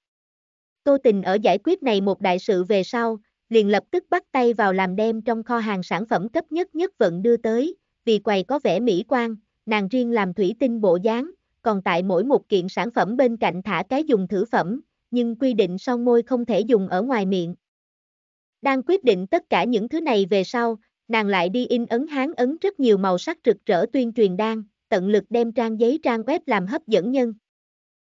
Tô Tình ở giải quyết này một đại sự về sau, liền lập tức bắt tay vào làm đem trong kho hàng sản phẩm cấp nhất nhất vận đưa tới, vì quầy có vẻ mỹ quan, nàng riêng làm thủy tinh bộ dáng, còn tại mỗi một kiện sản phẩm bên cạnh thả cái dùng thử phẩm, nhưng quy định son môi không thể dùng ở ngoài miệng. Đang quyết định tất cả những thứ này về sau, nàng lại đi in ấn hán ấn rất nhiều màu sắc rực rỡ tuyên truyền đan, tận lực đem trang giấy trang web làm hấp dẫn nhân.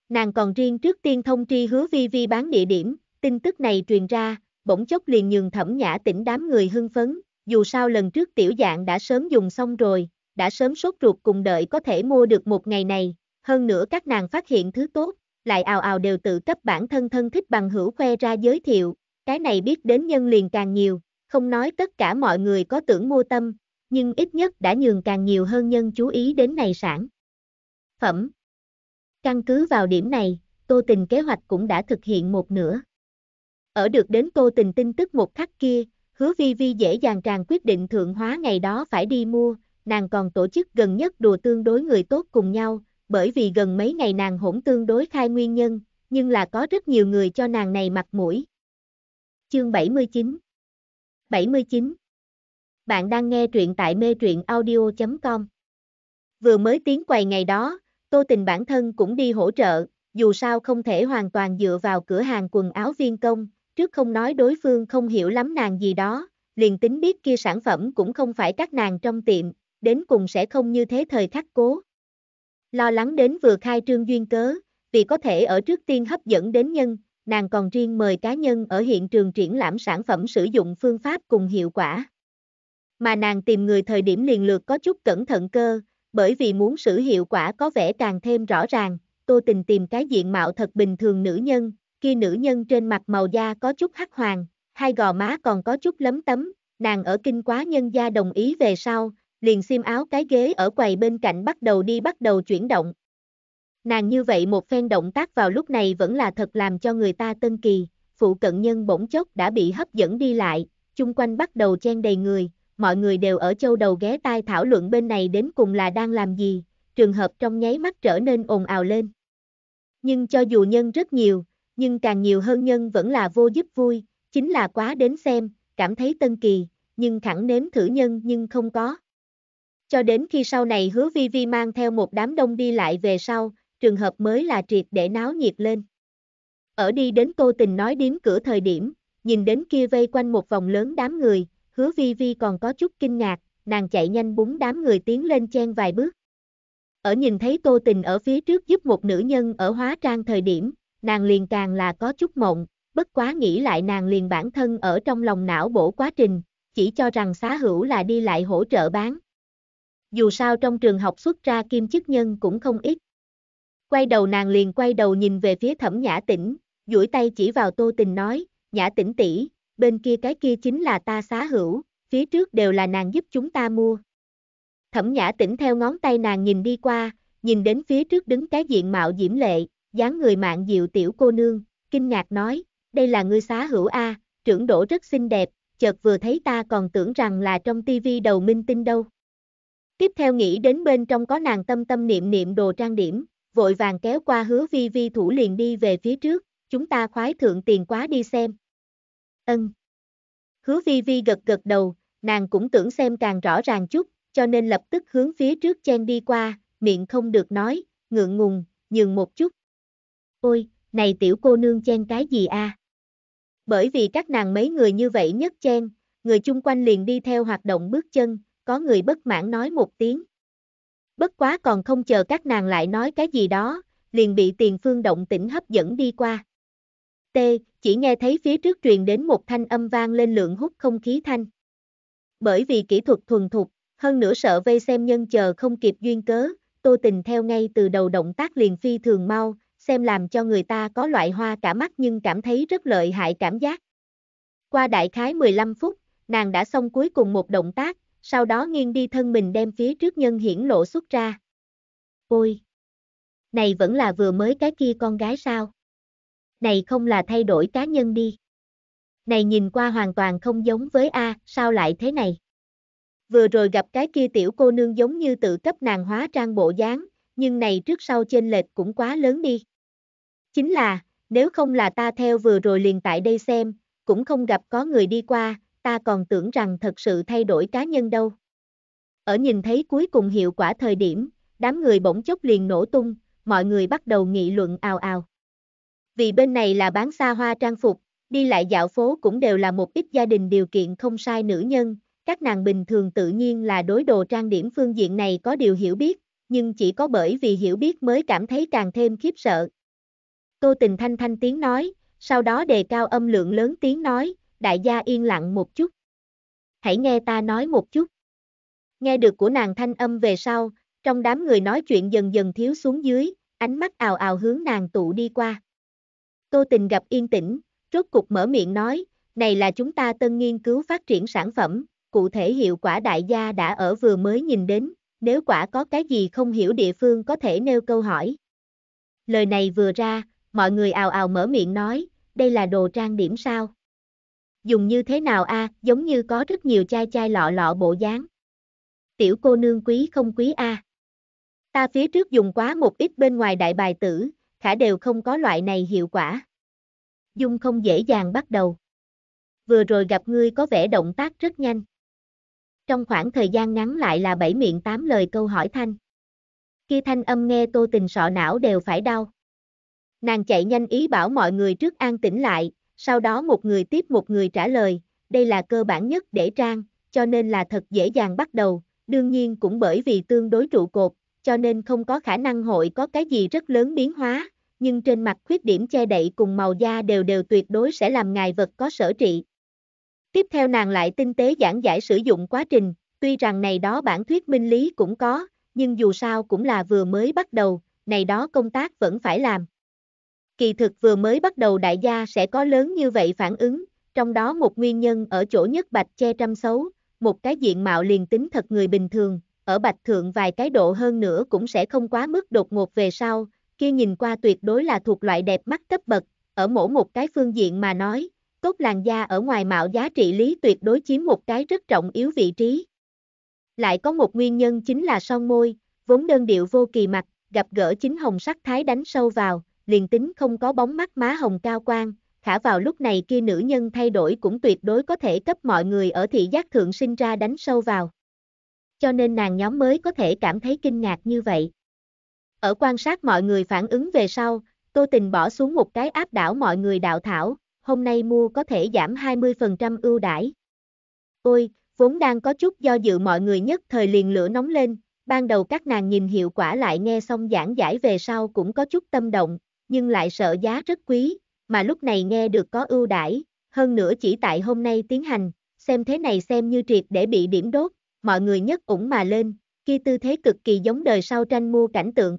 Nàng còn riêng trước tiên thông tri hứa vi vi bán địa điểm, tin tức này truyền ra, bỗng chốc liền nhường thẩm nhã tỉnh đám người hưng phấn, dù sao lần trước tiểu dạng đã sớm dùng xong rồi, đã sớm sốt ruột cùng đợi có thể mua được một ngày này, hơn nữa các nàng phát hiện thứ tốt, lại ào ào đều tự cấp bản thân thân thích bằng hữu khoe ra giới thiệu, cái này biết đến nhân liền càng nhiều, không nói tất cả mọi người có tưởng mua tâm, nhưng ít nhất đã nhường càng nhiều hơn nhân chú ý đến này sản. Phẩm Căn cứ vào điểm này, Tô Tình kế hoạch cũng đã thực hiện một nửa. Ở được đến Tô Tình tin tức một khắc kia, hứa vi vi dễ dàng tràn quyết định thượng hóa ngày đó phải đi mua, nàng còn tổ chức gần nhất đùa tương đối người tốt cùng nhau, bởi vì gần mấy ngày nàng hỗn tương đối khai nguyên nhân, nhưng là có rất nhiều người cho nàng này mặt mũi. Chương 79 79 bạn đang nghe truyện tại mê truyện audio.com. Vừa mới tiến quầy ngày đó, Tô Tình bản thân cũng đi hỗ trợ, dù sao không thể hoàn toàn dựa vào cửa hàng quần áo viên công, trước không nói đối phương không hiểu lắm nàng gì đó, liền tính biết kia sản phẩm cũng không phải các nàng trong tiệm, đến cùng sẽ không như thế thời khắc cố. Lo lắng đến vừa khai trương duyên cớ, vì có thể ở trước tiên hấp dẫn đến nhân, nàng còn riêng mời cá nhân ở hiện trường triển lãm sản phẩm sử dụng phương pháp cùng hiệu quả mà nàng tìm người thời điểm liền lượt có chút cẩn thận cơ, bởi vì muốn sử hiệu quả có vẻ càng thêm rõ ràng, Tô Tình tìm cái diện mạo thật bình thường nữ nhân, khi nữ nhân trên mặt màu da có chút hắc hoàng, hai gò má còn có chút lấm tấm, nàng ở kinh quá nhân gia đồng ý về sau, liền xiêm áo cái ghế ở quầy bên cạnh bắt đầu đi bắt đầu chuyển động. Nàng như vậy một phen động tác vào lúc này vẫn là thật làm cho người ta tân kỳ, phụ cận nhân bỗng chốc đã bị hấp dẫn đi lại, chung quanh bắt đầu chen đầy người, mọi người đều ở châu đầu ghé tai thảo luận bên này đến cùng là đang làm gì, trường hợp trong nháy mắt trở nên ồn ào lên. Nhưng cho dù nhân rất nhiều, nhưng càng nhiều hơn nhân vẫn là vô giúp vui, chính là quá đến xem, cảm thấy tân kỳ, nhưng khẳng nếm thử nhân nhưng không có. Cho đến khi sau này hứa vi vi mang theo một đám đông đi lại về sau, trường hợp mới là triệt để náo nhiệt lên. Ở đi đến cô tình nói điếm cửa thời điểm, nhìn đến kia vây quanh một vòng lớn đám người, Hứa vi vi còn có chút kinh ngạc, nàng chạy nhanh búng đám người tiến lên chen vài bước. Ở nhìn thấy tô tình ở phía trước giúp một nữ nhân ở hóa trang thời điểm, nàng liền càng là có chút mộng, bất quá nghĩ lại nàng liền bản thân ở trong lòng não bổ quá trình, chỉ cho rằng xá hữu là đi lại hỗ trợ bán. Dù sao trong trường học xuất ra kim chức nhân cũng không ít. Quay đầu nàng liền quay đầu nhìn về phía thẩm nhã tĩnh, duỗi tay chỉ vào tô tình nói, nhã tĩnh tỷ, bên kia cái kia chính là ta xá hữu, phía trước đều là nàng giúp chúng ta mua. Thẩm nhã tỉnh theo ngón tay nàng nhìn đi qua, nhìn đến phía trước đứng cái diện mạo diễm lệ, dáng người mạng dịu tiểu cô nương, kinh ngạc nói, đây là ngươi xá hữu A, trưởng đổ rất xinh đẹp, chợt vừa thấy ta còn tưởng rằng là trong tivi đầu minh tinh đâu. Tiếp theo nghĩ đến bên trong có nàng tâm tâm niệm niệm đồ trang điểm, vội vàng kéo qua hứa vi vi thủ liền đi về phía trước, chúng ta khoái thượng tiền quá đi xem. Ân. Hứa vi vi gật gật đầu, nàng cũng tưởng xem càng rõ ràng chút, cho nên lập tức hướng phía trước chen đi qua, miệng không được nói, ngượng ngùng, nhường một chút. Ôi, này tiểu cô nương chen cái gì a? À? Bởi vì các nàng mấy người như vậy nhất chen, người chung quanh liền đi theo hoạt động bước chân, có người bất mãn nói một tiếng. Bất quá còn không chờ các nàng lại nói cái gì đó, liền bị tiền phương động tỉnh hấp dẫn đi qua t, chỉ nghe thấy phía trước truyền đến một thanh âm vang lên lượng hút không khí thanh. Bởi vì kỹ thuật thuần thục, hơn nữa sợ vây xem nhân chờ không kịp duyên cớ, tô tình theo ngay từ đầu động tác liền phi thường mau, xem làm cho người ta có loại hoa cả mắt nhưng cảm thấy rất lợi hại cảm giác. Qua đại khái 15 phút, nàng đã xong cuối cùng một động tác, sau đó nghiêng đi thân mình đem phía trước nhân hiển lộ xuất ra. Ôi! Này vẫn là vừa mới cái kia con gái sao? này không là thay đổi cá nhân đi. Này nhìn qua hoàn toàn không giống với A, sao lại thế này? Vừa rồi gặp cái kia tiểu cô nương giống như tự cấp nàng hóa trang bộ dáng, nhưng này trước sau trên lệch cũng quá lớn đi. Chính là, nếu không là ta theo vừa rồi liền tại đây xem, cũng không gặp có người đi qua, ta còn tưởng rằng thật sự thay đổi cá nhân đâu. Ở nhìn thấy cuối cùng hiệu quả thời điểm, đám người bỗng chốc liền nổ tung, mọi người bắt đầu nghị luận ào ào vì bên này là bán xa hoa trang phục, đi lại dạo phố cũng đều là một ít gia đình điều kiện không sai nữ nhân, các nàng bình thường tự nhiên là đối đồ trang điểm phương diện này có điều hiểu biết, nhưng chỉ có bởi vì hiểu biết mới cảm thấy càng thêm khiếp sợ. Tô tình thanh thanh tiếng nói, sau đó đề cao âm lượng lớn tiếng nói, đại gia yên lặng một chút. Hãy nghe ta nói một chút. Nghe được của nàng thanh âm về sau, trong đám người nói chuyện dần dần thiếu xuống dưới, ánh mắt ào ào hướng nàng tụ đi qua. Tô Tình gặp yên tĩnh, rốt cục mở miệng nói, này là chúng ta tân nghiên cứu phát triển sản phẩm, cụ thể hiệu quả đại gia đã ở vừa mới nhìn đến, nếu quả có cái gì không hiểu địa phương có thể nêu câu hỏi. Lời này vừa ra, mọi người ào ào mở miệng nói, đây là đồ trang điểm sao? Dùng như thế nào a, à, giống như có rất nhiều chai chai lọ lọ bộ dáng. Tiểu cô nương quý không quý a. À. Ta phía trước dùng quá một ít bên ngoài đại bài tử, khả đều không có loại này hiệu quả. Dung không dễ dàng bắt đầu. Vừa rồi gặp ngươi có vẻ động tác rất nhanh. Trong khoảng thời gian ngắn lại là bảy miệng tám lời câu hỏi thanh. Khi thanh âm nghe tô tình sọ não đều phải đau. Nàng chạy nhanh ý bảo mọi người trước an tĩnh lại, sau đó một người tiếp một người trả lời, đây là cơ bản nhất để trang, cho nên là thật dễ dàng bắt đầu, đương nhiên cũng bởi vì tương đối trụ cột, cho nên không có khả năng hội có cái gì rất lớn biến hóa, nhưng trên mặt khuyết điểm che đậy cùng màu da đều đều tuyệt đối sẽ làm ngài vật có sở trị. Tiếp theo nàng lại tinh tế giảng giải sử dụng quá trình, tuy rằng này đó bản thuyết minh lý cũng có, nhưng dù sao cũng là vừa mới bắt đầu, này đó công tác vẫn phải làm. Kỳ thực vừa mới bắt đầu đại gia sẽ có lớn như vậy phản ứng, trong đó một nguyên nhân ở chỗ nhất bạch che trăm xấu, một cái diện mạo liền tính thật người bình thường, ở bạch thượng vài cái độ hơn nữa cũng sẽ không quá mức đột ngột về sau, kia nhìn qua tuyệt đối là thuộc loại đẹp mắt cấp bậc, ở mỗi một cái phương diện mà nói, cốt làn da ở ngoài mạo giá trị lý tuyệt đối chiếm một cái rất trọng yếu vị trí. Lại có một nguyên nhân chính là son môi, vốn đơn điệu vô kỳ mặt, gặp gỡ chính hồng sắc thái đánh sâu vào, liền tính không có bóng mắt má hồng cao quang, khả vào lúc này kia nữ nhân thay đổi cũng tuyệt đối có thể cấp mọi người ở thị giác thượng sinh ra đánh sâu vào cho nên nàng nhóm mới có thể cảm thấy kinh ngạc như vậy. Ở quan sát mọi người phản ứng về sau, Tô Tình bỏ xuống một cái áp đảo mọi người đạo thảo, hôm nay mua có thể giảm 20% ưu đãi. Ôi, vốn đang có chút do dự mọi người nhất thời liền lửa nóng lên, ban đầu các nàng nhìn hiệu quả lại nghe xong giảng giải về sau cũng có chút tâm động, nhưng lại sợ giá rất quý, mà lúc này nghe được có ưu đãi, hơn nữa chỉ tại hôm nay tiến hành, xem thế này xem như triệt để bị điểm đốt, mọi người nhất ủng mà lên, kia tư thế cực kỳ giống đời sau tranh mua cảnh tượng.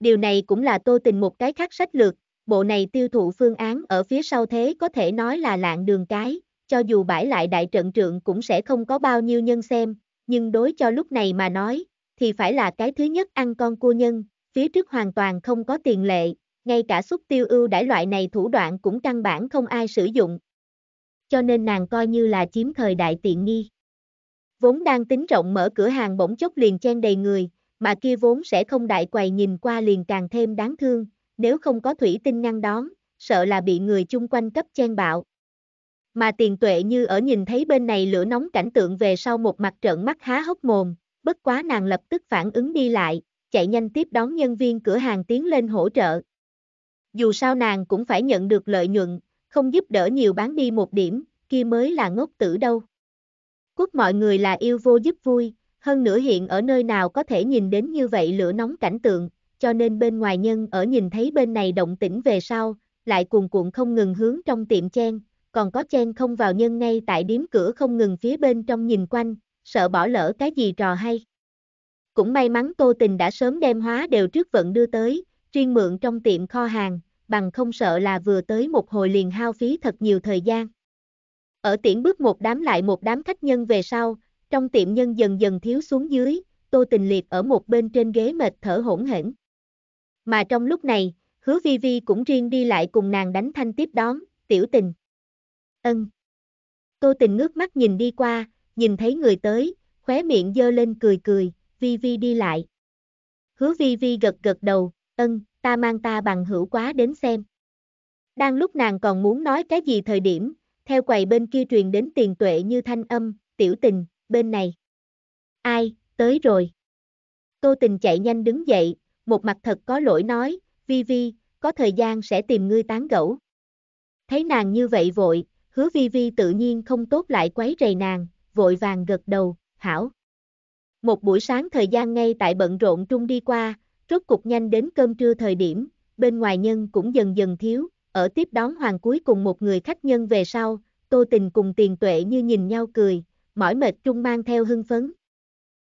Điều này cũng là tô tình một cái khác sách lược, bộ này tiêu thụ phương án ở phía sau thế có thể nói là lạng đường cái, cho dù bãi lại đại trận trượng cũng sẽ không có bao nhiêu nhân xem, nhưng đối cho lúc này mà nói, thì phải là cái thứ nhất ăn con cua nhân, phía trước hoàn toàn không có tiền lệ, ngay cả xúc tiêu ưu đãi loại này thủ đoạn cũng căn bản không ai sử dụng. Cho nên nàng coi như là chiếm thời đại tiện nghi vốn đang tính rộng mở cửa hàng bỗng chốc liền chen đầy người, mà kia vốn sẽ không đại quầy nhìn qua liền càng thêm đáng thương, nếu không có thủy tinh ngăn đón, sợ là bị người chung quanh cấp chen bạo. Mà tiền tuệ như ở nhìn thấy bên này lửa nóng cảnh tượng về sau một mặt trợn mắt há hốc mồm, bất quá nàng lập tức phản ứng đi lại, chạy nhanh tiếp đón nhân viên cửa hàng tiến lên hỗ trợ. Dù sao nàng cũng phải nhận được lợi nhuận, không giúp đỡ nhiều bán đi một điểm, kia mới là ngốc tử đâu quốc mọi người là yêu vô giúp vui, hơn nữa hiện ở nơi nào có thể nhìn đến như vậy lửa nóng cảnh tượng, cho nên bên ngoài nhân ở nhìn thấy bên này động tĩnh về sau, lại cuồn cuộn không ngừng hướng trong tiệm chen, còn có chen không vào nhân ngay tại điếm cửa không ngừng phía bên trong nhìn quanh, sợ bỏ lỡ cái gì trò hay. Cũng may mắn Tô Tình đã sớm đem hóa đều trước vận đưa tới, riêng mượn trong tiệm kho hàng, bằng không sợ là vừa tới một hồi liền hao phí thật nhiều thời gian. Ở tiễn bước một đám lại một đám khách nhân về sau, trong tiệm nhân dần dần thiếu xuống dưới, tô tình liệt ở một bên trên ghế mệt thở hỗn hển. Mà trong lúc này, hứa vi vi cũng riêng đi lại cùng nàng đánh thanh tiếp đón, tiểu tình. Ân. Tô tình ngước mắt nhìn đi qua, nhìn thấy người tới, khóe miệng dơ lên cười cười, vi vi đi lại. Hứa vi vi gật gật đầu, ân, ta mang ta bằng hữu quá đến xem. Đang lúc nàng còn muốn nói cái gì thời điểm, theo quầy bên kia truyền đến tiền tuệ như thanh âm, tiểu tình, bên này. Ai, tới rồi. Tô tình chạy nhanh đứng dậy, một mặt thật có lỗi nói, vi vi, có thời gian sẽ tìm ngươi tán gẫu. Thấy nàng như vậy vội, hứa vi vi tự nhiên không tốt lại quấy rầy nàng, vội vàng gật đầu, hảo. Một buổi sáng thời gian ngay tại bận rộn trung đi qua, rốt cục nhanh đến cơm trưa thời điểm, bên ngoài nhân cũng dần dần thiếu, ở tiếp đón hoàng cuối cùng một người khách nhân về sau, Tô Tình cùng Tiền Tuệ như nhìn nhau cười, mỏi mệt chung mang theo hưng phấn.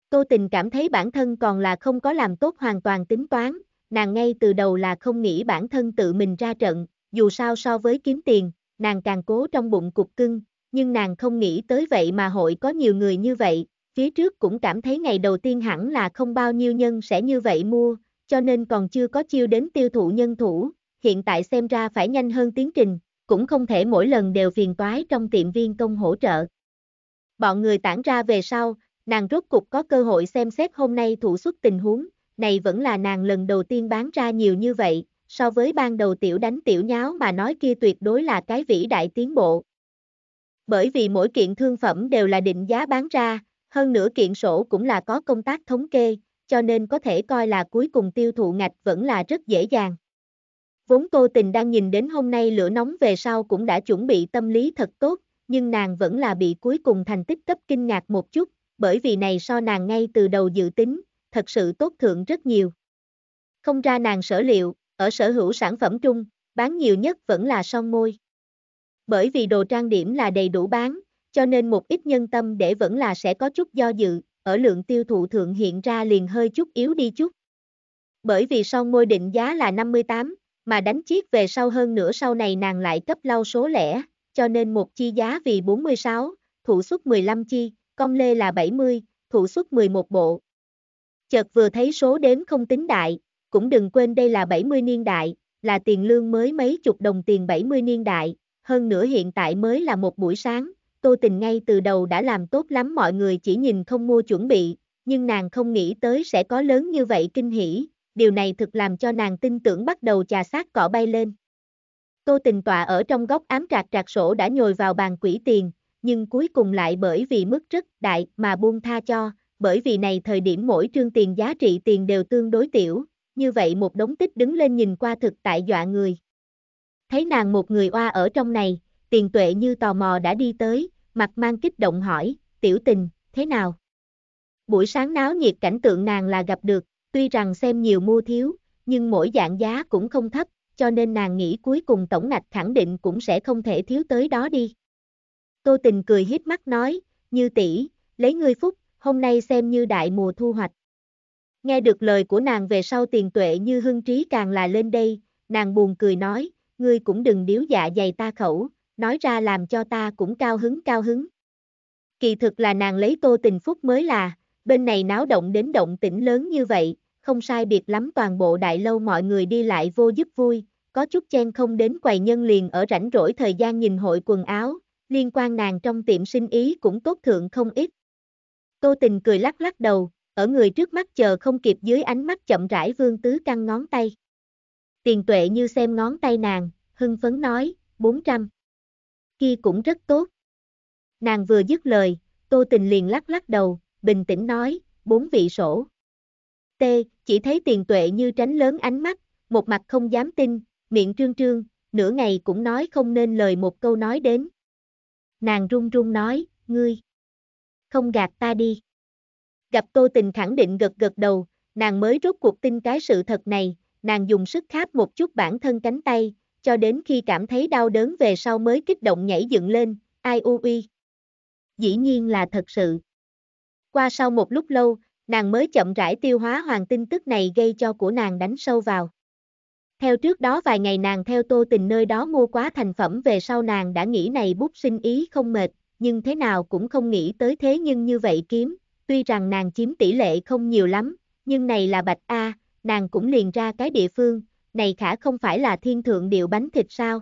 Tô Tình cảm thấy bản thân còn là không có làm tốt hoàn toàn tính toán, nàng ngay từ đầu là không nghĩ bản thân tự mình ra trận, dù sao so với kiếm tiền, nàng càng cố trong bụng cục cưng, nhưng nàng không nghĩ tới vậy mà hội có nhiều người như vậy, phía trước cũng cảm thấy ngày đầu tiên hẳn là không bao nhiêu nhân sẽ như vậy mua, cho nên còn chưa có chiêu đến tiêu thụ nhân thủ, hiện tại xem ra phải nhanh hơn tiến trình, cũng không thể mỗi lần đều phiền toái trong tiệm viên công hỗ trợ. Bọn người tản ra về sau, nàng rốt cục có cơ hội xem xét hôm nay thủ xuất tình huống, này vẫn là nàng lần đầu tiên bán ra nhiều như vậy, so với ban đầu tiểu đánh tiểu nháo mà nói kia tuyệt đối là cái vĩ đại tiến bộ. Bởi vì mỗi kiện thương phẩm đều là định giá bán ra, hơn nữa kiện sổ cũng là có công tác thống kê, cho nên có thể coi là cuối cùng tiêu thụ ngạch vẫn là rất dễ dàng. Vốn cô tình đang nhìn đến hôm nay lửa nóng về sau cũng đã chuẩn bị tâm lý thật tốt, nhưng nàng vẫn là bị cuối cùng thành tích cấp kinh ngạc một chút, bởi vì này so nàng ngay từ đầu dự tính, thật sự tốt thượng rất nhiều. Không ra nàng sở liệu, ở sở hữu sản phẩm trung, bán nhiều nhất vẫn là son môi. Bởi vì đồ trang điểm là đầy đủ bán, cho nên một ít nhân tâm để vẫn là sẽ có chút do dự, ở lượng tiêu thụ thượng hiện ra liền hơi chút yếu đi chút. Bởi vì son môi định giá là 58, mà đánh chiếc về sau hơn nữa sau này nàng lại cấp lau số lẻ, cho nên một chi giá vì 46, thủ suất 15 chi, công lê là 70, thủ suất 11 bộ. Chợt vừa thấy số đếm không tính đại, cũng đừng quên đây là 70 niên đại, là tiền lương mới mấy chục đồng tiền 70 niên đại, hơn nữa hiện tại mới là một buổi sáng, Tô Tình ngay từ đầu đã làm tốt lắm mọi người chỉ nhìn không mua chuẩn bị, nhưng nàng không nghĩ tới sẽ có lớn như vậy kinh hỉ, điều này thực làm cho nàng tin tưởng bắt đầu chà sát cỏ bay lên. Tô tình tọa ở trong góc ám trạc trạc sổ đã nhồi vào bàn quỷ tiền, nhưng cuối cùng lại bởi vì mức rất đại mà buông tha cho, bởi vì này thời điểm mỗi trương tiền giá trị tiền đều tương đối tiểu, như vậy một đống tích đứng lên nhìn qua thực tại dọa người. Thấy nàng một người oa ở trong này, tiền tuệ như tò mò đã đi tới, mặt mang kích động hỏi, tiểu tình, thế nào? Buổi sáng náo nhiệt cảnh tượng nàng là gặp được, Tuy rằng xem nhiều mua thiếu, nhưng mỗi dạng giá cũng không thấp, cho nên nàng nghĩ cuối cùng tổng nạch khẳng định cũng sẽ không thể thiếu tới đó đi. Tô Tình cười hiếp mắt nói, như tỷ, lấy ngươi phúc, hôm nay xem như đại mùa thu hoạch. Nghe được lời của nàng về sau tiền tuệ như hưng trí càng là lên đây, nàng buồn cười nói, ngươi cũng đừng điếu dạ dày ta khẩu, nói ra làm cho ta cũng cao hứng cao hứng. Kỳ thực là nàng lấy tô tình phúc mới là, bên này náo động đến động tĩnh lớn như vậy, không sai biệt lắm toàn bộ đại lâu mọi người đi lại vô giúp vui, có chút chen không đến quầy nhân liền ở rảnh rỗi thời gian nhìn hội quần áo, liên quan nàng trong tiệm sinh ý cũng tốt thượng không ít. Tô tình cười lắc lắc đầu, ở người trước mắt chờ không kịp dưới ánh mắt chậm rãi vương tứ căng ngón tay. Tiền tuệ như xem ngón tay nàng, hưng phấn nói, 400. Kia cũng rất tốt. Nàng vừa dứt lời, tô tình liền lắc lắc đầu, bình tĩnh nói, bốn vị sổ. T, chỉ thấy tiền tuệ như tránh lớn ánh mắt, một mặt không dám tin, miệng trương trương, nửa ngày cũng nói không nên lời một câu nói đến. Nàng run run nói, ngươi, không gạt ta đi. Gặp tô tình khẳng định gật gật đầu, nàng mới rốt cuộc tin cái sự thật này, nàng dùng sức kháp một chút bản thân cánh tay, cho đến khi cảm thấy đau đớn về sau mới kích động nhảy dựng lên, ai u uy. Dĩ nhiên là thật sự. Qua sau một lúc lâu, nàng mới chậm rãi tiêu hóa hoàng tin tức này gây cho của nàng đánh sâu vào. Theo trước đó vài ngày nàng theo tô tình nơi đó mua quá thành phẩm về sau nàng đã nghĩ này bút sinh ý không mệt, nhưng thế nào cũng không nghĩ tới thế nhưng như vậy kiếm, tuy rằng nàng chiếm tỷ lệ không nhiều lắm, nhưng này là bạch A, nàng cũng liền ra cái địa phương, này khả không phải là thiên thượng điệu bánh thịt sao.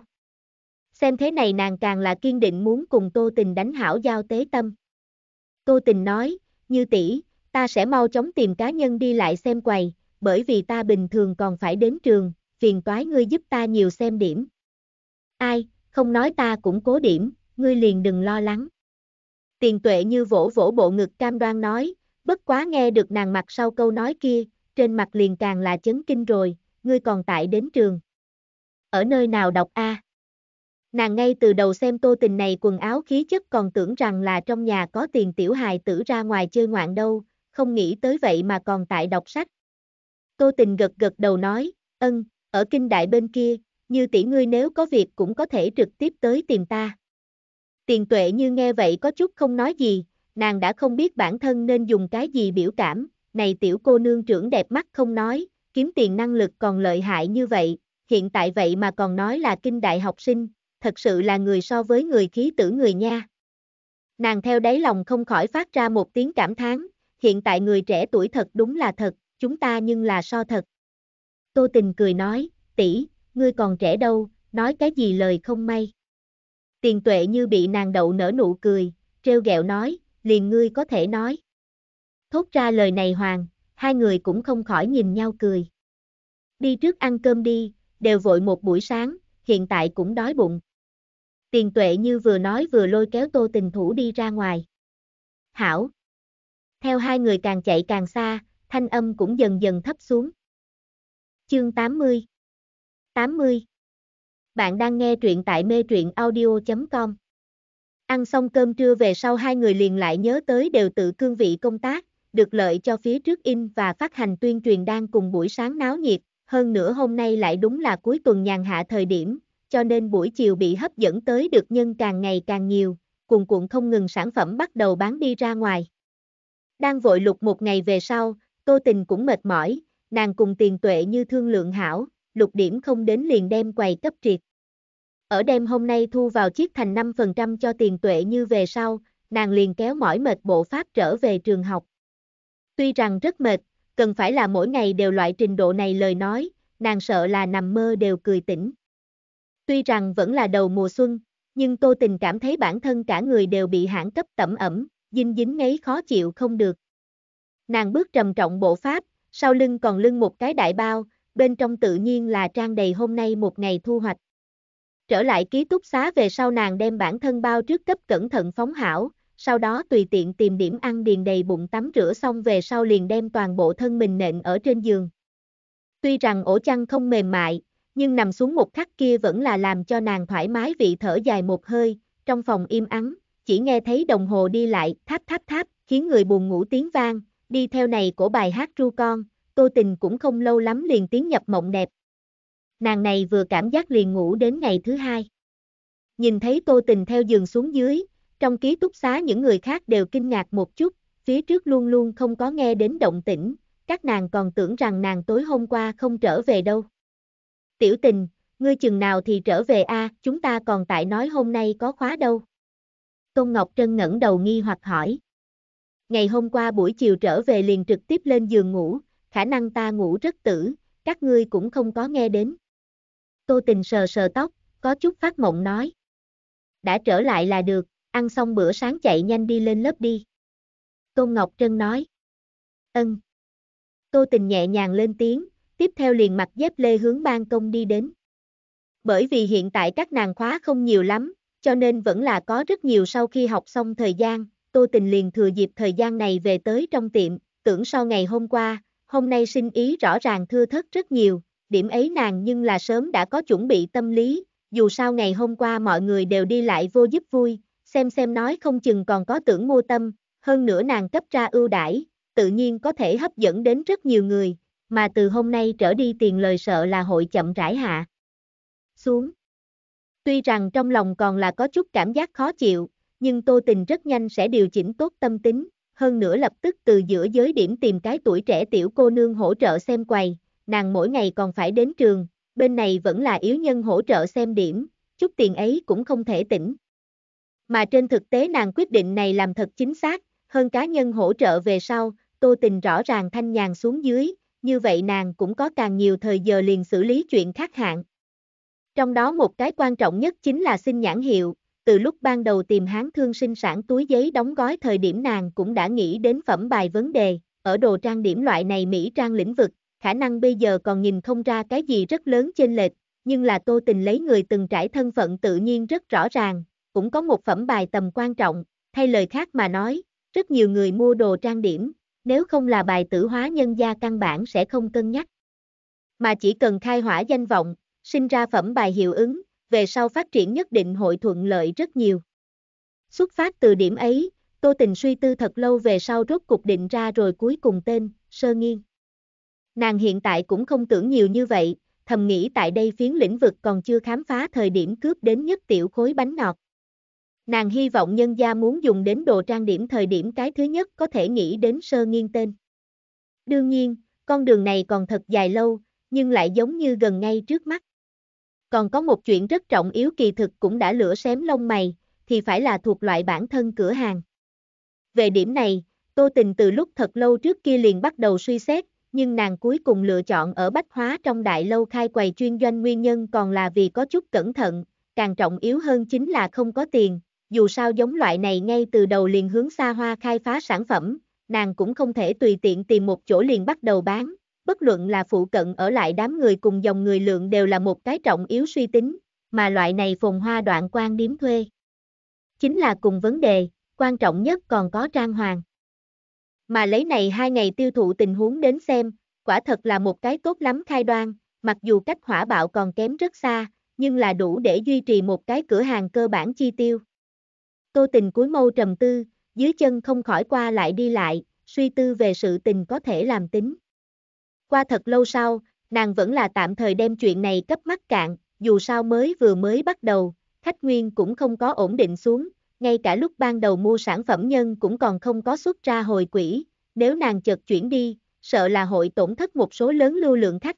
Xem thế này nàng càng là kiên định muốn cùng tô tình đánh hảo giao tế tâm. Tô tình nói, như tỷ, Ta sẽ mau chóng tìm cá nhân đi lại xem quầy, bởi vì ta bình thường còn phải đến trường, phiền toái ngươi giúp ta nhiều xem điểm. Ai, không nói ta cũng cố điểm, ngươi liền đừng lo lắng. Tiền tuệ như vỗ vỗ bộ ngực cam đoan nói, bất quá nghe được nàng mặt sau câu nói kia, trên mặt liền càng là chấn kinh rồi, ngươi còn tại đến trường. Ở nơi nào đọc A? Nàng ngay từ đầu xem tô tình này quần áo khí chất còn tưởng rằng là trong nhà có tiền tiểu hài tử ra ngoài chơi ngoạn đâu, không nghĩ tới vậy mà còn tại đọc sách. Tô tình gật gật đầu nói, ân, ở kinh đại bên kia, như tỷ ngươi nếu có việc cũng có thể trực tiếp tới tìm ta. Tiền tuệ như nghe vậy có chút không nói gì, nàng đã không biết bản thân nên dùng cái gì biểu cảm, này tiểu cô nương trưởng đẹp mắt không nói, kiếm tiền năng lực còn lợi hại như vậy, hiện tại vậy mà còn nói là kinh đại học sinh, thật sự là người so với người khí tử người nha. Nàng theo đáy lòng không khỏi phát ra một tiếng cảm thán, hiện tại người trẻ tuổi thật đúng là thật, chúng ta nhưng là so thật. Tô Tình cười nói, tỷ, ngươi còn trẻ đâu, nói cái gì lời không may. Tiền tuệ như bị nàng đậu nở nụ cười, treo gẹo nói, liền ngươi có thể nói. Thốt ra lời này hoàng, hai người cũng không khỏi nhìn nhau cười. Đi trước ăn cơm đi, đều vội một buổi sáng, hiện tại cũng đói bụng. Tiền tuệ như vừa nói vừa lôi kéo tô tình thủ đi ra ngoài. Hảo, theo hai người càng chạy càng xa, thanh âm cũng dần dần thấp xuống. Chương 80 80 Bạn đang nghe truyện tại mê truyện audio.com Ăn xong cơm trưa về sau hai người liền lại nhớ tới đều tự cương vị công tác, được lợi cho phía trước in và phát hành tuyên truyền đang cùng buổi sáng náo nhiệt, hơn nữa hôm nay lại đúng là cuối tuần nhàn hạ thời điểm, cho nên buổi chiều bị hấp dẫn tới được nhân càng ngày càng nhiều, cuồn cuộn không ngừng sản phẩm bắt đầu bán đi ra ngoài. Đang vội lục một ngày về sau, Tô Tình cũng mệt mỏi, nàng cùng tiền tuệ như thương lượng hảo, lục điểm không đến liền đem quầy cấp triệt. Ở đêm hôm nay thu vào chiếc thành 5% cho tiền tuệ như về sau, nàng liền kéo mỏi mệt bộ pháp trở về trường học. Tuy rằng rất mệt, cần phải là mỗi ngày đều loại trình độ này lời nói, nàng sợ là nằm mơ đều cười tỉnh. Tuy rằng vẫn là đầu mùa xuân, nhưng Tô Tình cảm thấy bản thân cả người đều bị hãng cấp tẩm ẩm, dinh dính ngấy khó chịu không được. Nàng bước trầm trọng bộ pháp, sau lưng còn lưng một cái đại bao, bên trong tự nhiên là trang đầy hôm nay một ngày thu hoạch. Trở lại ký túc xá về sau nàng đem bản thân bao trước cấp cẩn thận phóng hảo, sau đó tùy tiện tìm điểm ăn điền đầy bụng tắm rửa xong về sau liền đem toàn bộ thân mình nện ở trên giường. Tuy rằng ổ chăn không mềm mại, nhưng nằm xuống một khắc kia vẫn là làm cho nàng thoải mái vị thở dài một hơi, trong phòng im ắng, chỉ nghe thấy đồng hồ đi lại, tháp tháp tháp, khiến người buồn ngủ tiếng vang, đi theo này của bài hát ru con, tô tình cũng không lâu lắm liền tiến nhập mộng đẹp. Nàng này vừa cảm giác liền ngủ đến ngày thứ hai. Nhìn thấy tô tình theo giường xuống dưới, trong ký túc xá những người khác đều kinh ngạc một chút, phía trước luôn luôn không có nghe đến động tĩnh, các nàng còn tưởng rằng nàng tối hôm qua không trở về đâu. Tiểu tình, ngươi chừng nào thì trở về a, chúng ta còn tại nói hôm nay có khóa đâu. Tôn Ngọc Trân ngẩng đầu nghi hoặc hỏi. Ngày hôm qua buổi chiều trở về liền trực tiếp lên giường ngủ, khả năng ta ngủ rất tử, các ngươi cũng không có nghe đến. Tô tình sờ sờ tóc, có chút phát mộng nói. Đã trở lại là được, ăn xong bữa sáng chạy nhanh đi lên lớp đi. Tôn Ngọc Trân nói. Ân. Tô tình nhẹ nhàng lên tiếng, tiếp theo liền mặc dép lê hướng ban công đi đến. Bởi vì hiện tại các nàng khóa không nhiều lắm, cho nên vẫn là có rất nhiều sau khi học xong thời gian, Tô Tình liền thừa dịp thời gian này về tới trong tiệm, tưởng sau ngày hôm qua, hôm nay sinh ý rõ ràng thưa thất rất nhiều, điểm ấy nàng nhưng là sớm đã có chuẩn bị tâm lý, dù sao ngày hôm qua mọi người đều đi lại vô giúp vui, xem xem nói không chừng còn có tưởng mua tâm, hơn nữa nàng cấp ra ưu đãi, tự nhiên có thể hấp dẫn đến rất nhiều người, mà từ hôm nay trở đi tiền lời sợ là hội chậm rãi hạ. Xuống Tuy rằng trong lòng còn là có chút cảm giác khó chịu, nhưng Tô Tình rất nhanh sẽ điều chỉnh tốt tâm tính, hơn nữa lập tức từ giữa giới điểm tìm cái tuổi trẻ tiểu cô nương hỗ trợ xem quầy, nàng mỗi ngày còn phải đến trường, bên này vẫn là yếu nhân hỗ trợ xem điểm, chút tiền ấy cũng không thể tỉnh. Mà trên thực tế nàng quyết định này làm thật chính xác, hơn cá nhân hỗ trợ về sau, Tô Tình rõ ràng thanh nhàn xuống dưới, như vậy nàng cũng có càng nhiều thời giờ liền xử lý chuyện khác hạng. Trong đó một cái quan trọng nhất chính là xin nhãn hiệu, từ lúc ban đầu tìm hán thương sinh sản túi giấy đóng gói thời điểm nàng cũng đã nghĩ đến phẩm bài vấn đề, ở đồ trang điểm loại này Mỹ trang lĩnh vực, khả năng bây giờ còn nhìn không ra cái gì rất lớn trên lệch, nhưng là tô tình lấy người từng trải thân phận tự nhiên rất rõ ràng, cũng có một phẩm bài tầm quan trọng, thay lời khác mà nói, rất nhiều người mua đồ trang điểm, nếu không là bài tử hóa nhân gia căn bản sẽ không cân nhắc. Mà chỉ cần khai hỏa danh vọng, sinh ra phẩm bài hiệu ứng, về sau phát triển nhất định hội thuận lợi rất nhiều. Xuất phát từ điểm ấy, Tô Tình suy tư thật lâu về sau rốt cục định ra rồi cuối cùng tên, Sơ Nghiên. Nàng hiện tại cũng không tưởng nhiều như vậy, thầm nghĩ tại đây phiến lĩnh vực còn chưa khám phá thời điểm cướp đến nhất tiểu khối bánh ngọt. Nàng hy vọng nhân gia muốn dùng đến đồ trang điểm thời điểm cái thứ nhất có thể nghĩ đến Sơ Nghiên tên. Đương nhiên, con đường này còn thật dài lâu, nhưng lại giống như gần ngay trước mắt. Còn có một chuyện rất trọng yếu kỳ thực cũng đã lửa xém lông mày, thì phải là thuộc loại bản thân cửa hàng. Về điểm này, Tô Tình từ lúc thật lâu trước kia liền bắt đầu suy xét, nhưng nàng cuối cùng lựa chọn ở Bách Hóa trong đại lâu khai quầy chuyên doanh nguyên nhân còn là vì có chút cẩn thận, càng trọng yếu hơn chính là không có tiền, dù sao giống loại này ngay từ đầu liền hướng xa hoa khai phá sản phẩm, nàng cũng không thể tùy tiện tìm một chỗ liền bắt đầu bán, bất luận là phụ cận ở lại đám người cùng dòng người lượng đều là một cái trọng yếu suy tính, mà loại này phồn hoa đoạn quan điếm thuê. Chính là cùng vấn đề, quan trọng nhất còn có trang hoàng. Mà lấy này hai ngày tiêu thụ tình huống đến xem, quả thật là một cái tốt lắm khai đoan, mặc dù cách hỏa bạo còn kém rất xa, nhưng là đủ để duy trì một cái cửa hàng cơ bản chi tiêu. Tô tình cuối mâu trầm tư, dưới chân không khỏi qua lại đi lại, suy tư về sự tình có thể làm tính. Qua thật lâu sau, nàng vẫn là tạm thời đem chuyện này cấp mắt cạn, dù sao mới vừa mới bắt đầu, khách nguyên cũng không có ổn định xuống, ngay cả lúc ban đầu mua sản phẩm nhân cũng còn không có xuất ra hồi quỹ, nếu nàng chợt chuyển đi, sợ là hội tổn thất một số lớn lưu lượng khách.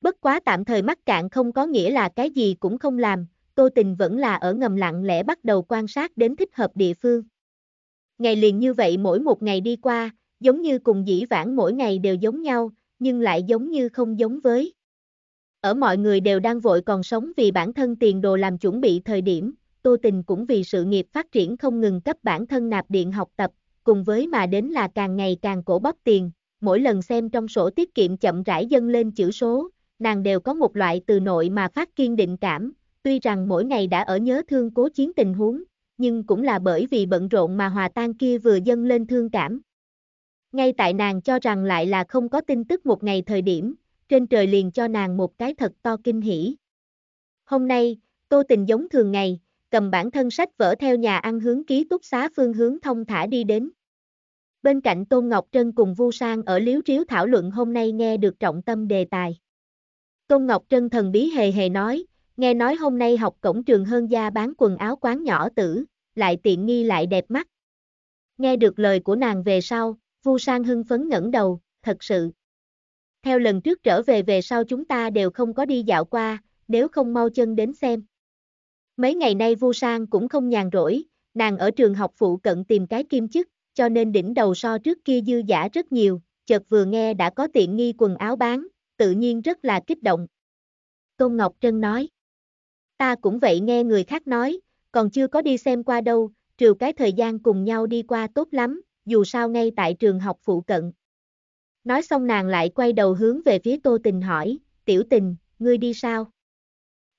Bất quá tạm thời mắc cạn không có nghĩa là cái gì cũng không làm, Tô Tình vẫn là ở ngầm lặng lẽ bắt đầu quan sát đến thích hợp địa phương. Ngày liền như vậy mỗi một ngày đi qua, giống như cùng dĩ vãng mỗi ngày đều giống nhau, nhưng lại giống như không giống với. Ở mọi người đều đang vội còn sống vì bản thân tiền đồ làm chuẩn bị thời điểm, Tô Tình cũng vì sự nghiệp phát triển không ngừng cấp bản thân nạp điện học tập, cùng với mà đến là càng ngày càng cổ bóp tiền, mỗi lần xem trong sổ tiết kiệm chậm rãi dâng lên chữ số, nàng đều có một loại từ nội mà phát kiên định cảm, tuy rằng mỗi ngày đã ở nhớ thương cố chiến tình huống, nhưng cũng là bởi vì bận rộn mà hòa tan kia vừa dâng lên thương cảm. Ngay tại nàng cho rằng lại là không có tin tức một ngày thời điểm, trên trời liền cho nàng một cái thật to kinh hỉ. Hôm nay, Tô Tình giống thường ngày, cầm bản thân sách vở theo nhà ăn hướng ký túc xá phương hướng thông thả đi đến. Bên cạnh Tôn Ngọc Trân cùng Vu Sang ở liếu riếu thảo luận hôm nay nghe được trọng tâm đề tài. Tôn Ngọc Trân thần bí hề hề nói, nghe nói hôm nay học cổng trường hơn gia bán quần áo quán nhỏ tử, lại tiện nghi lại đẹp mắt. Nghe được lời của nàng về sau, Vu Sang hưng phấn ngẩng đầu, thật sự. Theo lần trước trở về về sau chúng ta đều không có đi dạo qua, nếu không mau chân đến xem. Mấy ngày nay Vu Sang cũng không nhàn rỗi, nàng ở trường học phụ cận tìm cái kim chức, cho nên đỉnh đầu so trước kia dư giả rất nhiều, chợt vừa nghe đã có tiện nghi quần áo bán, tự nhiên rất là kích động. Tôn Ngọc Trân nói, ta cũng vậy nghe người khác nói, còn chưa có đi xem qua đâu, trừ cái thời gian cùng nhau đi qua tốt lắm, dù sao ngay tại trường học phụ cận. Nói xong nàng lại quay đầu hướng về phía Tô Tình hỏi, tiểu tình, ngươi đi sao?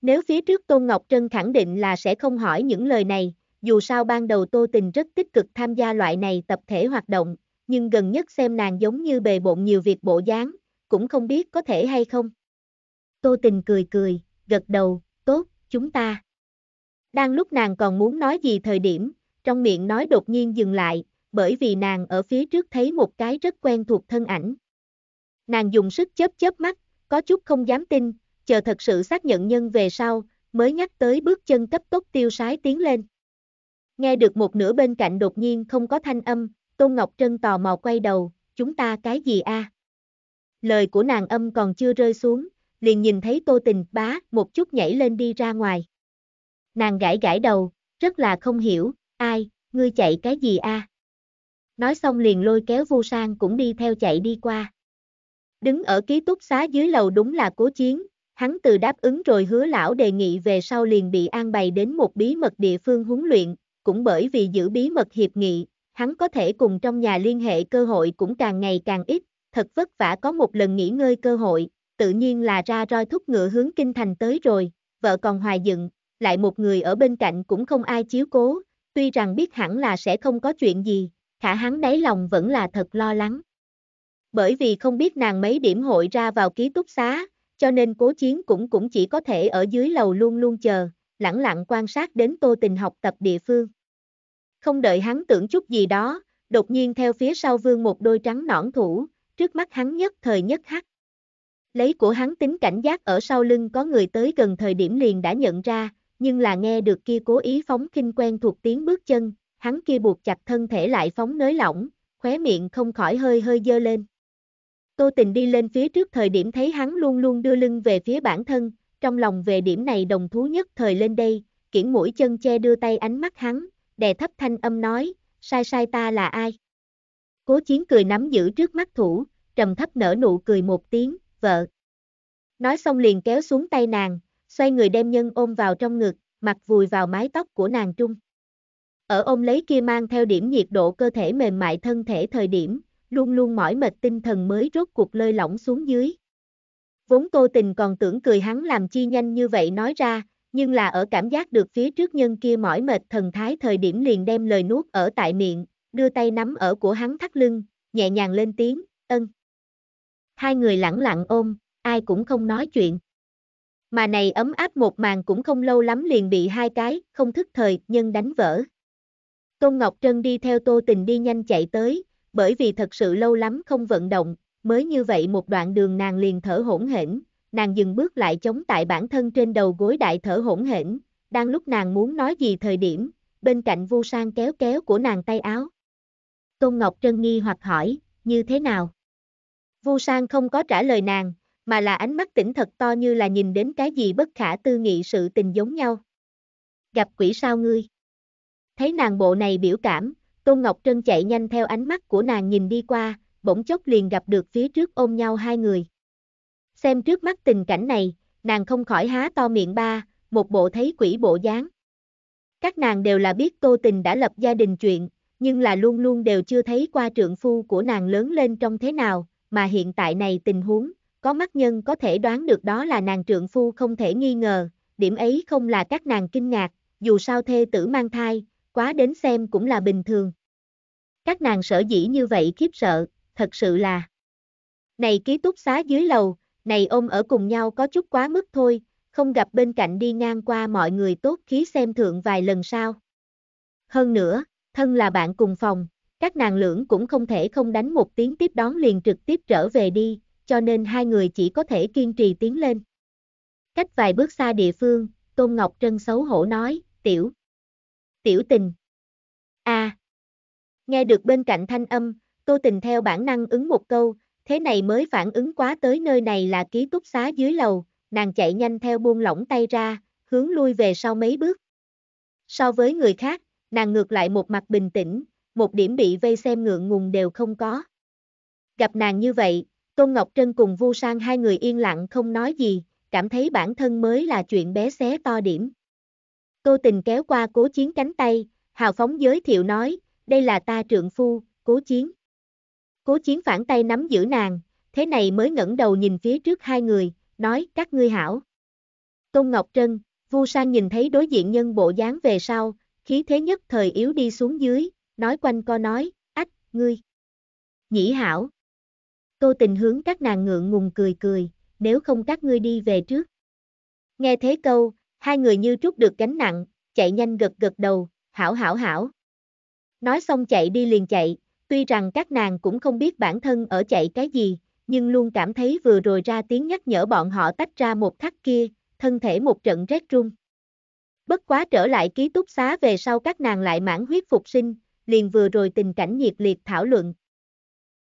Nếu phía trước Tôn Ngọc Trân khẳng định là sẽ không hỏi những lời này, dù sao ban đầu Tô Tình rất tích cực tham gia loại này tập thể hoạt động, nhưng gần nhất xem nàng giống như bề bộn nhiều việc bộ dáng, cũng không biết có thể hay không. Tô Tình cười cười, gật đầu, tốt, chúng ta. Đang lúc nàng còn muốn nói gì thời điểm, trong miệng nói đột nhiên dừng lại, bởi vì nàng ở phía trước thấy một cái rất quen thuộc thân ảnh. Nàng dùng sức chớp chớp mắt, có chút không dám tin, chờ thật sự xác nhận nhân về sau, mới nhắc tới bước chân cấp tốc tiêu sái tiến lên. Nghe được một nửa bên cạnh đột nhiên không có thanh âm, Tôn Ngọc Trân tò mò quay đầu, chúng ta cái gì a? Lời của nàng âm còn chưa rơi xuống, liền nhìn thấy Tô Tình bá một chút nhảy lên đi ra ngoài. Nàng gãi gãi đầu, rất là không hiểu, ai, ngươi chạy cái gì a? À? nói xong liền lôi kéo Vu Sang cũng đi theo chạy đi qua. Đứng ở ký túc xá dưới lầu đúng là cố chiến, hắn từ đáp ứng rồi hứa lão đề nghị về sau liền bị an bày đến một bí mật địa phương huấn luyện, cũng bởi vì giữ bí mật hiệp nghị, hắn có thể cùng trong nhà liên hệ cơ hội cũng càng ngày càng ít, thật vất vả có một lần nghỉ ngơi cơ hội, tự nhiên là ra roi thúc ngựa hướng kinh thành tới rồi, vợ còn hoài dựng, lại một người ở bên cạnh cũng không ai chiếu cố, tuy rằng biết hẳn là sẽ không có chuyện gì, khả hắn đáy lòng vẫn là thật lo lắng. Bởi vì không biết nàng mấy điểm hội ra vào ký túc xá, cho nên cố chiến cũng cũng chỉ có thể ở dưới lầu luôn luôn chờ, lặng lặng quan sát đến tô tình học tập địa phương. Không đợi hắn tưởng chút gì đó, đột nhiên theo phía sau vương một đôi trắng nõn thủ, trước mắt hắn nhất thời nhất hắc. Lấy của hắn tính cảnh giác ở sau lưng có người tới gần thời điểm liền đã nhận ra, nhưng là nghe được kia cố ý phóng kinh quen thuộc tiếng bước chân, hắn kia buộc chặt thân thể lại phóng nới lỏng, khóe miệng không khỏi hơi hơi dơ lên. Tô tình đi lên phía trước thời điểm thấy hắn luôn luôn đưa lưng về phía bản thân, trong lòng về điểm này đồng thú nhất thời lên đây, kiển mũi chân che đưa tay ánh mắt hắn, đè thấp thanh âm nói, sai sai ta là ai? Cố chiến cười nắm giữ trước mắt thủ, trầm thấp nở nụ cười một tiếng, vợ. Nói xong liền kéo xuống tay nàng, xoay người đem nhân ôm vào trong ngực, mặt vùi vào mái tóc của nàng trung. Ở ôm lấy kia mang theo điểm nhiệt độ cơ thể mềm mại thân thể thời điểm, luôn luôn mỏi mệt tinh thần mới rốt cuộc lơi lỏng xuống dưới. Vốn tô tình còn tưởng cười hắn làm chi nhanh như vậy nói ra, nhưng là ở cảm giác được phía trước nhân kia mỏi mệt thần thái thời điểm liền đem lời nuốt ở tại miệng, đưa tay nắm ở của hắn thắt lưng, nhẹ nhàng lên tiếng, ân. Hai người lặng lặng ôm, ai cũng không nói chuyện. Mà này ấm áp một màn cũng không lâu lắm liền bị hai cái, không thức thời, nhân đánh vỡ. Tôn Ngọc Trân đi theo Tô Tình đi nhanh chạy tới, bởi vì thật sự lâu lắm không vận động, mới như vậy một đoạn đường nàng liền thở hỗn hển, nàng dừng bước lại chống tại bản thân trên đầu gối đại thở hỗn hển, đang lúc nàng muốn nói gì thời điểm, bên cạnh Vu Sang kéo kéo của nàng tay áo. Tôn Ngọc Trân nghi hoặc hỏi, như thế nào? Vu Sang không có trả lời nàng, mà là ánh mắt tỉnh thật to như là nhìn đến cái gì bất khả tư nghị sự tình giống nhau. Gặp quỷ sao ngươi? Thấy nàng bộ này biểu cảm, Tôn Ngọc Trân chạy nhanh theo ánh mắt của nàng nhìn đi qua, bỗng chốc liền gặp được phía trước ôm nhau hai người. Xem trước mắt tình cảnh này, nàng không khỏi há to miệng ba, một bộ thấy quỷ bộ dáng. Các nàng đều là biết Tô Tình đã lập gia đình chuyện, nhưng là luôn luôn đều chưa thấy qua trượng phu của nàng lớn lên trong thế nào, mà hiện tại này tình huống, có mắt nhân có thể đoán được đó là nàng trượng phu không thể nghi ngờ, điểm ấy không là các nàng kinh ngạc, dù sao thê tử mang thai, quá đến xem cũng là bình thường. Các nàng sở dĩ như vậy khiếp sợ, thật sự là. Này ký túc xá dưới lầu, này ôm ở cùng nhau có chút quá mức thôi, không gặp bên cạnh đi ngang qua mọi người tốt khí xem thượng vài lần sao. Hơn nữa, thân là bạn cùng phòng, các nàng lưỡng cũng không thể không đánh một tiếng tiếp đón liền trực tiếp trở về đi, cho nên hai người chỉ có thể kiên trì tiến lên. Cách vài bước xa địa phương, Tôn Ngọc Trân xấu hổ nói, tiểu tiểu tình. a à. Nghe được bên cạnh thanh âm, tô tình theo bản năng ứng một câu, thế này mới phản ứng quá tới nơi này là ký túc xá dưới lầu, nàng chạy nhanh theo buông lỏng tay ra, hướng lui về sau mấy bước. So với người khác, nàng ngược lại một mặt bình tĩnh, một điểm bị vây xem ngượng ngùng đều không có. Gặp nàng như vậy, Tôn Ngọc Trân cùng Vu Sang hai người yên lặng không nói gì, cảm thấy bản thân mới là chuyện bé xé to điểm. Tô tình kéo qua cố chiến cánh tay, hào phóng giới thiệu nói, đây là ta trượng phu, cố chiến. Cố chiến phản tay nắm giữ nàng, thế này mới ngẩng đầu nhìn phía trước hai người, nói các ngươi hảo. Tôn Ngọc Trân, Vu Sang nhìn thấy đối diện nhân bộ dáng về sau, khí thế nhất thời yếu đi xuống dưới, nói quanh co nói, ách, ngươi. Nhĩ hảo. Tô tình hướng các nàng ngượng ngùng cười cười, nếu không các ngươi đi về trước. Nghe thế câu, Hai người như trút được gánh nặng, chạy nhanh gật gật đầu, hảo hảo hảo. Nói xong chạy đi liền chạy, tuy rằng các nàng cũng không biết bản thân ở chạy cái gì, nhưng luôn cảm thấy vừa rồi ra tiếng nhắc nhở bọn họ tách ra một khắc kia, thân thể một trận rét run. Bất quá trở lại ký túc xá về sau các nàng lại mãn huyết phục sinh, liền vừa rồi tình cảnh nhiệt liệt thảo luận,